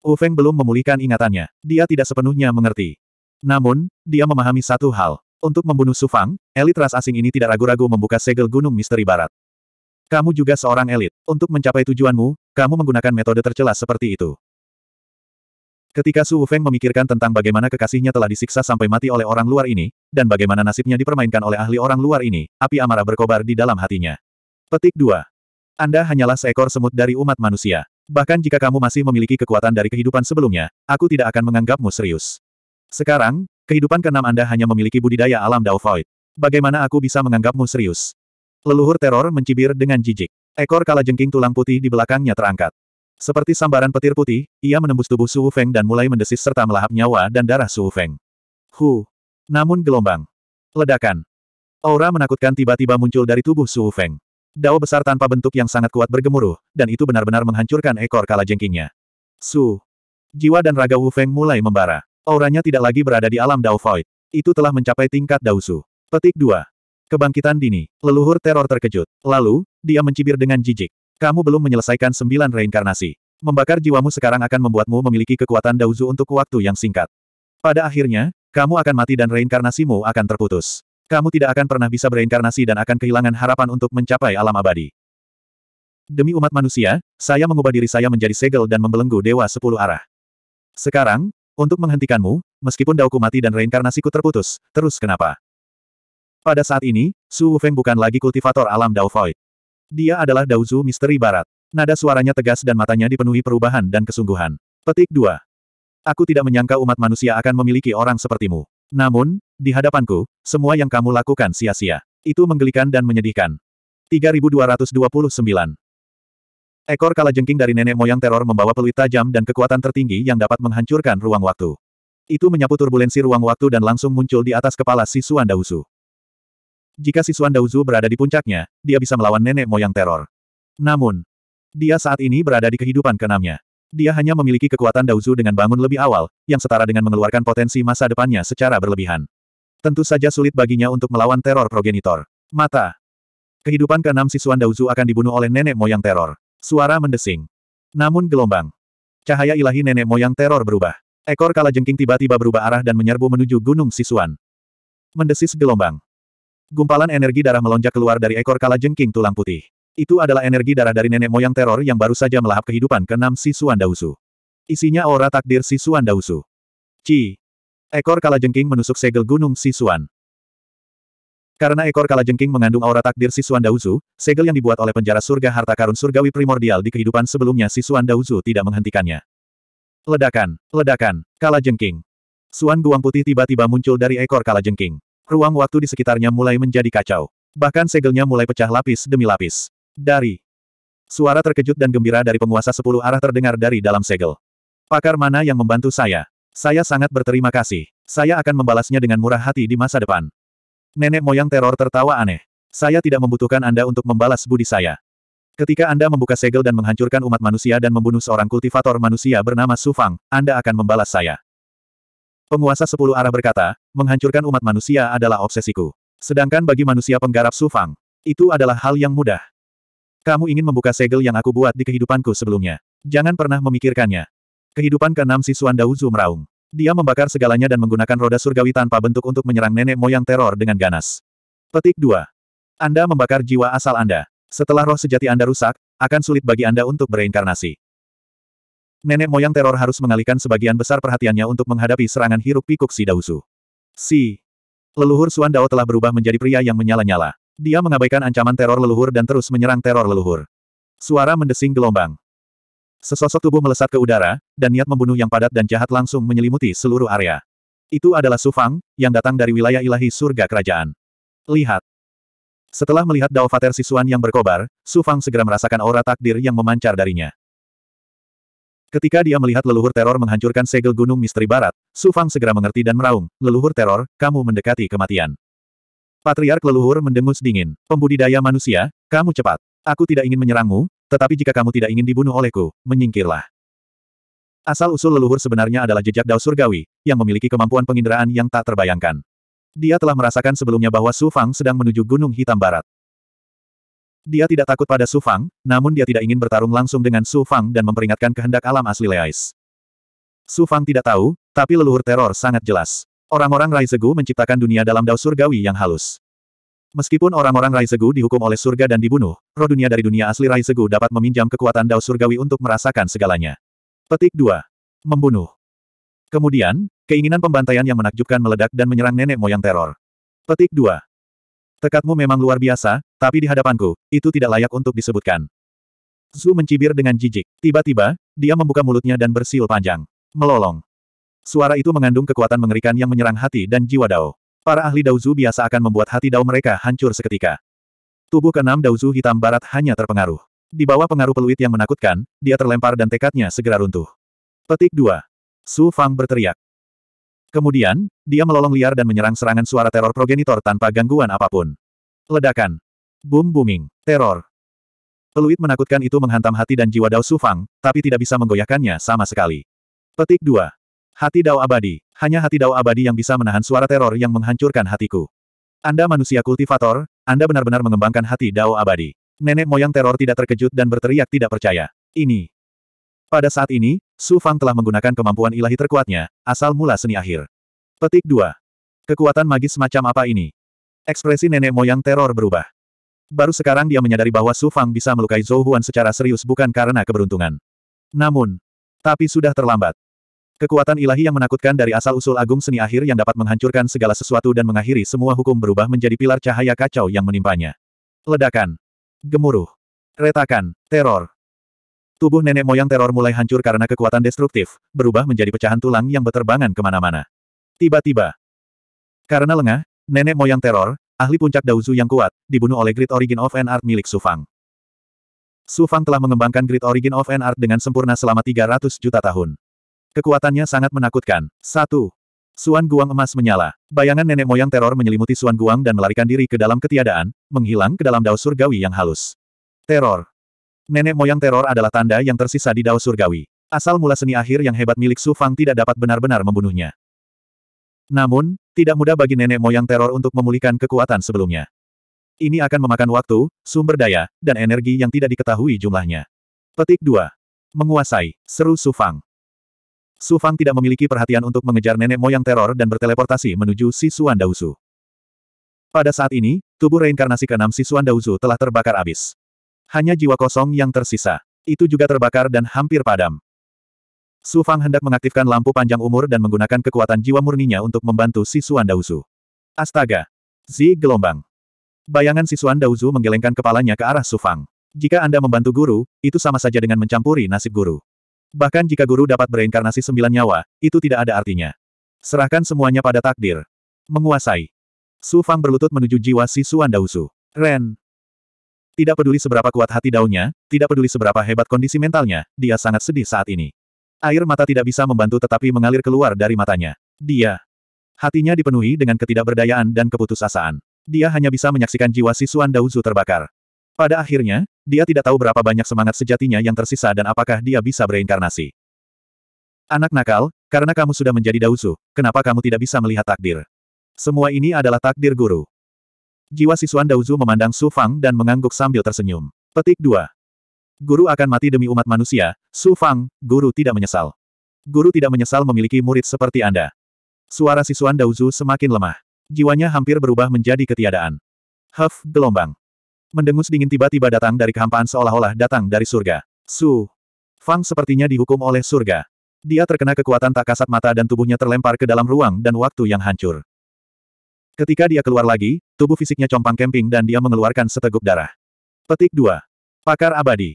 Wufeng belum memulihkan ingatannya. Dia tidak sepenuhnya mengerti. Namun, dia memahami satu hal. Untuk membunuh Su Fang, elit ras asing ini tidak ragu-ragu membuka segel gunung misteri barat. Kamu juga seorang elit. Untuk mencapai tujuanmu, kamu menggunakan metode tercela seperti itu. Ketika Su Feng memikirkan tentang bagaimana kekasihnya telah disiksa sampai mati oleh orang luar ini, dan bagaimana nasibnya dipermainkan oleh ahli orang luar ini, api amarah berkobar di dalam hatinya. Petik 2. Anda hanyalah seekor semut dari umat manusia. Bahkan jika kamu masih memiliki kekuatan dari kehidupan sebelumnya, aku tidak akan menganggapmu serius. Sekarang, kehidupan keenam Anda hanya memiliki budidaya alam Dao Void. Bagaimana aku bisa menganggapmu serius? Leluhur teror mencibir dengan jijik. Ekor kalajengking tulang putih di belakangnya terangkat. Seperti sambaran petir putih, ia menembus tubuh Su Feng dan mulai mendesis serta melahap nyawa dan darah Su Feng. Hu! Namun gelombang. Ledakan. Aura menakutkan tiba-tiba muncul dari tubuh Su Feng. Dao besar tanpa bentuk yang sangat kuat bergemuruh, dan itu benar-benar menghancurkan ekor kala jengkingnya. Su. Jiwa dan raga Wu Feng mulai membara. Auranya tidak lagi berada di alam Dao Void. Itu telah mencapai tingkat Dao Su. Petik 2. Kebangkitan dini. Leluhur teror terkejut. Lalu, dia mencibir dengan jijik. Kamu belum menyelesaikan sembilan reinkarnasi. Membakar jiwamu sekarang akan membuatmu memiliki kekuatan dauzu untuk waktu yang singkat. Pada akhirnya, kamu akan mati dan reinkarnasimu akan terputus. Kamu tidak akan pernah bisa bereinkarnasi dan akan kehilangan harapan untuk mencapai alam abadi. Demi umat manusia, saya mengubah diri saya menjadi segel dan membelenggu dewa sepuluh arah. Sekarang, untuk menghentikanmu, meskipun dauku mati dan reinkarnasiku terputus, terus kenapa? Pada saat ini, Su Feng bukan lagi kultivator alam Dao Void. Dia adalah Daozu Misteri Barat. Nada suaranya tegas dan matanya dipenuhi perubahan dan kesungguhan. Petik 2. Aku tidak menyangka umat manusia akan memiliki orang sepertimu. Namun, di hadapanku, semua yang kamu lakukan sia-sia. Itu menggelikan dan menyedihkan. 3229 Ekor kalajengking dari nenek moyang teror membawa peluit tajam dan kekuatan tertinggi yang dapat menghancurkan ruang waktu. Itu menyapu turbulensi ruang waktu dan langsung muncul di atas kepala si Suan Dausu. Jika Sisuan Daozu berada di puncaknya, dia bisa melawan nenek moyang teror. Namun, dia saat ini berada di kehidupan keenamnya. Dia hanya memiliki kekuatan Daozu dengan bangun lebih awal, yang setara dengan mengeluarkan potensi masa depannya secara berlebihan. Tentu saja sulit baginya untuk melawan teror progenitor. Mata. Kehidupan keenam Sisuan Daozu akan dibunuh oleh nenek moyang teror. Suara mendesing. Namun gelombang. Cahaya ilahi nenek moyang teror berubah. Ekor jengking tiba-tiba berubah arah dan menyerbu menuju Gunung Sisuan. Mendesis gelombang. Gumpalan energi darah melonjak keluar dari ekor kala jengking tulang putih. Itu adalah energi darah dari nenek moyang teror yang baru saja melahap kehidupan keenam si Suan Dausu. Isinya aura takdir si Suan Dausu. Ci. Ekor kala jengking menusuk segel gunung Sisuan. Karena ekor kala jengking mengandung aura takdir Sisuan Dausu, Dauzu, segel yang dibuat oleh penjara surga harta karun surgawi primordial di kehidupan sebelumnya Sisuan Dausu Dauzu tidak menghentikannya. Ledakan, ledakan, kala jengking. Suan Guang Putih tiba-tiba muncul dari ekor kala jengking. Ruang waktu di sekitarnya mulai menjadi kacau. Bahkan segelnya mulai pecah lapis demi lapis. Dari suara terkejut dan gembira dari penguasa sepuluh arah terdengar dari dalam segel. Pakar mana yang membantu saya? Saya sangat berterima kasih. Saya akan membalasnya dengan murah hati di masa depan. Nenek moyang teror tertawa aneh. Saya tidak membutuhkan Anda untuk membalas budi saya. Ketika Anda membuka segel dan menghancurkan umat manusia dan membunuh seorang kultivator manusia bernama Sufang, Anda akan membalas saya. Penguasa sepuluh arah berkata, menghancurkan umat manusia adalah obsesiku. Sedangkan bagi manusia penggarap Sufang, itu adalah hal yang mudah. Kamu ingin membuka segel yang aku buat di kehidupanku sebelumnya. Jangan pernah memikirkannya. Kehidupan keenam si Suan Dauzu meraung. Dia membakar segalanya dan menggunakan roda surgawi tanpa bentuk untuk menyerang nenek moyang teror dengan ganas. Petik 2. Anda membakar jiwa asal Anda. Setelah roh sejati Anda rusak, akan sulit bagi Anda untuk bereinkarnasi. Nenek moyang teror harus mengalihkan sebagian besar perhatiannya untuk menghadapi serangan hiruk pikuk si Dausu. Si leluhur Suan Dao telah berubah menjadi pria yang menyala-nyala. Dia mengabaikan ancaman teror leluhur dan terus menyerang teror leluhur. Suara mendesing gelombang. Sesosok tubuh melesat ke udara, dan niat membunuh yang padat dan jahat langsung menyelimuti seluruh area. Itu adalah Sufang, yang datang dari wilayah ilahi surga kerajaan. Lihat. Setelah melihat Dao Fater Sisuan yang berkobar, Sufang segera merasakan aura takdir yang memancar darinya. Ketika dia melihat leluhur teror menghancurkan segel gunung misteri barat, Su Fang segera mengerti dan meraung, leluhur teror, kamu mendekati kematian. Patriark leluhur mendengus dingin. Pembudidaya manusia, kamu cepat. Aku tidak ingin menyerangmu, tetapi jika kamu tidak ingin dibunuh olehku, menyingkirlah. Asal-usul leluhur sebenarnya adalah jejak Dao Surgawi, yang memiliki kemampuan penginderaan yang tak terbayangkan. Dia telah merasakan sebelumnya bahwa Su Fang sedang menuju Gunung Hitam Barat. Dia tidak takut pada Su Fang, namun dia tidak ingin bertarung langsung dengan Su Fang dan memperingatkan kehendak alam asli Leais. Su Fang tidak tahu, tapi leluhur teror sangat jelas. Orang-orang Raizegu menciptakan dunia dalam dao surgawi yang halus. Meskipun orang-orang Raizegu dihukum oleh surga dan dibunuh, roh dunia dari dunia asli Raizegu dapat meminjam kekuatan dao surgawi untuk merasakan segalanya. Petik 2. Membunuh. Kemudian, keinginan pembantaian yang menakjubkan meledak dan menyerang nenek moyang teror. Petik 2. Tekadmu memang luar biasa, tapi di hadapanku, itu tidak layak untuk disebutkan. Zu mencibir dengan jijik. Tiba-tiba, dia membuka mulutnya dan bersiul panjang. Melolong. Suara itu mengandung kekuatan mengerikan yang menyerang hati dan jiwa Dao. Para ahli Dao Daozu biasa akan membuat hati Dao mereka hancur seketika. Tubuh keenam Dao Daozu hitam barat hanya terpengaruh. Di bawah pengaruh peluit yang menakutkan, dia terlempar dan tekadnya segera runtuh. Petik 2. Su Fang berteriak. Kemudian, dia melolong liar dan menyerang serangan suara teror progenitor tanpa gangguan apapun. Ledakan. Boom booming. Teror. Peluit menakutkan itu menghantam hati dan jiwa Dao Sufang, tapi tidak bisa menggoyahkannya sama sekali. Petik 2. Hati Dao Abadi. Hanya hati Dao Abadi yang bisa menahan suara teror yang menghancurkan hatiku. Anda manusia kultivator, Anda benar-benar mengembangkan hati Dao Abadi. Nenek moyang teror tidak terkejut dan berteriak tidak percaya. Ini. Pada saat ini, Su Fang telah menggunakan kemampuan ilahi terkuatnya, asal mula seni akhir. Petik 2. Kekuatan magis semacam apa ini? Ekspresi nenek moyang teror berubah. Baru sekarang dia menyadari bahwa Su Fang bisa melukai Zhou Huan secara serius bukan karena keberuntungan. Namun, tapi sudah terlambat. Kekuatan ilahi yang menakutkan dari asal-usul agung seni akhir yang dapat menghancurkan segala sesuatu dan mengakhiri semua hukum berubah menjadi pilar cahaya kacau yang menimpanya. Ledakan. Gemuruh. Retakan. Teror. Tubuh nenek moyang teror mulai hancur karena kekuatan destruktif, berubah menjadi pecahan tulang yang beterbangan kemana-mana. Tiba-tiba. Karena lengah, nenek moyang teror, ahli puncak Daozu yang kuat, dibunuh oleh Great Origin of an Art milik Sufang. Sufang telah mengembangkan Great Origin of an Art dengan sempurna selama 300 juta tahun. Kekuatannya sangat menakutkan. satu, Suan Guang emas menyala. Bayangan nenek moyang teror menyelimuti Suan Guang dan melarikan diri ke dalam ketiadaan, menghilang ke dalam dao surgawi yang halus. Teror. Nenek moyang teror adalah tanda yang tersisa di Dao Surgawi. Asal mula seni akhir yang hebat milik Su Fang tidak dapat benar-benar membunuhnya. Namun, tidak mudah bagi nenek moyang teror untuk memulihkan kekuatan sebelumnya. Ini akan memakan waktu, sumber daya, dan energi yang tidak diketahui jumlahnya. Petik 2. Menguasai, seru Su Fang. Su Fang tidak memiliki perhatian untuk mengejar nenek moyang teror dan berteleportasi menuju Sisuan Dauzu. Pada saat ini, tubuh reinkarnasi keenam Sisuan Dauzu telah terbakar habis. Hanya jiwa kosong yang tersisa. Itu juga terbakar dan hampir padam. Su Fang hendak mengaktifkan lampu panjang umur dan menggunakan kekuatan jiwa murninya untuk membantu si Suan Dauzu. Astaga! Zi gelombang. Bayangan si Suan Dauzu menggelengkan kepalanya ke arah Su Fang. Jika Anda membantu guru, itu sama saja dengan mencampuri nasib guru. Bahkan jika guru dapat bereinkarnasi sembilan nyawa, itu tidak ada artinya. Serahkan semuanya pada takdir. Menguasai. Su Fang berlutut menuju jiwa si Suan Dauzu. Ren, tidak peduli seberapa kuat hati daunnya, tidak peduli seberapa hebat kondisi mentalnya, dia sangat sedih saat ini. Air mata tidak bisa membantu tetapi mengalir keluar dari matanya. Dia. Hatinya dipenuhi dengan ketidakberdayaan dan keputusasaan. Dia hanya bisa menyaksikan jiwa Sisuan Dauzu terbakar. Pada akhirnya, dia tidak tahu berapa banyak semangat sejatinya yang tersisa dan apakah dia bisa bereinkarnasi. Anak nakal, karena kamu sudah menjadi Dauzu, kenapa kamu tidak bisa melihat takdir? Semua ini adalah takdir guru. Jiwa Sisuan Daozu memandang Su Fang dan mengangguk sambil tersenyum. Petik 2. Guru akan mati demi umat manusia, Su Fang, guru tidak menyesal. Guru tidak menyesal memiliki murid seperti Anda. Suara sisuan Daozu semakin lemah. Jiwanya hampir berubah menjadi ketiadaan. Huff, gelombang. Mendengus dingin tiba-tiba datang dari kehampaan seolah-olah datang dari surga. Su. Fang sepertinya dihukum oleh surga. Dia terkena kekuatan tak kasat mata dan tubuhnya terlempar ke dalam ruang dan waktu yang hancur. Ketika dia keluar lagi, tubuh fisiknya compang kemping dan dia mengeluarkan seteguk darah. Petik 2. Pakar abadi.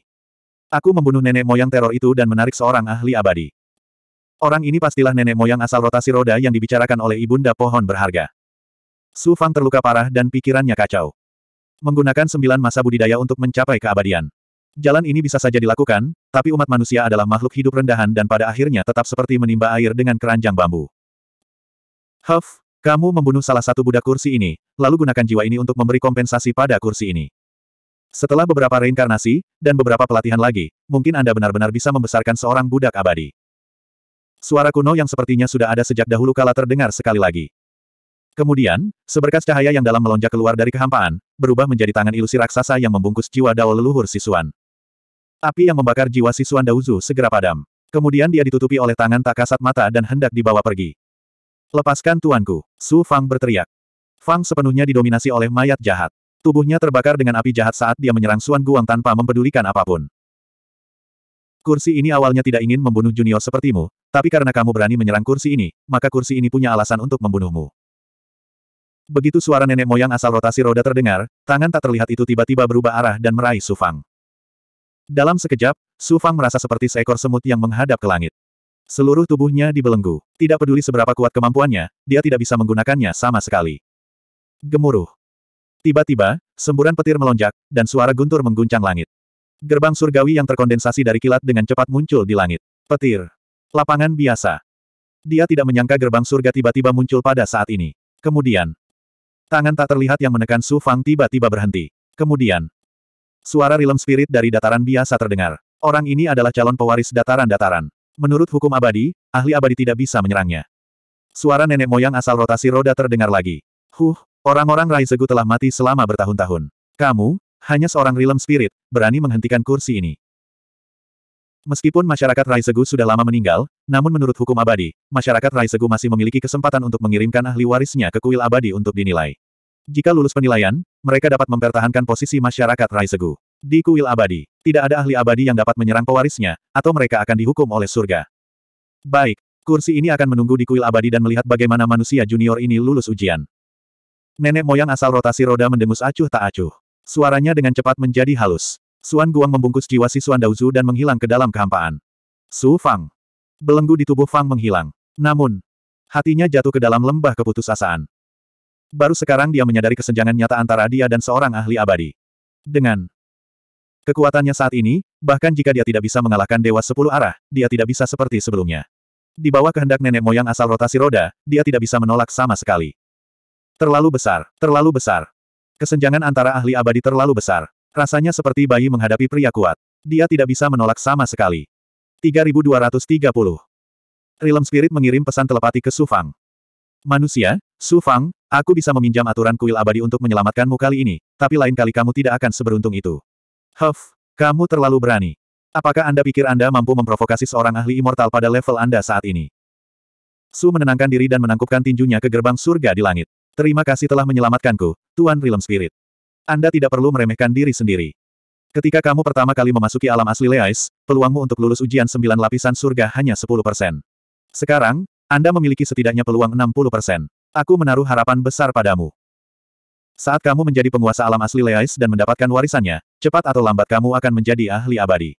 Aku membunuh nenek moyang teror itu dan menarik seorang ahli abadi. Orang ini pastilah nenek moyang asal rotasi roda yang dibicarakan oleh ibunda pohon berharga. Su Fang terluka parah dan pikirannya kacau. Menggunakan sembilan masa budidaya untuk mencapai keabadian. Jalan ini bisa saja dilakukan, tapi umat manusia adalah makhluk hidup rendahan dan pada akhirnya tetap seperti menimba air dengan keranjang bambu. Huff, kamu membunuh salah satu budak kursi ini, lalu gunakan jiwa ini untuk memberi kompensasi pada kursi ini. Setelah beberapa reinkarnasi, dan beberapa pelatihan lagi, mungkin Anda benar-benar bisa membesarkan seorang budak abadi. Suara kuno yang sepertinya sudah ada sejak dahulu kala terdengar sekali lagi. Kemudian, seberkas cahaya yang dalam melonjak keluar dari kehampaan, berubah menjadi tangan ilusi raksasa yang membungkus jiwa dao leluhur Sisuan. Api yang membakar jiwa Sisuan Dauzu segera padam. Kemudian dia ditutupi oleh tangan tak kasat mata dan hendak dibawa pergi. Lepaskan tuanku, Su Fang berteriak. Fang sepenuhnya didominasi oleh mayat jahat. Tubuhnya terbakar dengan api jahat saat dia menyerang Suan Guang tanpa mempedulikan apapun. Kursi ini awalnya tidak ingin membunuh junior sepertimu, tapi karena kamu berani menyerang kursi ini, maka kursi ini punya alasan untuk membunuhmu. Begitu suara nenek moyang asal rotasi roda terdengar, tangan tak terlihat itu tiba-tiba berubah arah dan meraih Su Fang. Dalam sekejap, Su Fang merasa seperti seekor semut yang menghadap ke langit. Seluruh tubuhnya dibelenggu. Tidak peduli seberapa kuat kemampuannya, dia tidak bisa menggunakannya sama sekali. Gemuruh. Tiba-tiba, semburan petir melonjak, dan suara guntur mengguncang langit. Gerbang surgawi yang terkondensasi dari kilat dengan cepat muncul di langit. Petir. Lapangan biasa. Dia tidak menyangka gerbang surga tiba-tiba muncul pada saat ini. Kemudian, tangan tak terlihat yang menekan Su Fang tiba-tiba berhenti. Kemudian, suara rilem spirit dari dataran biasa terdengar. Orang ini adalah calon pewaris dataran-dataran. Menurut hukum abadi, ahli abadi tidak bisa menyerangnya. Suara nenek moyang asal rotasi roda terdengar lagi. Huh, orang-orang Raizegu telah mati selama bertahun-tahun. Kamu, hanya seorang realm spirit, berani menghentikan kursi ini. Meskipun masyarakat Raisegu sudah lama meninggal, namun menurut hukum abadi, masyarakat Raisegu masih memiliki kesempatan untuk mengirimkan ahli warisnya ke kuil abadi untuk dinilai. Jika lulus penilaian, mereka dapat mempertahankan posisi masyarakat Raisegu. Di kuil abadi, tidak ada ahli abadi yang dapat menyerang pewarisnya, atau mereka akan dihukum oleh surga. Baik, kursi ini akan menunggu di kuil abadi dan melihat bagaimana manusia junior ini lulus ujian. Nenek moyang asal rotasi roda mendengus acuh tak acuh. Suaranya dengan cepat menjadi halus. Suan Guang membungkus jiwa si Suan Daozu dan menghilang ke dalam kehampaan. Su Fang. Belenggu di tubuh Fang menghilang. Namun, hatinya jatuh ke dalam lembah keputusasaan. Baru sekarang dia menyadari kesenjangan nyata antara dia dan seorang ahli abadi. Dengan Kekuatannya saat ini, bahkan jika dia tidak bisa mengalahkan Dewa Sepuluh Arah, dia tidak bisa seperti sebelumnya. Di bawah kehendak nenek moyang asal rotasi roda, dia tidak bisa menolak sama sekali. Terlalu besar, terlalu besar. Kesenjangan antara ahli abadi terlalu besar. Rasanya seperti bayi menghadapi pria kuat. Dia tidak bisa menolak sama sekali. 3230. Realm Spirit mengirim pesan telepati ke Sufang. Manusia, Sufang, aku bisa meminjam aturan kuil abadi untuk menyelamatkanmu kali ini, tapi lain kali kamu tidak akan seberuntung itu. Huff, kamu terlalu berani. Apakah Anda pikir Anda mampu memprovokasi seorang ahli immortal pada level Anda saat ini? Su menenangkan diri dan menangkupkan tinjunya ke gerbang surga di langit. Terima kasih telah menyelamatkanku, Tuan Realm Spirit. Anda tidak perlu meremehkan diri sendiri. Ketika kamu pertama kali memasuki alam asli Leais, peluangmu untuk lulus ujian sembilan lapisan surga hanya 10 persen. Sekarang, Anda memiliki setidaknya peluang 60 persen. Aku menaruh harapan besar padamu. Saat kamu menjadi penguasa alam asli Leais dan mendapatkan warisannya, cepat atau lambat kamu akan menjadi ahli abadi.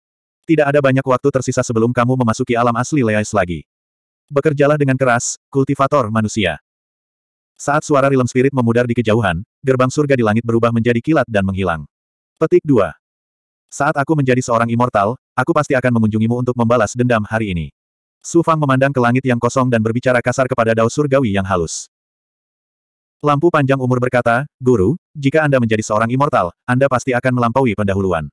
Tidak ada banyak waktu tersisa sebelum kamu memasuki alam asli Leais lagi. Bekerjalah dengan keras, kultivator manusia. Saat suara rilem Spirit memudar di kejauhan, gerbang surga di langit berubah menjadi kilat dan menghilang. Petik 2. Saat aku menjadi seorang immortal, aku pasti akan mengunjungimu untuk membalas dendam hari ini. Su Fang memandang ke langit yang kosong dan berbicara kasar kepada Dao Surgawi yang halus. Lampu panjang umur berkata, Guru, jika Anda menjadi seorang immortal, Anda pasti akan melampaui pendahuluan.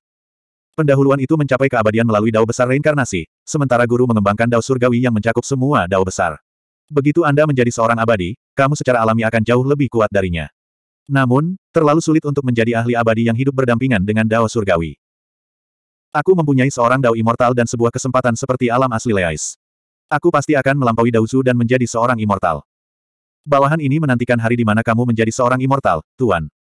Pendahuluan itu mencapai keabadian melalui dao besar reinkarnasi, sementara Guru mengembangkan dao surgawi yang mencakup semua dao besar. Begitu Anda menjadi seorang abadi, kamu secara alami akan jauh lebih kuat darinya. Namun, terlalu sulit untuk menjadi ahli abadi yang hidup berdampingan dengan dao surgawi. Aku mempunyai seorang dao immortal dan sebuah kesempatan seperti alam asli Leais. Aku pasti akan melampaui Dao Su dan menjadi seorang immortal bawahan ini menantikan hari di mana kamu menjadi seorang immortal, Tuan.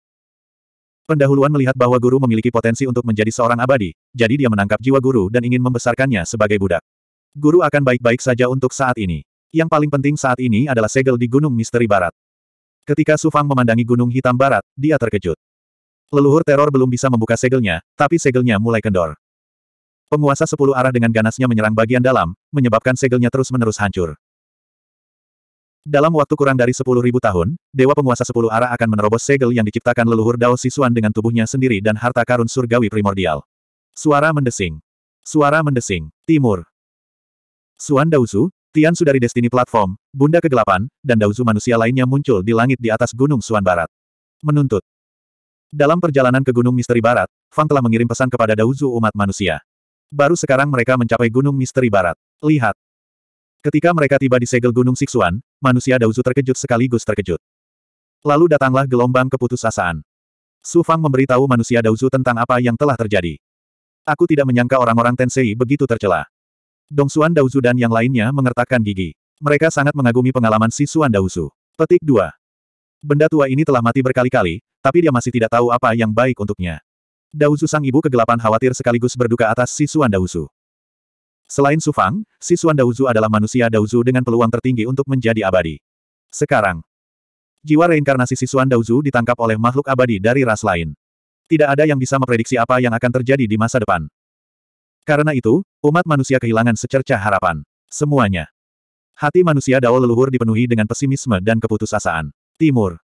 Pendahuluan melihat bahwa guru memiliki potensi untuk menjadi seorang abadi, jadi dia menangkap jiwa guru dan ingin membesarkannya sebagai budak. Guru akan baik-baik saja untuk saat ini. Yang paling penting saat ini adalah segel di Gunung Misteri Barat. Ketika Sufang memandangi Gunung Hitam Barat, dia terkejut. Leluhur teror belum bisa membuka segelnya, tapi segelnya mulai kendor. Penguasa sepuluh arah dengan ganasnya menyerang bagian dalam, menyebabkan segelnya terus-menerus hancur. Dalam waktu kurang dari sepuluh ribu tahun, Dewa Penguasa Sepuluh Arah akan menerobos segel yang diciptakan leluhur Dao Sisuan dengan tubuhnya sendiri dan harta karun surgawi primordial. Suara mendesing. Suara mendesing. Timur. Suan Daozu, Tian Su dari Destiny Platform, Bunda Kegelapan, dan Daozu manusia lainnya muncul di langit di atas Gunung Suan Barat. Menuntut. Dalam perjalanan ke Gunung Misteri Barat, Fang telah mengirim pesan kepada Daozu umat manusia. Baru sekarang mereka mencapai Gunung Misteri Barat. Lihat. Ketika mereka tiba di segel Gunung Siksuan, manusia Dauzu terkejut sekaligus terkejut. Lalu datanglah gelombang keputusasaan. Su Fang memberitahu manusia Dauzu tentang apa yang telah terjadi. Aku tidak menyangka orang-orang Tensei begitu tercela. Dong Suan Dauzu dan yang lainnya mengertakkan gigi. Mereka sangat mengagumi pengalaman si Suan Dauzu. Petik 2. Benda tua ini telah mati berkali-kali, tapi dia masih tidak tahu apa yang baik untuknya. Dauzu sang ibu kegelapan khawatir sekaligus berduka atas si Suan Dauzu. Selain Sufang, Sisuan Daozu adalah manusia Daozu dengan peluang tertinggi untuk menjadi abadi. Sekarang, jiwa reinkarnasi Sisuan Daozu ditangkap oleh makhluk abadi dari ras lain. Tidak ada yang bisa memprediksi apa yang akan terjadi di masa depan. Karena itu, umat manusia kehilangan secerca harapan. Semuanya. Hati manusia Dao leluhur dipenuhi dengan pesimisme dan keputusasaan. Timur.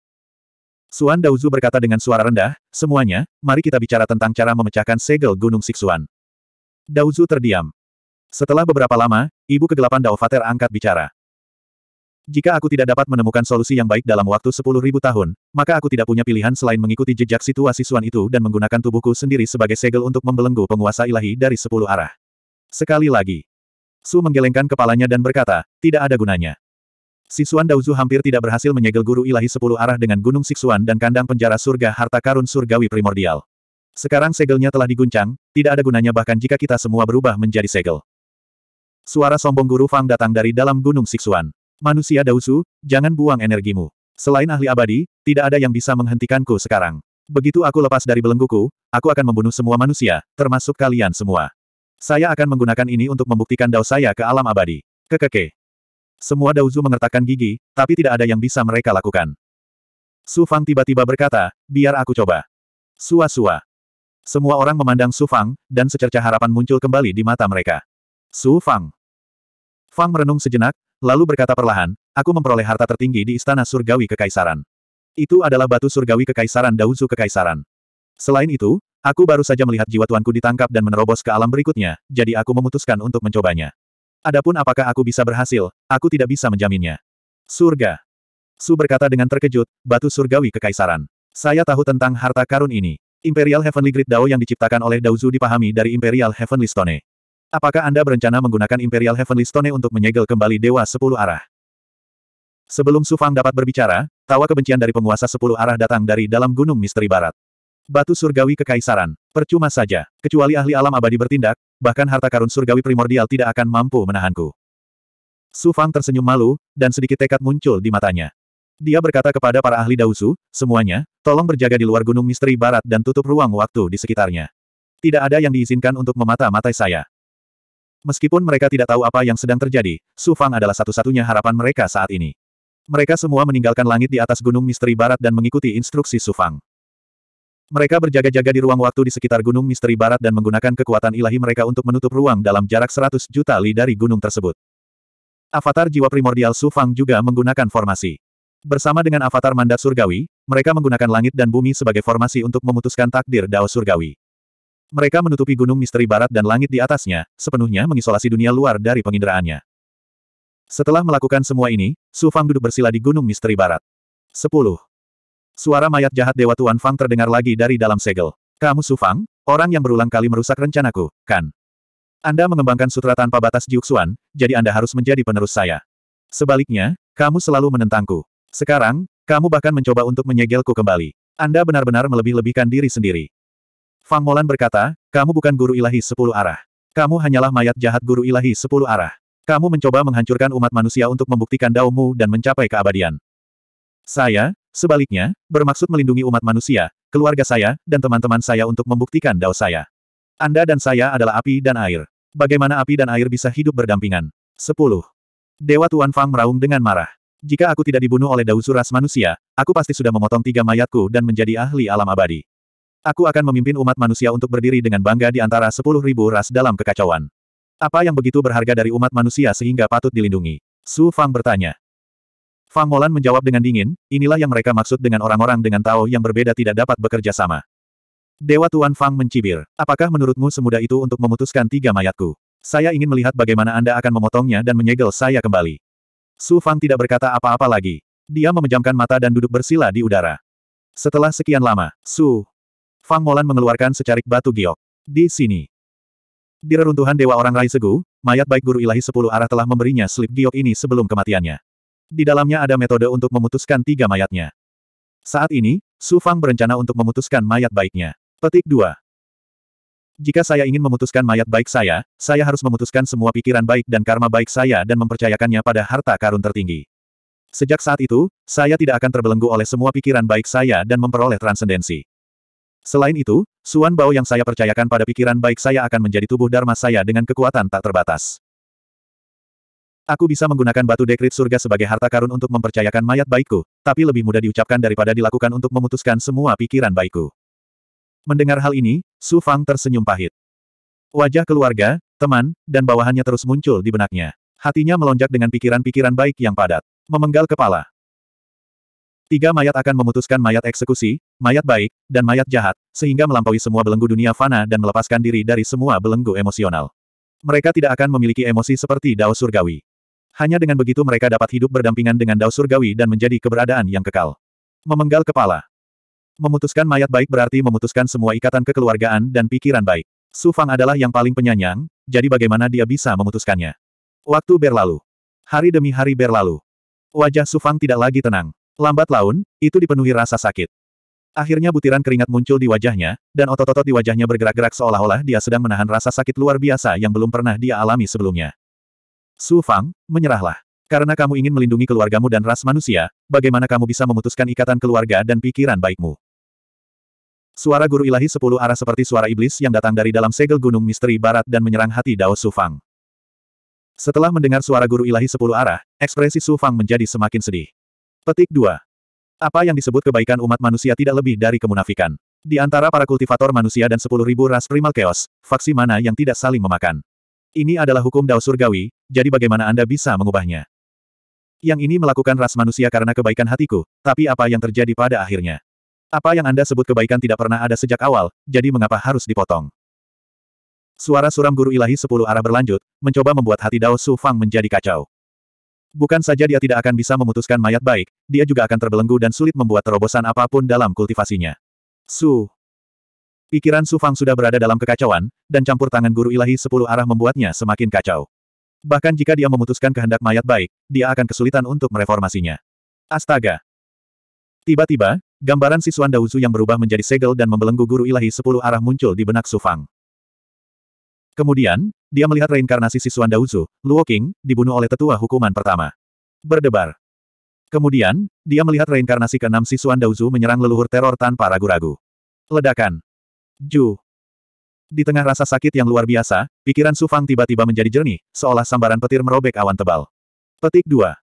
Suan Daozu berkata dengan suara rendah, semuanya, mari kita bicara tentang cara memecahkan segel Gunung Siksuan. Daozu terdiam. Setelah beberapa lama, Ibu Kegelapan Daovater angkat bicara. Jika aku tidak dapat menemukan solusi yang baik dalam waktu sepuluh ribu tahun, maka aku tidak punya pilihan selain mengikuti jejak situasi Suan itu dan menggunakan tubuhku sendiri sebagai segel untuk membelenggu penguasa ilahi dari sepuluh arah. Sekali lagi. Su menggelengkan kepalanya dan berkata, tidak ada gunanya. Si Suan Daozu hampir tidak berhasil menyegel guru ilahi sepuluh arah dengan gunung Siksuan dan kandang penjara surga harta karun surgawi primordial. Sekarang segelnya telah diguncang, tidak ada gunanya bahkan jika kita semua berubah menjadi segel. Suara sombong guru Fang datang dari dalam gunung Siksuan. Manusia Dausu, jangan buang energimu. Selain ahli abadi, tidak ada yang bisa menghentikanku sekarang. Begitu aku lepas dari belengguku, aku akan membunuh semua manusia, termasuk kalian semua. Saya akan menggunakan ini untuk membuktikan dao saya ke alam abadi. Kekeke. Semua Dauzu mengertakkan gigi, tapi tidak ada yang bisa mereka lakukan. Su Fang tiba-tiba berkata, biar aku coba. Sua-sua. Semua orang memandang Su Fang, dan secerca harapan muncul kembali di mata mereka. Su Fang. Fang merenung sejenak, lalu berkata perlahan, aku memperoleh harta tertinggi di Istana Surgawi Kekaisaran. Itu adalah batu surgawi Kekaisaran Dauzu Kekaisaran. Selain itu, aku baru saja melihat jiwa tuanku ditangkap dan menerobos ke alam berikutnya, jadi aku memutuskan untuk mencobanya. Adapun apakah aku bisa berhasil, aku tidak bisa menjaminnya. Surga. Su berkata dengan terkejut, batu surgawi Kekaisaran. Saya tahu tentang harta karun ini. Imperial Heavenly Great Dao yang diciptakan oleh Dauzu dipahami dari Imperial Heavenly Stone. Apakah Anda berencana menggunakan Imperial Heavenly Stone untuk menyegel kembali Dewa Sepuluh Arah? Sebelum Sufang dapat berbicara, tawa kebencian dari penguasa Sepuluh Arah datang dari dalam Gunung Misteri Barat. Batu surgawi kekaisaran, percuma saja, kecuali ahli alam abadi bertindak, bahkan harta karun surgawi primordial tidak akan mampu menahanku. Sufang tersenyum malu, dan sedikit tekad muncul di matanya. Dia berkata kepada para ahli Dausu, semuanya, tolong berjaga di luar Gunung Misteri Barat dan tutup ruang waktu di sekitarnya. Tidak ada yang diizinkan untuk memata-matai saya. Meskipun mereka tidak tahu apa yang sedang terjadi, Su Fang adalah satu-satunya harapan mereka saat ini. Mereka semua meninggalkan langit di atas gunung misteri barat dan mengikuti instruksi Su Fang. Mereka berjaga-jaga di ruang waktu di sekitar gunung misteri barat dan menggunakan kekuatan ilahi mereka untuk menutup ruang dalam jarak 100 juta li dari gunung tersebut. Avatar jiwa primordial Su Fang juga menggunakan formasi. Bersama dengan avatar mandat surgawi, mereka menggunakan langit dan bumi sebagai formasi untuk memutuskan takdir Dao surgawi. Mereka menutupi gunung misteri barat dan langit di atasnya, sepenuhnya mengisolasi dunia luar dari penginderaannya. Setelah melakukan semua ini, Su Fang duduk bersila di gunung misteri barat. 10. Suara mayat jahat Dewa Tuan Fang terdengar lagi dari dalam segel. Kamu Su Fang, orang yang berulang kali merusak rencanaku, kan? Anda mengembangkan sutra tanpa batas Jiuxuan, jadi Anda harus menjadi penerus saya. Sebaliknya, kamu selalu menentangku. Sekarang, kamu bahkan mencoba untuk menyegelku kembali. Anda benar-benar melebih-lebihkan diri sendiri. Fang Molan berkata, kamu bukan guru ilahi sepuluh arah. Kamu hanyalah mayat jahat guru ilahi sepuluh arah. Kamu mencoba menghancurkan umat manusia untuk membuktikan daumu dan mencapai keabadian. Saya, sebaliknya, bermaksud melindungi umat manusia, keluarga saya, dan teman-teman saya untuk membuktikan dao saya. Anda dan saya adalah api dan air. Bagaimana api dan air bisa hidup berdampingan? 10. Dewa Tuan Fang meraung dengan marah. Jika aku tidak dibunuh oleh suras manusia, aku pasti sudah memotong tiga mayatku dan menjadi ahli alam abadi. Aku akan memimpin umat manusia untuk berdiri dengan bangga di antara sepuluh ribu ras dalam kekacauan. Apa yang begitu berharga dari umat manusia sehingga patut dilindungi? Su Fang bertanya. Fang Molan menjawab dengan dingin, inilah yang mereka maksud dengan orang-orang dengan Tao yang berbeda tidak dapat bekerja sama. Dewa Tuan Fang mencibir, apakah menurutmu semudah itu untuk memutuskan tiga mayatku? Saya ingin melihat bagaimana Anda akan memotongnya dan menyegel saya kembali. Su Fang tidak berkata apa-apa lagi. Dia memejamkan mata dan duduk bersila di udara. Setelah sekian lama, Su Fang Molan mengeluarkan secarik batu giok. Di sini. Di reruntuhan Dewa Orang Rai Segu, mayat baik Guru Ilahi Sepuluh Arah telah memberinya slip giok ini sebelum kematiannya. Di dalamnya ada metode untuk memutuskan tiga mayatnya. Saat ini, Su Fang berencana untuk memutuskan mayat baiknya. Petik 2. Jika saya ingin memutuskan mayat baik saya, saya harus memutuskan semua pikiran baik dan karma baik saya dan mempercayakannya pada harta karun tertinggi. Sejak saat itu, saya tidak akan terbelenggu oleh semua pikiran baik saya dan memperoleh transendensi. Selain itu, Suan Bao yang saya percayakan pada pikiran baik saya akan menjadi tubuh Dharma saya dengan kekuatan tak terbatas. Aku bisa menggunakan batu dekrit surga sebagai harta karun untuk mempercayakan mayat baikku, tapi lebih mudah diucapkan daripada dilakukan untuk memutuskan semua pikiran baikku. Mendengar hal ini, Su Fang tersenyum pahit. Wajah keluarga, teman, dan bawahannya terus muncul di benaknya. Hatinya melonjak dengan pikiran-pikiran baik yang padat. Memenggal kepala, Tiga mayat akan memutuskan mayat eksekusi, mayat baik, dan mayat jahat, sehingga melampaui semua belenggu dunia fana dan melepaskan diri dari semua belenggu emosional. Mereka tidak akan memiliki emosi seperti Dao Surgawi. Hanya dengan begitu mereka dapat hidup berdampingan dengan Dao Surgawi dan menjadi keberadaan yang kekal. Memenggal kepala. Memutuskan mayat baik berarti memutuskan semua ikatan kekeluargaan dan pikiran baik. Su Fang adalah yang paling penyanyang, jadi bagaimana dia bisa memutuskannya? Waktu berlalu. Hari demi hari berlalu. Wajah Su Fang tidak lagi tenang. Lambat laun, itu dipenuhi rasa sakit. Akhirnya butiran keringat muncul di wajahnya, dan otot-otot di wajahnya bergerak-gerak seolah-olah dia sedang menahan rasa sakit luar biasa yang belum pernah dia alami sebelumnya. Su Fang, menyerahlah. Karena kamu ingin melindungi keluargamu dan ras manusia, bagaimana kamu bisa memutuskan ikatan keluarga dan pikiran baikmu? Suara guru ilahi sepuluh arah seperti suara iblis yang datang dari dalam segel gunung misteri barat dan menyerang hati Dao Su Fang. Setelah mendengar suara guru ilahi sepuluh arah, ekspresi Su Fang menjadi semakin sedih. Petik 2. Apa yang disebut kebaikan umat manusia tidak lebih dari kemunafikan. Di antara para kultivator manusia dan 10.000 ras primal chaos, faksi mana yang tidak saling memakan? Ini adalah hukum Dao Surgawi, jadi bagaimana Anda bisa mengubahnya? Yang ini melakukan ras manusia karena kebaikan hatiku, tapi apa yang terjadi pada akhirnya? Apa yang Anda sebut kebaikan tidak pernah ada sejak awal, jadi mengapa harus dipotong? Suara suram guru ilahi sepuluh arah berlanjut, mencoba membuat hati Dao Su Fang menjadi kacau. Bukan saja dia tidak akan bisa memutuskan mayat baik, dia juga akan terbelenggu dan sulit membuat terobosan apapun dalam kultivasinya. Su. Pikiran Su Fang sudah berada dalam kekacauan, dan campur tangan guru ilahi sepuluh arah membuatnya semakin kacau. Bahkan jika dia memutuskan kehendak mayat baik, dia akan kesulitan untuk mereformasinya. Astaga! Tiba-tiba, gambaran siswan Dauzu yang berubah menjadi segel dan membelenggu guru ilahi sepuluh arah muncul di benak Su Fang. Kemudian, dia melihat reinkarnasi Sisuan Dauzu, Luo King, dibunuh oleh tetua hukuman pertama. Berdebar. Kemudian, dia melihat reinkarnasi keenam Sisuan Dauzu menyerang leluhur teror tanpa ragu-ragu. Ledakan. Ju. Di tengah rasa sakit yang luar biasa, pikiran Su Fang tiba-tiba menjadi jernih, seolah sambaran petir merobek awan tebal. Petik 2.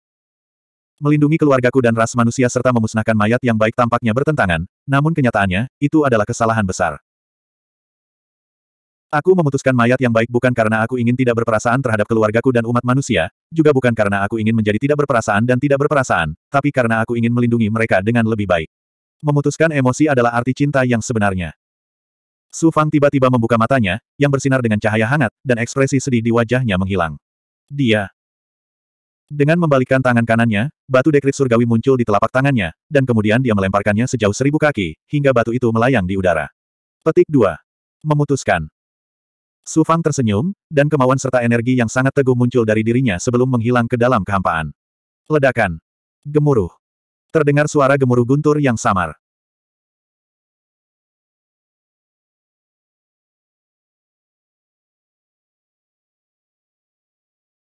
Melindungi keluargaku dan ras manusia serta memusnahkan mayat yang baik tampaknya bertentangan, namun kenyataannya, itu adalah kesalahan besar. Aku memutuskan mayat yang baik bukan karena aku ingin tidak berperasaan terhadap keluargaku dan umat manusia, juga bukan karena aku ingin menjadi tidak berperasaan dan tidak berperasaan, tapi karena aku ingin melindungi mereka dengan lebih baik. Memutuskan emosi adalah arti cinta yang sebenarnya. Su Fang tiba-tiba membuka matanya, yang bersinar dengan cahaya hangat, dan ekspresi sedih di wajahnya menghilang. Dia. Dengan membalikkan tangan kanannya, batu dekrit surgawi muncul di telapak tangannya, dan kemudian dia melemparkannya sejauh seribu kaki, hingga batu itu melayang di udara. Petik 2. Memutuskan. Su Fang tersenyum, dan kemauan serta energi yang sangat teguh muncul dari dirinya sebelum menghilang ke dalam kehampaan. Ledakan. Gemuruh. Terdengar suara gemuruh guntur yang samar.